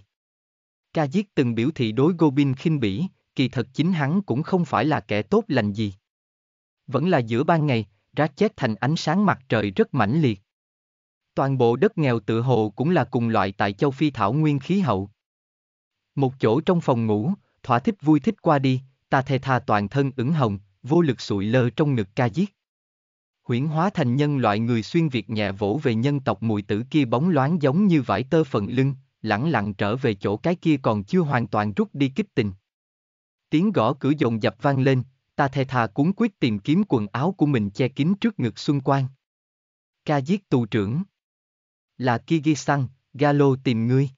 Ca giết từng biểu thị đối Gobin khinh bỉ, kỳ thật chính hắn cũng không phải là kẻ tốt lành gì. Vẫn là giữa ban ngày, ra chết thành ánh sáng mặt trời rất mãnh liệt. Toàn bộ đất nghèo tự hồ cũng là cùng loại tại châu Phi thảo nguyên khí hậu. Một chỗ trong phòng ngủ, thỏa thích vui thích qua đi, ta thề tha toàn thân ửng hồng, vô lực sụi lơ trong ngực ca giết. Huyễn hóa thành nhân loại người xuyên việt nhẹ vỗ về nhân tộc mùi tử kia bóng loáng giống như vải tơ phần lưng, lẳng lặng trở về chỗ cái kia còn chưa hoàn toàn rút đi kích tình. Tiếng gõ cửa dồn dập vang lên, ta thề thà cuốn quyết tìm kiếm quần áo của mình che kín trước ngực xuân quanh. Ca giết tù trưởng. Là Kigi-san, Galo tìm ngươi.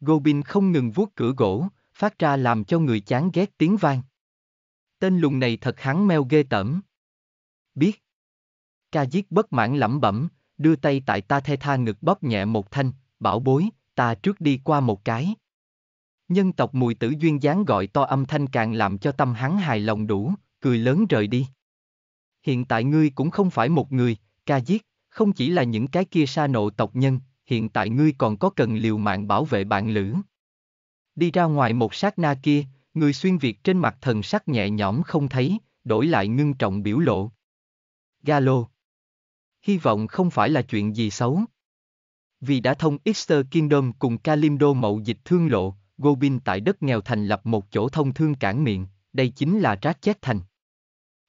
Gobin không ngừng vuốt cửa gỗ, phát ra làm cho người chán ghét tiếng vang. Tên lùng này thật hắn meo ghê tởm. Biết. Ca giết bất mãn lẩm bẩm, đưa tay tại ta thê tha ngực bóp nhẹ một thanh, bảo bối, ta trước đi qua một cái. Nhân tộc mùi tử duyên dáng gọi to âm thanh càng làm cho tâm hắn hài lòng đủ, cười lớn rời đi. Hiện tại ngươi cũng không phải một người, ca giết, không chỉ là những cái kia sa nộ tộc nhân, hiện tại ngươi còn có cần liều mạng bảo vệ bạn lữ. Đi ra ngoài một sát na kia, người xuyên Việt trên mặt thần sắc nhẹ nhõm không thấy, đổi lại ngưng trọng biểu lộ. Galo. Hy vọng không phải là chuyện gì xấu. Vì đã thông Easter Kingdom cùng Kalimdo mậu dịch thương lộ, Gobin tại đất nghèo thành lập một chỗ thông thương cảng miệng, đây chính là Ratchet Thành.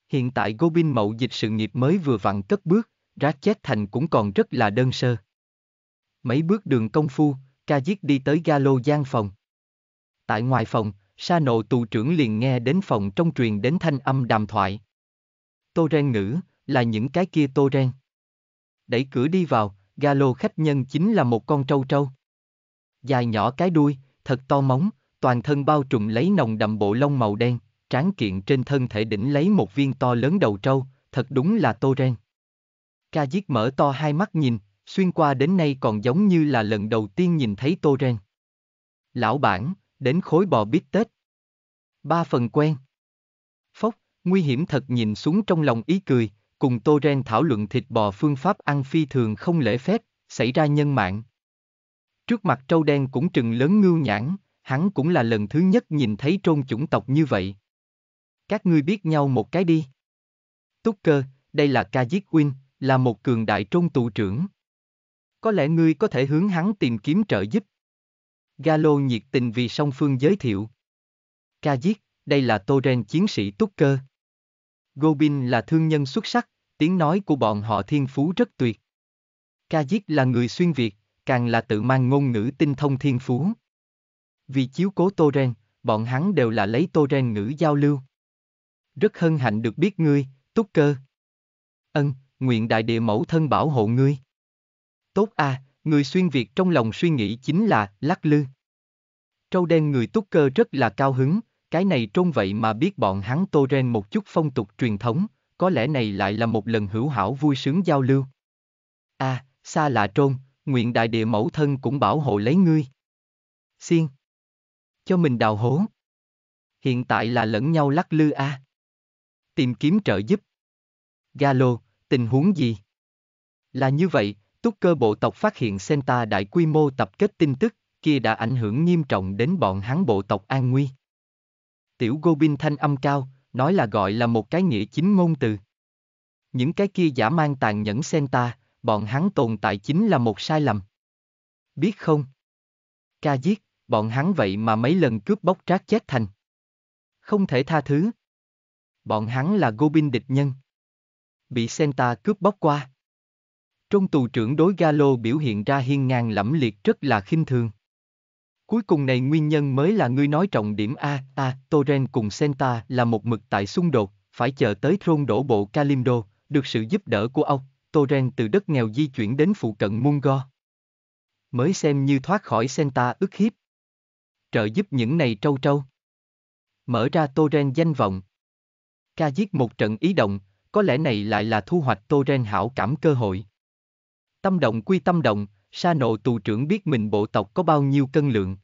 Hiện tại Gobin mậu dịch sự nghiệp mới vừa vặn cất bước, Ratchet Thành cũng còn rất là đơn sơ. Mấy bước đường công phu, Ca giết đi tới galo gian phòng. Tại ngoài phòng, Sa nộ tù trưởng liền nghe đến phòng trong truyền đến thanh âm đàm thoại. Tô Ren ngữ, là những cái kia Tô Ren. Đẩy cửa đi vào, Galo khách nhân chính là một con trâu trâu. Dài nhỏ cái đuôi, thật to móng, toàn thân bao trùm lấy nồng đậm bộ lông màu đen, tráng kiện trên thân thể đỉnh lấy một viên to lớn đầu trâu, thật đúng là tô ren. Ca giết mở to hai mắt nhìn, xuyên qua đến nay còn giống như là lần đầu tiên nhìn thấy tô ren. Lão bản, đến khối bò bít tết. Ba phần quen. Phốc, nguy hiểm thật nhìn xuống trong lòng ý cười, cùng Tô Ren thảo luận thịt bò phương pháp ăn phi thường không lễ phép, xảy ra nhân mạng. Trước mặt trâu đen cũng trừng lớn ngưu nhãn, hắn cũng là lần thứ nhất nhìn thấy trôn chủng tộc như vậy. Các ngươi biết nhau một cái đi. Túc cơ, đây là ca giết Win, là một cường đại trôn tù trưởng. Có lẽ ngươi có thể hướng hắn tìm kiếm trợ giúp. Galo nhiệt tình vì song phương giới thiệu. Ca giết, đây là Tô Ren chiến sĩ Túc cơ. Gobin là thương nhân xuất sắc, tiếng nói của bọn họ thiên phú rất tuyệt. Kajik là người xuyên Việt, càng là tự mang ngôn ngữ tinh thông thiên phú. Vì chiếu cố Toren, bọn hắn đều là lấy Toren ngữ giao lưu. Rất hân hạnh được biết ngươi, Túc Cơ. Ân, nguyện đại địa mẫu thân bảo hộ ngươi. Tốt a, à, người xuyên Việt trong lòng suy nghĩ chính là lắc lư. Trâu đen người Túc Cơ rất là cao hứng, cái này trôn vậy mà biết bọn hắn tô ren một chút phong tục truyền thống, có lẽ này lại là một lần hữu hảo vui sướng giao lưu. a à, xa lạ trôn, nguyện đại địa mẫu thân cũng bảo hộ lấy ngươi. Xiên. Cho mình đào hố. Hiện tại là lẫn nhau lắc lư a. À. Tìm kiếm trợ giúp. Galo, tình huống gì? Là như vậy, túc cơ bộ tộc phát hiện Senta đại quy mô tập kết tin tức, kia đã ảnh hưởng nghiêm trọng đến bọn hắn bộ tộc an nguy. Tiểu Gobin thanh âm cao, nói là gọi là một cái nghĩa chính ngôn từ. Những cái kia giả mang tàn nhẫn xen ta, bọn hắn tồn tại chính là một sai lầm. Biết không? Ca giết, bọn hắn vậy mà mấy lần cướp bóc trác chết thành. Không thể tha thứ. Bọn hắn là Gobin địch nhân. Bị Senta cướp bóc qua. Trong tù trưởng đối Galo biểu hiện ra hiên ngang lẫm liệt rất là khinh thường. Cuối cùng này nguyên nhân mới là ngươi nói trọng điểm A, a, Torren cùng Senta là một mực tại xung đột, phải chờ tới thôn đổ bộ Kalimdo, được sự giúp đỡ của ông, Torren từ đất nghèo di chuyển đến phụ cận Mungo. Mới xem như thoát khỏi Senta ức hiếp. Trợ giúp những này trâu trâu. Mở ra Torren danh vọng. Ca giết một trận ý động, có lẽ này lại là thu hoạch Torren hảo cảm cơ hội. Tâm động quy tâm động, Sa nộ tù trưởng biết mình bộ tộc có bao nhiêu cân lượng.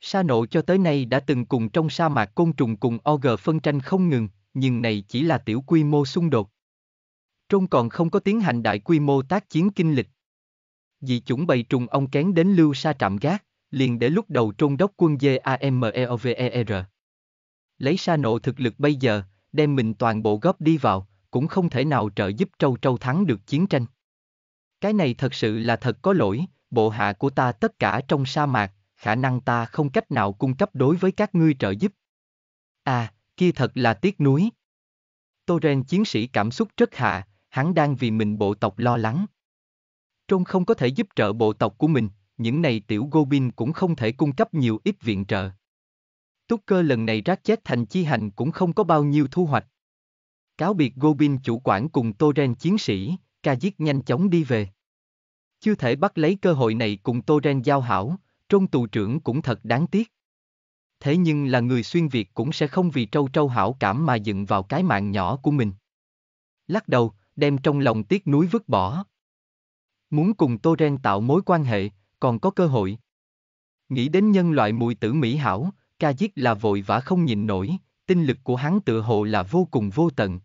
Sa nộ cho tới nay đã từng cùng trong sa mạc côn trùng cùng OG phân tranh không ngừng, nhưng này chỉ là tiểu quy mô xung đột. Trông còn không có tiến hành đại quy mô tác chiến kinh lịch. Vì chủng bầy trùng ông kén đến lưu sa trạm gác, liền để lúc đầu trôn đốc quân dê JAMEOVER. Lấy sa nộ thực lực bây giờ, đem mình toàn bộ góp đi vào, cũng không thể nào trợ giúp trâu trâu thắng được chiến tranh. Cái này thật sự là thật có lỗi, bộ hạ của ta tất cả trong sa mạc, khả năng ta không cách nào cung cấp đối với các ngươi trợ giúp. À, kia thật là tiếc nuối. Toren chiến sĩ cảm xúc rất hạ, hắn đang vì mình bộ tộc lo lắng. Trông không có thể giúp trợ bộ tộc của mình, những này tiểu Gobin cũng không thể cung cấp nhiều ít viện trợ. Túc cơ lần này rác chết thành chi hành cũng không có bao nhiêu thu hoạch. Cáo biệt Gobin chủ quản cùng Toren chiến sĩ, Ca giết nhanh chóng đi về. Chưa thể bắt lấy cơ hội này cùng Ren giao hảo, trong tù trưởng cũng thật đáng tiếc. Thế nhưng là người xuyên Việt cũng sẽ không vì trâu trâu hảo cảm mà dựng vào cái mạng nhỏ của mình. Lắc đầu, đem trong lòng tiếc núi vứt bỏ. Muốn cùng Ren tạo mối quan hệ, còn có cơ hội. Nghĩ đến nhân loại mùi tử mỹ hảo, ca giết là vội vã không nhìn nổi, tinh lực của hắn tự hồ là vô cùng vô tận,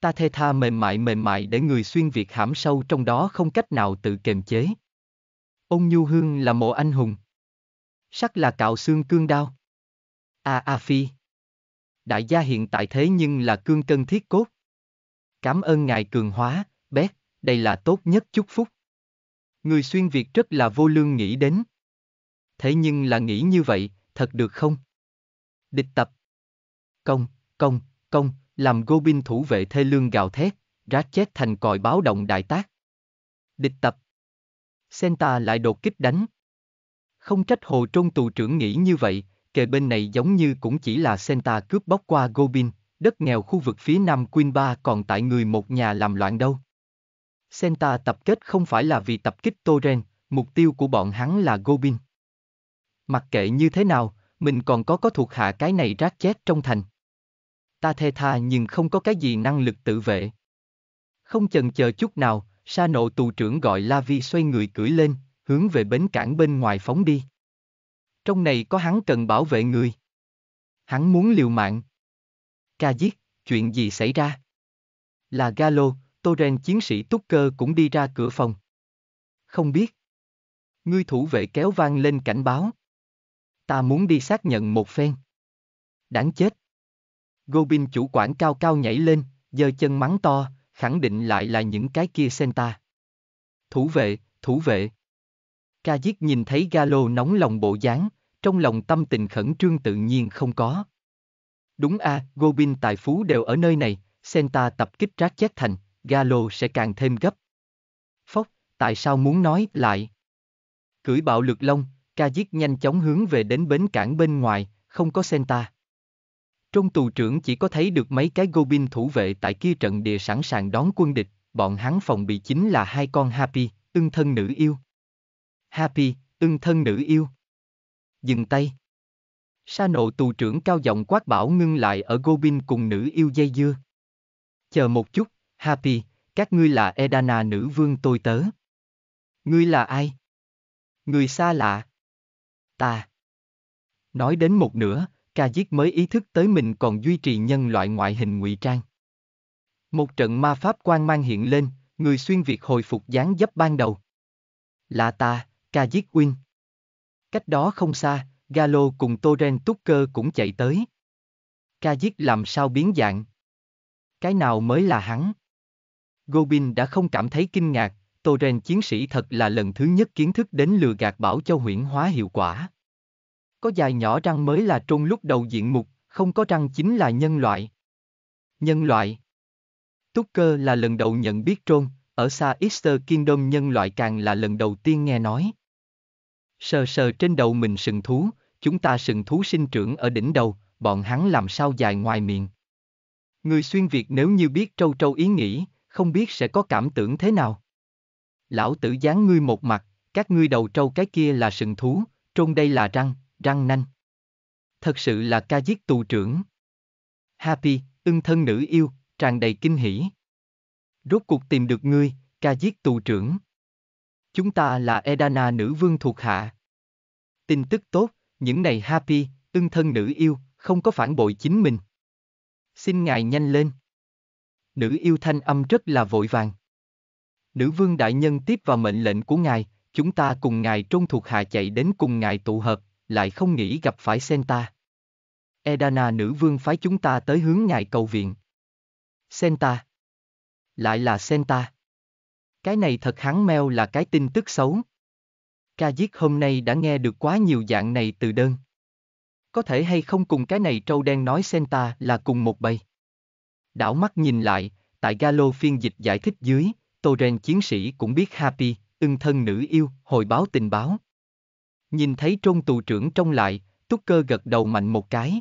ta thê tha mềm mại mềm mại để người xuyên Việt hãm sâu trong đó không cách nào tự kềm chế. Ông nhu hương là mộ anh hùng. Sắc là cạo xương cương đao. A à, A à, Phi. Đại gia hiện tại thế nhưng là cương cân thiết cốt. Cảm ơn ngài cường hóa, bét, đây là tốt nhất chúc phúc. Người xuyên Việt rất là vô lương nghĩ đến. Thế nhưng là nghĩ như vậy, thật được không? Địch tập. Công, công, công, làm Gobin thủ vệ thê lương gào thét, rác chết thành còi báo động đại tác. Địch tập. Senta lại đột kích đánh. Không trách hồ trôn tù trưởng nghĩ như vậy, kề bên này giống như cũng chỉ là Senta cướp bóc qua Gobin, đất nghèo khu vực phía nam Queen Quinba còn tại người một nhà làm loạn đâu. Senta tập kết không phải là vì tập kích Torren, mục tiêu của bọn hắn là Gobin. Mặc kệ như thế nào, mình còn có có thuộc hạ cái này rác chết trong thành ta thê tha nhưng không có cái gì năng lực tự vệ. Không chần chờ chút nào, sa nộ tù trưởng gọi La Vi xoay người cưỡi lên, hướng về bến cảng bên ngoài phóng đi. Trong này có hắn cần bảo vệ người. Hắn muốn liều mạng. Ca giết, chuyện gì xảy ra? Là Galo, Toren chiến sĩ túc cơ cũng đi ra cửa phòng. Không biết. Ngươi thủ vệ kéo vang lên cảnh báo. Ta muốn đi xác nhận một phen. Đáng chết. Gobin chủ quản cao cao nhảy lên, giơ chân mắng to, khẳng định lại là những cái kia Senta. Thủ vệ, thủ vệ. Ca nhìn thấy Galo nóng lòng bộ dáng, trong lòng tâm tình khẩn trương tự nhiên không có. Đúng a, à, Gobin tài phú đều ở nơi này, Senta tập kích rác chết thành, Galo sẽ càng thêm gấp. Phốc, tại sao muốn nói lại? Cửi bạo lực lông, ca nhanh chóng hướng về đến bến cảng bên ngoài, không có Senta. Trong tù trưởng chỉ có thấy được mấy cái Gobin thủ vệ tại kia trận địa sẵn sàng đón quân địch, bọn hắn phòng bị chính là hai con Happy, ưng thân nữ yêu. Happy, ưng thân nữ yêu. Dừng tay. Sa nộ tù trưởng cao giọng quát bảo ngưng lại ở Gobin cùng nữ yêu dây dưa. Chờ một chút, Happy, các ngươi là Edana nữ vương tôi tớ. Ngươi là ai? Người xa lạ. Ta. Nói đến một nửa, Ca giết mới ý thức tới mình còn duy trì nhân loại ngoại hình ngụy trang. Một trận ma pháp quan mang hiện lên, người xuyên Việt hồi phục dáng dấp ban đầu. Là ta, Ca giết Win. Cách đó không xa, Galo cùng Toren Tucker cũng chạy tới. Ca giết làm sao biến dạng? Cái nào mới là hắn? Gobin đã không cảm thấy kinh ngạc, Toren chiến sĩ thật là lần thứ nhất kiến thức đến lừa gạt bảo cho huyễn hóa hiệu quả. Có dài nhỏ răng mới là trôn lúc đầu diện mục, không có răng chính là nhân loại. Nhân loại Túc cơ là lần đầu nhận biết trôn, ở xa Easter Kingdom nhân loại càng là lần đầu tiên nghe nói. Sờ sờ trên đầu mình sừng thú, chúng ta sừng thú sinh trưởng ở đỉnh đầu, bọn hắn làm sao dài ngoài miệng. Người xuyên Việt nếu như biết trâu trâu ý nghĩ, không biết sẽ có cảm tưởng thế nào. Lão tử giáng ngươi một mặt, các ngươi đầu trâu cái kia là sừng thú, trôn đây là răng, răng nanh. Thật sự là ca giết tù trưởng. Happy, ưng thân nữ yêu, tràn đầy kinh hỉ. Rốt cuộc tìm được ngươi, ca giết tù trưởng. Chúng ta là Edana nữ vương thuộc hạ. Tin tức tốt, những này Happy, ưng thân nữ yêu, không có phản bội chính mình. Xin ngài nhanh lên. Nữ yêu thanh âm rất là vội vàng. Nữ vương đại nhân tiếp vào mệnh lệnh của ngài, chúng ta cùng ngài trong thuộc hạ chạy đến cùng ngài tụ hợp, lại không nghĩ gặp phải Senta. Edana nữ vương phái chúng ta tới hướng ngài cầu viện. Senta. Lại là Senta. Cái này thật hắn meo là cái tin tức xấu. Ca giết hôm nay đã nghe được quá nhiều dạng này từ đơn. Có thể hay không cùng cái này trâu đen nói Senta là cùng một bầy. Đảo mắt nhìn lại, tại Galo phiên dịch giải thích dưới, Toren chiến sĩ cũng biết Happy, ưng thân nữ yêu, hồi báo tình báo. Nhìn thấy trôn tù trưởng trông lại, túc cơ gật đầu mạnh một cái.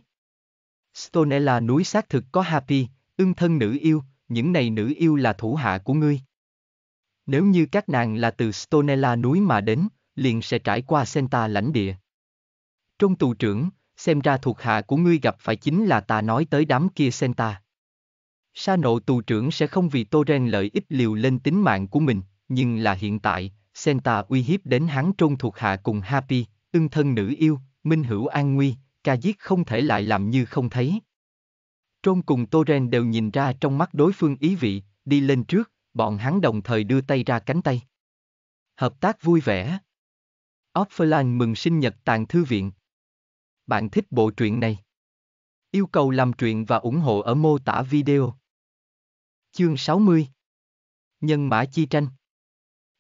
Stonella núi xác thực có Happy, ưng thân nữ yêu, những này nữ yêu là thủ hạ của ngươi. Nếu như các nàng là từ Stonella núi mà đến, liền sẽ trải qua Senta lãnh địa. Trong tù trưởng, xem ra thuộc hạ của ngươi gặp phải chính là ta nói tới đám kia Senta. Sa nộ tù trưởng sẽ không vì Toren lợi ích liều lên tính mạng của mình, nhưng là hiện tại, Senta uy hiếp đến hắn trôn thuộc hạ cùng Happy, ưng thân nữ yêu, minh hữu an nguy, ca giết không thể lại làm như không thấy. Trôn cùng Toren đều nhìn ra trong mắt đối phương ý vị, đi lên trước, bọn hắn đồng thời đưa tay ra cánh tay. Hợp tác vui vẻ. Offline mừng sinh nhật tàn thư viện. Bạn thích bộ truyện này? Yêu cầu làm truyện và ủng hộ ở mô tả video. Chương 60 Nhân mã chi tranh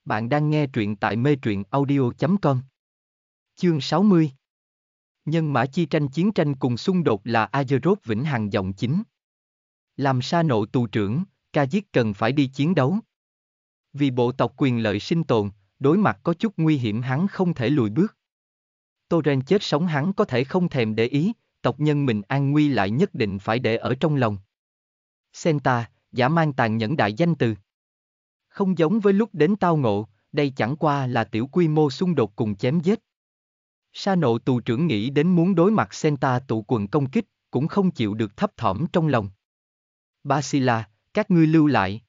bạn đang nghe truyện tại mê truyện audio.com Chương 60 Nhân mã chi tranh chiến tranh cùng xung đột là Azeroth Vĩnh Hằng dòng chính. Làm sa nộ tù trưởng, ca giết cần phải đi chiến đấu. Vì bộ tộc quyền lợi sinh tồn, đối mặt có chút nguy hiểm hắn không thể lùi bước. Toren chết sống hắn có thể không thèm để ý, tộc nhân mình an nguy lại nhất định phải để ở trong lòng. Senta, giả mang tàn nhẫn đại danh từ. Không giống với lúc đến tao ngộ, đây chẳng qua là tiểu quy mô xung đột cùng chém giết. Sa nộ tù trưởng nghĩ đến muốn đối mặt Senta tụ quần công kích, cũng không chịu được thấp thỏm trong lòng. Basila, các ngươi lưu lại.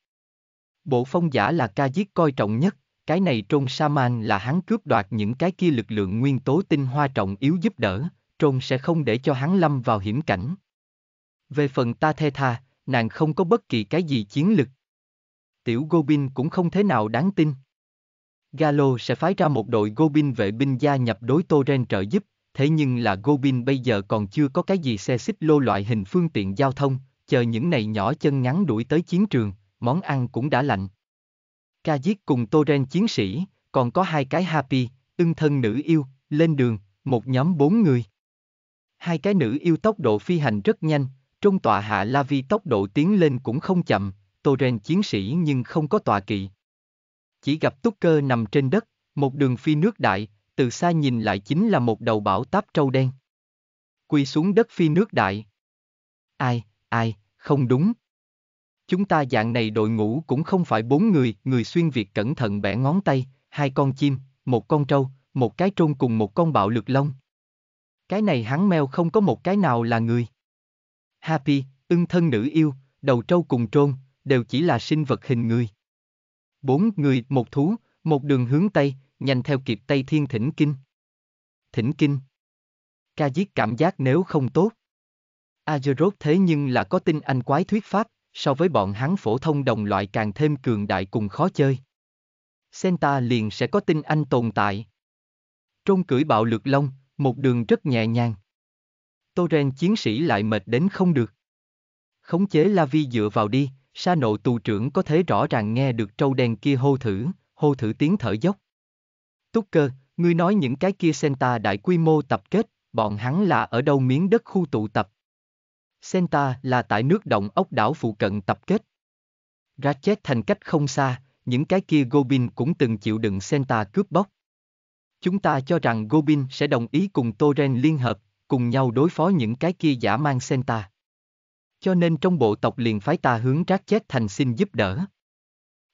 Bộ phong giả là ca giết coi trọng nhất, cái này trôn Saman là hắn cướp đoạt những cái kia lực lượng nguyên tố tinh hoa trọng yếu giúp đỡ, trôn sẽ không để cho hắn lâm vào hiểm cảnh. Về phần ta thê tha, nàng không có bất kỳ cái gì chiến lực, tiểu Gobin cũng không thế nào đáng tin. Galo sẽ phái ra một đội Gobin vệ binh gia nhập đối Toren trợ giúp, thế nhưng là Gobin bây giờ còn chưa có cái gì xe xích lô loại hình phương tiện giao thông, chờ những này nhỏ chân ngắn đuổi tới chiến trường, món ăn cũng đã lạnh. Ca giết cùng Toren chiến sĩ, còn có hai cái happy, ưng thân nữ yêu, lên đường, một nhóm bốn người. Hai cái nữ yêu tốc độ phi hành rất nhanh, trung tọa hạ La Vi tốc độ tiến lên cũng không chậm, Toren chiến sĩ nhưng không có tọa kỵ. Chỉ gặp túc cơ nằm trên đất, một đường phi nước đại, từ xa nhìn lại chính là một đầu bảo táp trâu đen. Quy xuống đất phi nước đại. Ai, ai, không đúng. Chúng ta dạng này đội ngũ cũng không phải bốn người, người xuyên Việt cẩn thận bẻ ngón tay, hai con chim, một con trâu, một cái trôn cùng một con bạo lực lông. Cái này hắn meo không có một cái nào là người. Happy, ưng thân nữ yêu, đầu trâu cùng trôn, đều chỉ là sinh vật hình người. Bốn người, một thú, một đường hướng Tây, nhanh theo kịp Tây Thiên Thỉnh Kinh. Thỉnh Kinh. Ca giết cảm giác nếu không tốt. Azeroth thế nhưng là có tin anh quái thuyết pháp, so với bọn hắn phổ thông đồng loại càng thêm cường đại cùng khó chơi. Senta liền sẽ có tin anh tồn tại. Trôn cưỡi bạo lực lông, một đường rất nhẹ nhàng. Tô chiến sĩ lại mệt đến không được. Khống chế La Vi dựa vào đi, Sa nộ tù trưởng có thể rõ ràng nghe được trâu đen kia hô thử, hô thử tiếng thở dốc. Túc cơ, ngươi nói những cái kia Senta đại quy mô tập kết, bọn hắn là ở đâu miếng đất khu tụ tập? Senta là tại nước động ốc đảo phụ cận tập kết. Ra chết thành cách không xa, những cái kia Gobin cũng từng chịu đựng Senta cướp bóc. Chúng ta cho rằng Gobin sẽ đồng ý cùng Toren liên hợp, cùng nhau đối phó những cái kia giả mang Senta. Cho nên trong bộ tộc liền phái ta hướng rác chết thành xin giúp đỡ.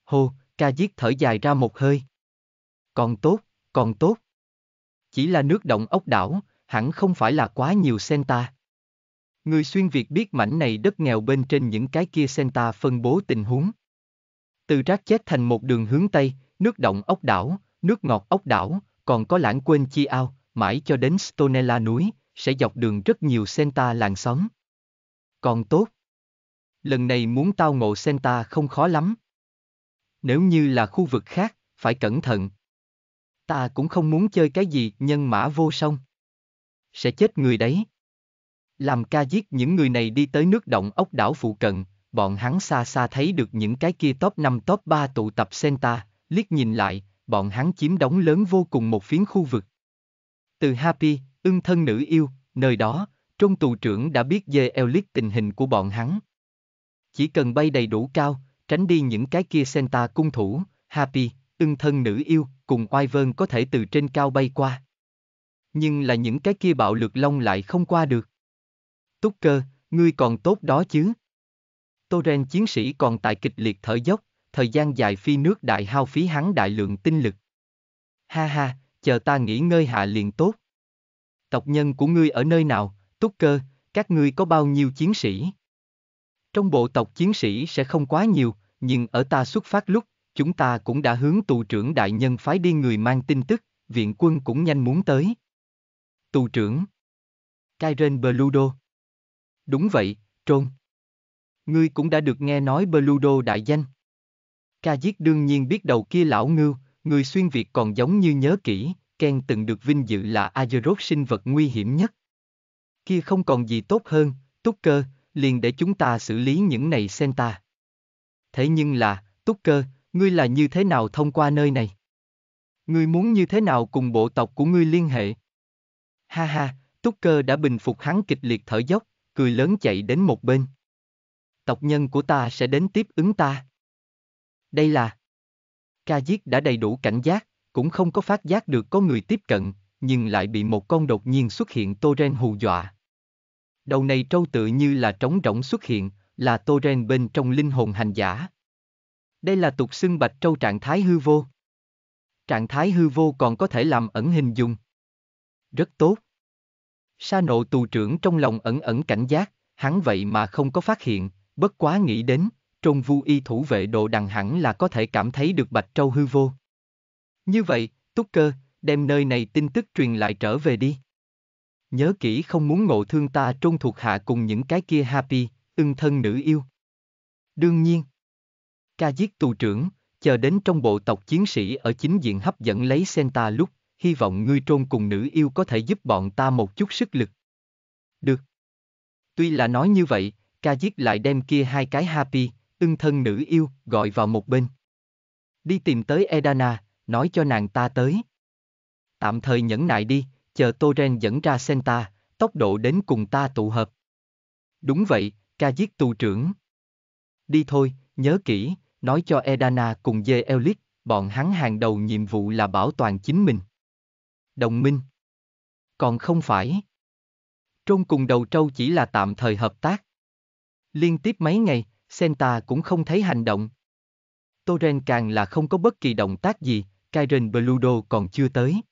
Hô, ca giết thở dài ra một hơi. Còn tốt, còn tốt. Chỉ là nước động ốc đảo, hẳn không phải là quá nhiều Senta. Người xuyên Việt biết mảnh này đất nghèo bên trên những cái kia Senta phân bố tình huống. Từ rác chết thành một đường hướng Tây, nước động ốc đảo, nước ngọt ốc đảo, còn có lãng quên chi ao, mãi cho đến Stonella núi, sẽ dọc đường rất nhiều Senta làng xóm. Còn tốt. Lần này muốn tao ngộ Senta không khó lắm. Nếu như là khu vực khác, phải cẩn thận. Ta cũng không muốn chơi cái gì nhân mã vô song. Sẽ chết người đấy. Làm ca giết những người này đi tới nước động ốc đảo phụ cận, bọn hắn xa xa thấy được những cái kia top 5 top 3 tụ tập Senta, liếc nhìn lại, bọn hắn chiếm đóng lớn vô cùng một phiến khu vực. Từ Happy, ưng thân nữ yêu, nơi đó, Trung tù trưởng đã biết dê elite tình hình của bọn hắn. Chỉ cần bay đầy đủ cao, tránh đi những cái kia Santa cung thủ, Happy, ưng thân nữ yêu, cùng oai vơn có thể từ trên cao bay qua. Nhưng là những cái kia bạo lực long lại không qua được. Túc cơ, ngươi còn tốt đó chứ. Toren chiến sĩ còn tại kịch liệt thở dốc, thời gian dài phi nước đại hao phí hắn đại lượng tinh lực. Ha ha, chờ ta nghỉ ngơi hạ liền tốt. Tộc nhân của ngươi ở nơi nào? Túc cơ, các ngươi có bao nhiêu chiến sĩ? Trong bộ tộc chiến sĩ sẽ không quá nhiều, nhưng ở ta xuất phát lúc, chúng ta cũng đã hướng tù trưởng đại nhân phái đi người mang tin tức, viện quân cũng nhanh muốn tới. Tù trưởng Kyren Bludo Đúng vậy, Trôn. Ngươi cũng đã được nghe nói Bludo đại danh. Ca giết đương nhiên biết đầu kia lão ngưu, người xuyên Việt còn giống như nhớ kỹ, Ken từng được vinh dự là Azeroth sinh vật nguy hiểm nhất kia không còn gì tốt hơn, túc cơ, liền để chúng ta xử lý những này Sen ta. Thế nhưng là, túc cơ, ngươi là như thế nào thông qua nơi này? Ngươi muốn như thế nào cùng bộ tộc của ngươi liên hệ? Ha ha, túc cơ đã bình phục hắn kịch liệt thở dốc, cười lớn chạy đến một bên. Tộc nhân của ta sẽ đến tiếp ứng ta. Đây là... Ca giết đã đầy đủ cảnh giác, cũng không có phát giác được có người tiếp cận, nhưng lại bị một con đột nhiên xuất hiện tô ren hù dọa, đầu này trâu tự như là trống rỗng xuất hiện, là tô ren bên trong linh hồn hành giả. Đây là tục xưng bạch trâu trạng thái hư vô. Trạng thái hư vô còn có thể làm ẩn hình dung. Rất tốt. Sa nộ tù trưởng trong lòng ẩn ẩn cảnh giác, hắn vậy mà không có phát hiện, bất quá nghĩ đến, trôn vu y thủ vệ độ đằng hẳn là có thể cảm thấy được bạch trâu hư vô. Như vậy, túc cơ, đem nơi này tin tức truyền lại trở về đi. Nhớ kỹ không muốn ngộ thương ta trôn thuộc hạ cùng những cái kia happy, ưng thân nữ yêu. Đương nhiên. Ca giết tù trưởng, chờ đến trong bộ tộc chiến sĩ ở chính diện hấp dẫn lấy Senta lúc, hy vọng ngươi trôn cùng nữ yêu có thể giúp bọn ta một chút sức lực. Được. Tuy là nói như vậy, ca giết lại đem kia hai cái happy, ưng thân nữ yêu, gọi vào một bên. Đi tìm tới Edana, nói cho nàng ta tới. Tạm thời nhẫn nại đi, chờ Toren dẫn ra Senta, tốc độ đến cùng ta tụ hợp. Đúng vậy, ca giết tù trưởng. Đi thôi, nhớ kỹ, nói cho Edana cùng dê Elit bọn hắn hàng đầu nhiệm vụ là bảo toàn chính mình. Đồng minh. Còn không phải. Trôn cùng đầu trâu chỉ là tạm thời hợp tác. Liên tiếp mấy ngày, Senta cũng không thấy hành động. Toren càng là không có bất kỳ động tác gì, Kairen Bludo còn chưa tới.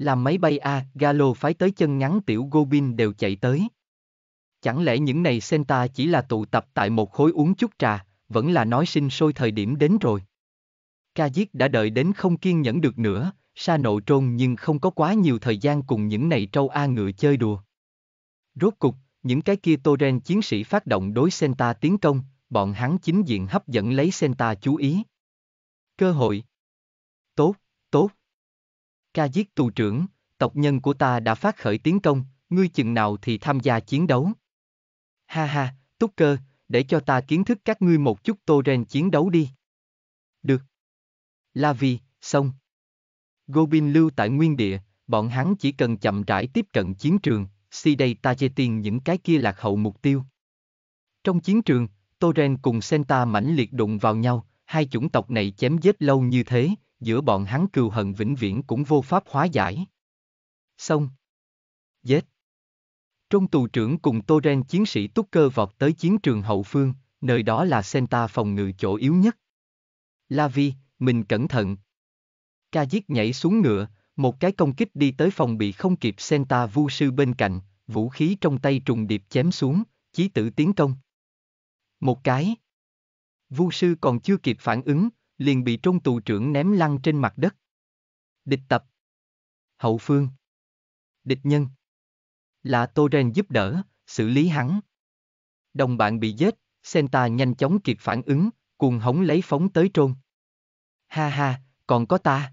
Làm máy bay A, Galo phái tới chân ngắn tiểu Gobin đều chạy tới. Chẳng lẽ những này Senta chỉ là tụ tập tại một khối uống chút trà, vẫn là nói sinh sôi thời điểm đến rồi. Ca đã đợi đến không kiên nhẫn được nữa, sa nộ trôn nhưng không có quá nhiều thời gian cùng những này trâu A ngựa chơi đùa. Rốt cục, những cái kia Toren chiến sĩ phát động đối Senta tiến công, bọn hắn chính diện hấp dẫn lấy Senta chú ý. Cơ hội. Tốt, Ca giết tù trưởng, tộc nhân của ta đã phát khởi tiến công, ngươi chừng nào thì tham gia chiến đấu. Ha ha, túc cơ, để cho ta kiến thức các ngươi một chút tô ren chiến đấu đi. Được. La Vi, xong. Gobin lưu tại nguyên địa, bọn hắn chỉ cần chậm rãi tiếp cận chiến trường, si đây ta chê tiền những cái kia lạc hậu mục tiêu. Trong chiến trường, Toren cùng Senta mãnh liệt đụng vào nhau, hai chủng tộc này chém giết lâu như thế, giữa bọn hắn cừu hận vĩnh viễn cũng vô pháp hóa giải. Xong. Giết. Trong tù trưởng cùng Tô Ren chiến sĩ túc cơ vọt tới chiến trường hậu phương, nơi đó là Senta phòng ngự chỗ yếu nhất. La Vi, mình cẩn thận. Ca giết nhảy xuống ngựa, một cái công kích đi tới phòng bị không kịp Senta vu sư bên cạnh, vũ khí trong tay trùng điệp chém xuống, chí tử tiến công. Một cái. Vu sư còn chưa kịp phản ứng, liền bị Trung tù trưởng ném lăn trên mặt đất. Địch tập. Hậu phương. Địch nhân. Là Tô Ren giúp đỡ, xử lý hắn. Đồng bạn bị giết, Senta nhanh chóng kịp phản ứng, cuồng hống lấy phóng tới trôn. Ha ha, còn có ta.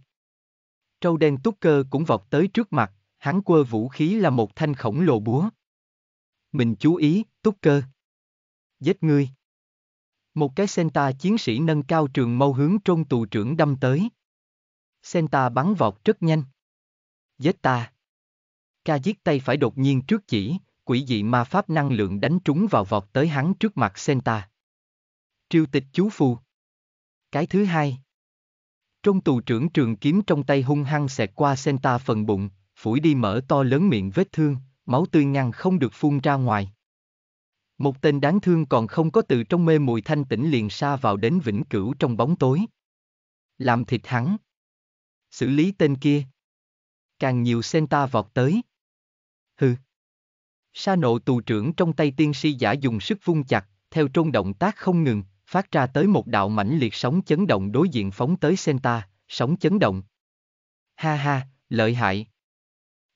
Trâu đen túc cơ cũng vọt tới trước mặt, hắn quơ vũ khí là một thanh khổng lồ búa. Mình chú ý, túc cơ. Giết ngươi. Một cái Senta chiến sĩ nâng cao trường mâu hướng trôn tù trưởng đâm tới. Senta bắn vọt rất nhanh. Zeta. Ca giết tay phải đột nhiên trước chỉ, quỷ dị ma pháp năng lượng đánh trúng vào vọt tới hắn trước mặt Senta. Triêu tịch chú phù. Cái thứ hai. Trôn tù trưởng trường kiếm trong tay hung hăng xẹt qua Senta phần bụng, phủi đi mở to lớn miệng vết thương, máu tươi ngăn không được phun ra ngoài. Một tên đáng thương còn không có từ trong mê mùi thanh tĩnh liền xa vào đến vĩnh cửu trong bóng tối. Làm thịt hắn. Xử lý tên kia. Càng nhiều Sen Ta vọt tới. Hừ. Sa nộ tù trưởng trong tay tiên si giả dùng sức vung chặt, theo trôn động tác không ngừng, phát ra tới một đạo mãnh liệt sóng chấn động đối diện phóng tới Sen Ta, sóng chấn động. Ha ha, lợi hại.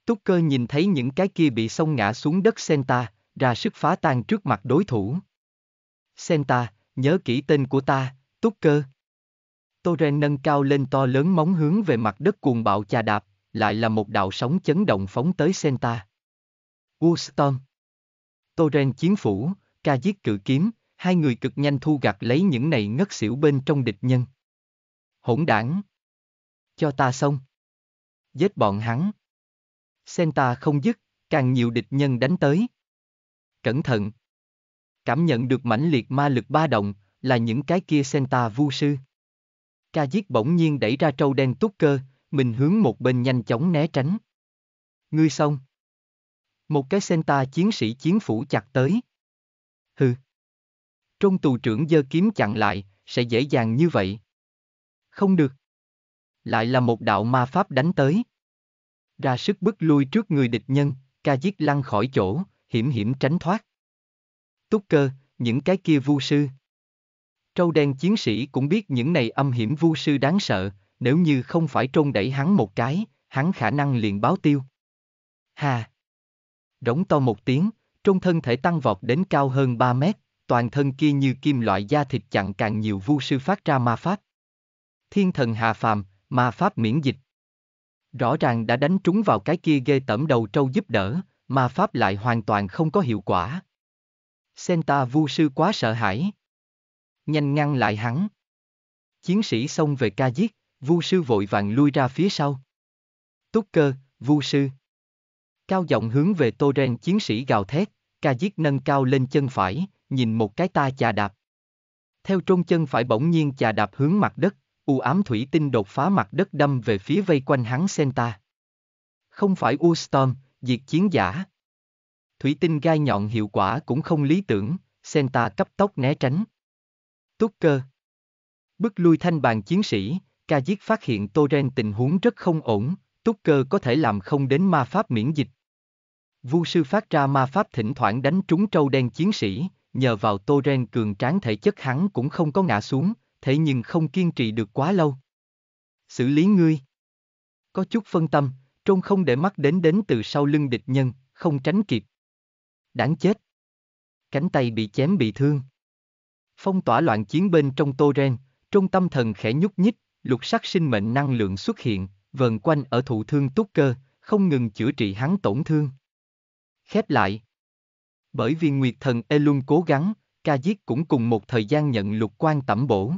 Túc cơ nhìn thấy những cái kia bị xông ngã xuống đất Sen Ta ra sức phá tan trước mặt đối thủ. Xem nhớ kỹ tên của ta, túc cơ. Toren nâng cao lên to lớn móng hướng về mặt đất cuồng bạo chà đạp, lại là một đạo sóng chấn động phóng tới Senta. Wollstorm Toren chiến phủ, ca giết cự kiếm, hai người cực nhanh thu gặt lấy những này ngất xỉu bên trong địch nhân. Hỗn đảng Cho ta xong. Giết bọn hắn. Senta không dứt, càng nhiều địch nhân đánh tới cẩn thận. Cảm nhận được mãnh liệt ma lực ba động, là những cái kia Senta vu sư. Ca giết bỗng nhiên đẩy ra trâu đen túc cơ, mình hướng một bên nhanh chóng né tránh. Ngươi xong. Một cái Senta chiến sĩ chiến phủ chặt tới. Hừ. Trong tù trưởng giơ kiếm chặn lại, sẽ dễ dàng như vậy. Không được. Lại là một đạo ma pháp đánh tới. Ra sức bức lui trước người địch nhân, ca giết lăn khỏi chỗ hiểm hiểm tránh thoát. Túc cơ, những cái kia vu sư. Trâu đen chiến sĩ cũng biết những này âm hiểm vu sư đáng sợ, nếu như không phải trôn đẩy hắn một cái, hắn khả năng liền báo tiêu. Hà! Rống to một tiếng, trôn thân thể tăng vọt đến cao hơn 3 mét, toàn thân kia như kim loại da thịt chặn càng nhiều vu sư phát ra ma pháp. Thiên thần hạ phàm, ma pháp miễn dịch. Rõ ràng đã đánh trúng vào cái kia ghê tẩm đầu trâu giúp đỡ, mà pháp lại hoàn toàn không có hiệu quả. Senta vu sư quá sợ hãi. Nhanh ngăn lại hắn. Chiến sĩ xông về ca giết, vu sư vội vàng lui ra phía sau. Túc cơ, vu sư. Cao giọng hướng về tô ren chiến sĩ gào thét, ca giết nâng cao lên chân phải, nhìn một cái ta chà đạp. Theo trôn chân phải bỗng nhiên chà đạp hướng mặt đất, u ám thủy tinh đột phá mặt đất đâm về phía vây quanh hắn Senta. Không phải u storm, diệt chiến giả. Thủy tinh gai nhọn hiệu quả cũng không lý tưởng, Senta cấp tốc né tránh. Túc cơ. Bước lui thanh bàn chiến sĩ, ca giết phát hiện Toren tình huống rất không ổn, túc cơ có thể làm không đến ma pháp miễn dịch. Vu sư phát ra ma pháp thỉnh thoảng đánh trúng trâu đen chiến sĩ, nhờ vào Toren cường tráng thể chất hắn cũng không có ngã xuống, thế nhưng không kiên trì được quá lâu. Xử lý ngươi. Có chút phân tâm, trôn không để mắt đến đến từ sau lưng địch nhân, không tránh kịp. Đáng chết. Cánh tay bị chém bị thương. Phong tỏa loạn chiến bên trong tô ren, trong tâm thần khẽ nhúc nhích, lục sắc sinh mệnh năng lượng xuất hiện, vờn quanh ở thụ thương túc cơ, không ngừng chữa trị hắn tổn thương. Khép lại. Bởi vì Nguyệt thần E luôn cố gắng, ca giết cũng cùng một thời gian nhận lục quan tẩm bổ.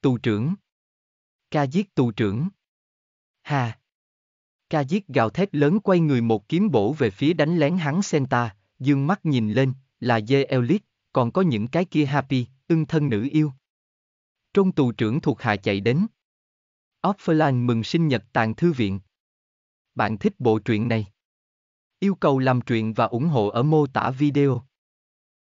Tù trưởng. Ca giết tù trưởng. Hà. Ca giết gào thét lớn quay người một kiếm bổ về phía đánh lén hắn Senta, dương mắt nhìn lên, là dê Elite, còn có những cái kia Happy, ưng thân nữ yêu. Trong tù trưởng thuộc hạ chạy đến. Offerland mừng sinh nhật tàn thư viện. Bạn thích bộ truyện này? Yêu cầu làm truyện và ủng hộ ở mô tả video.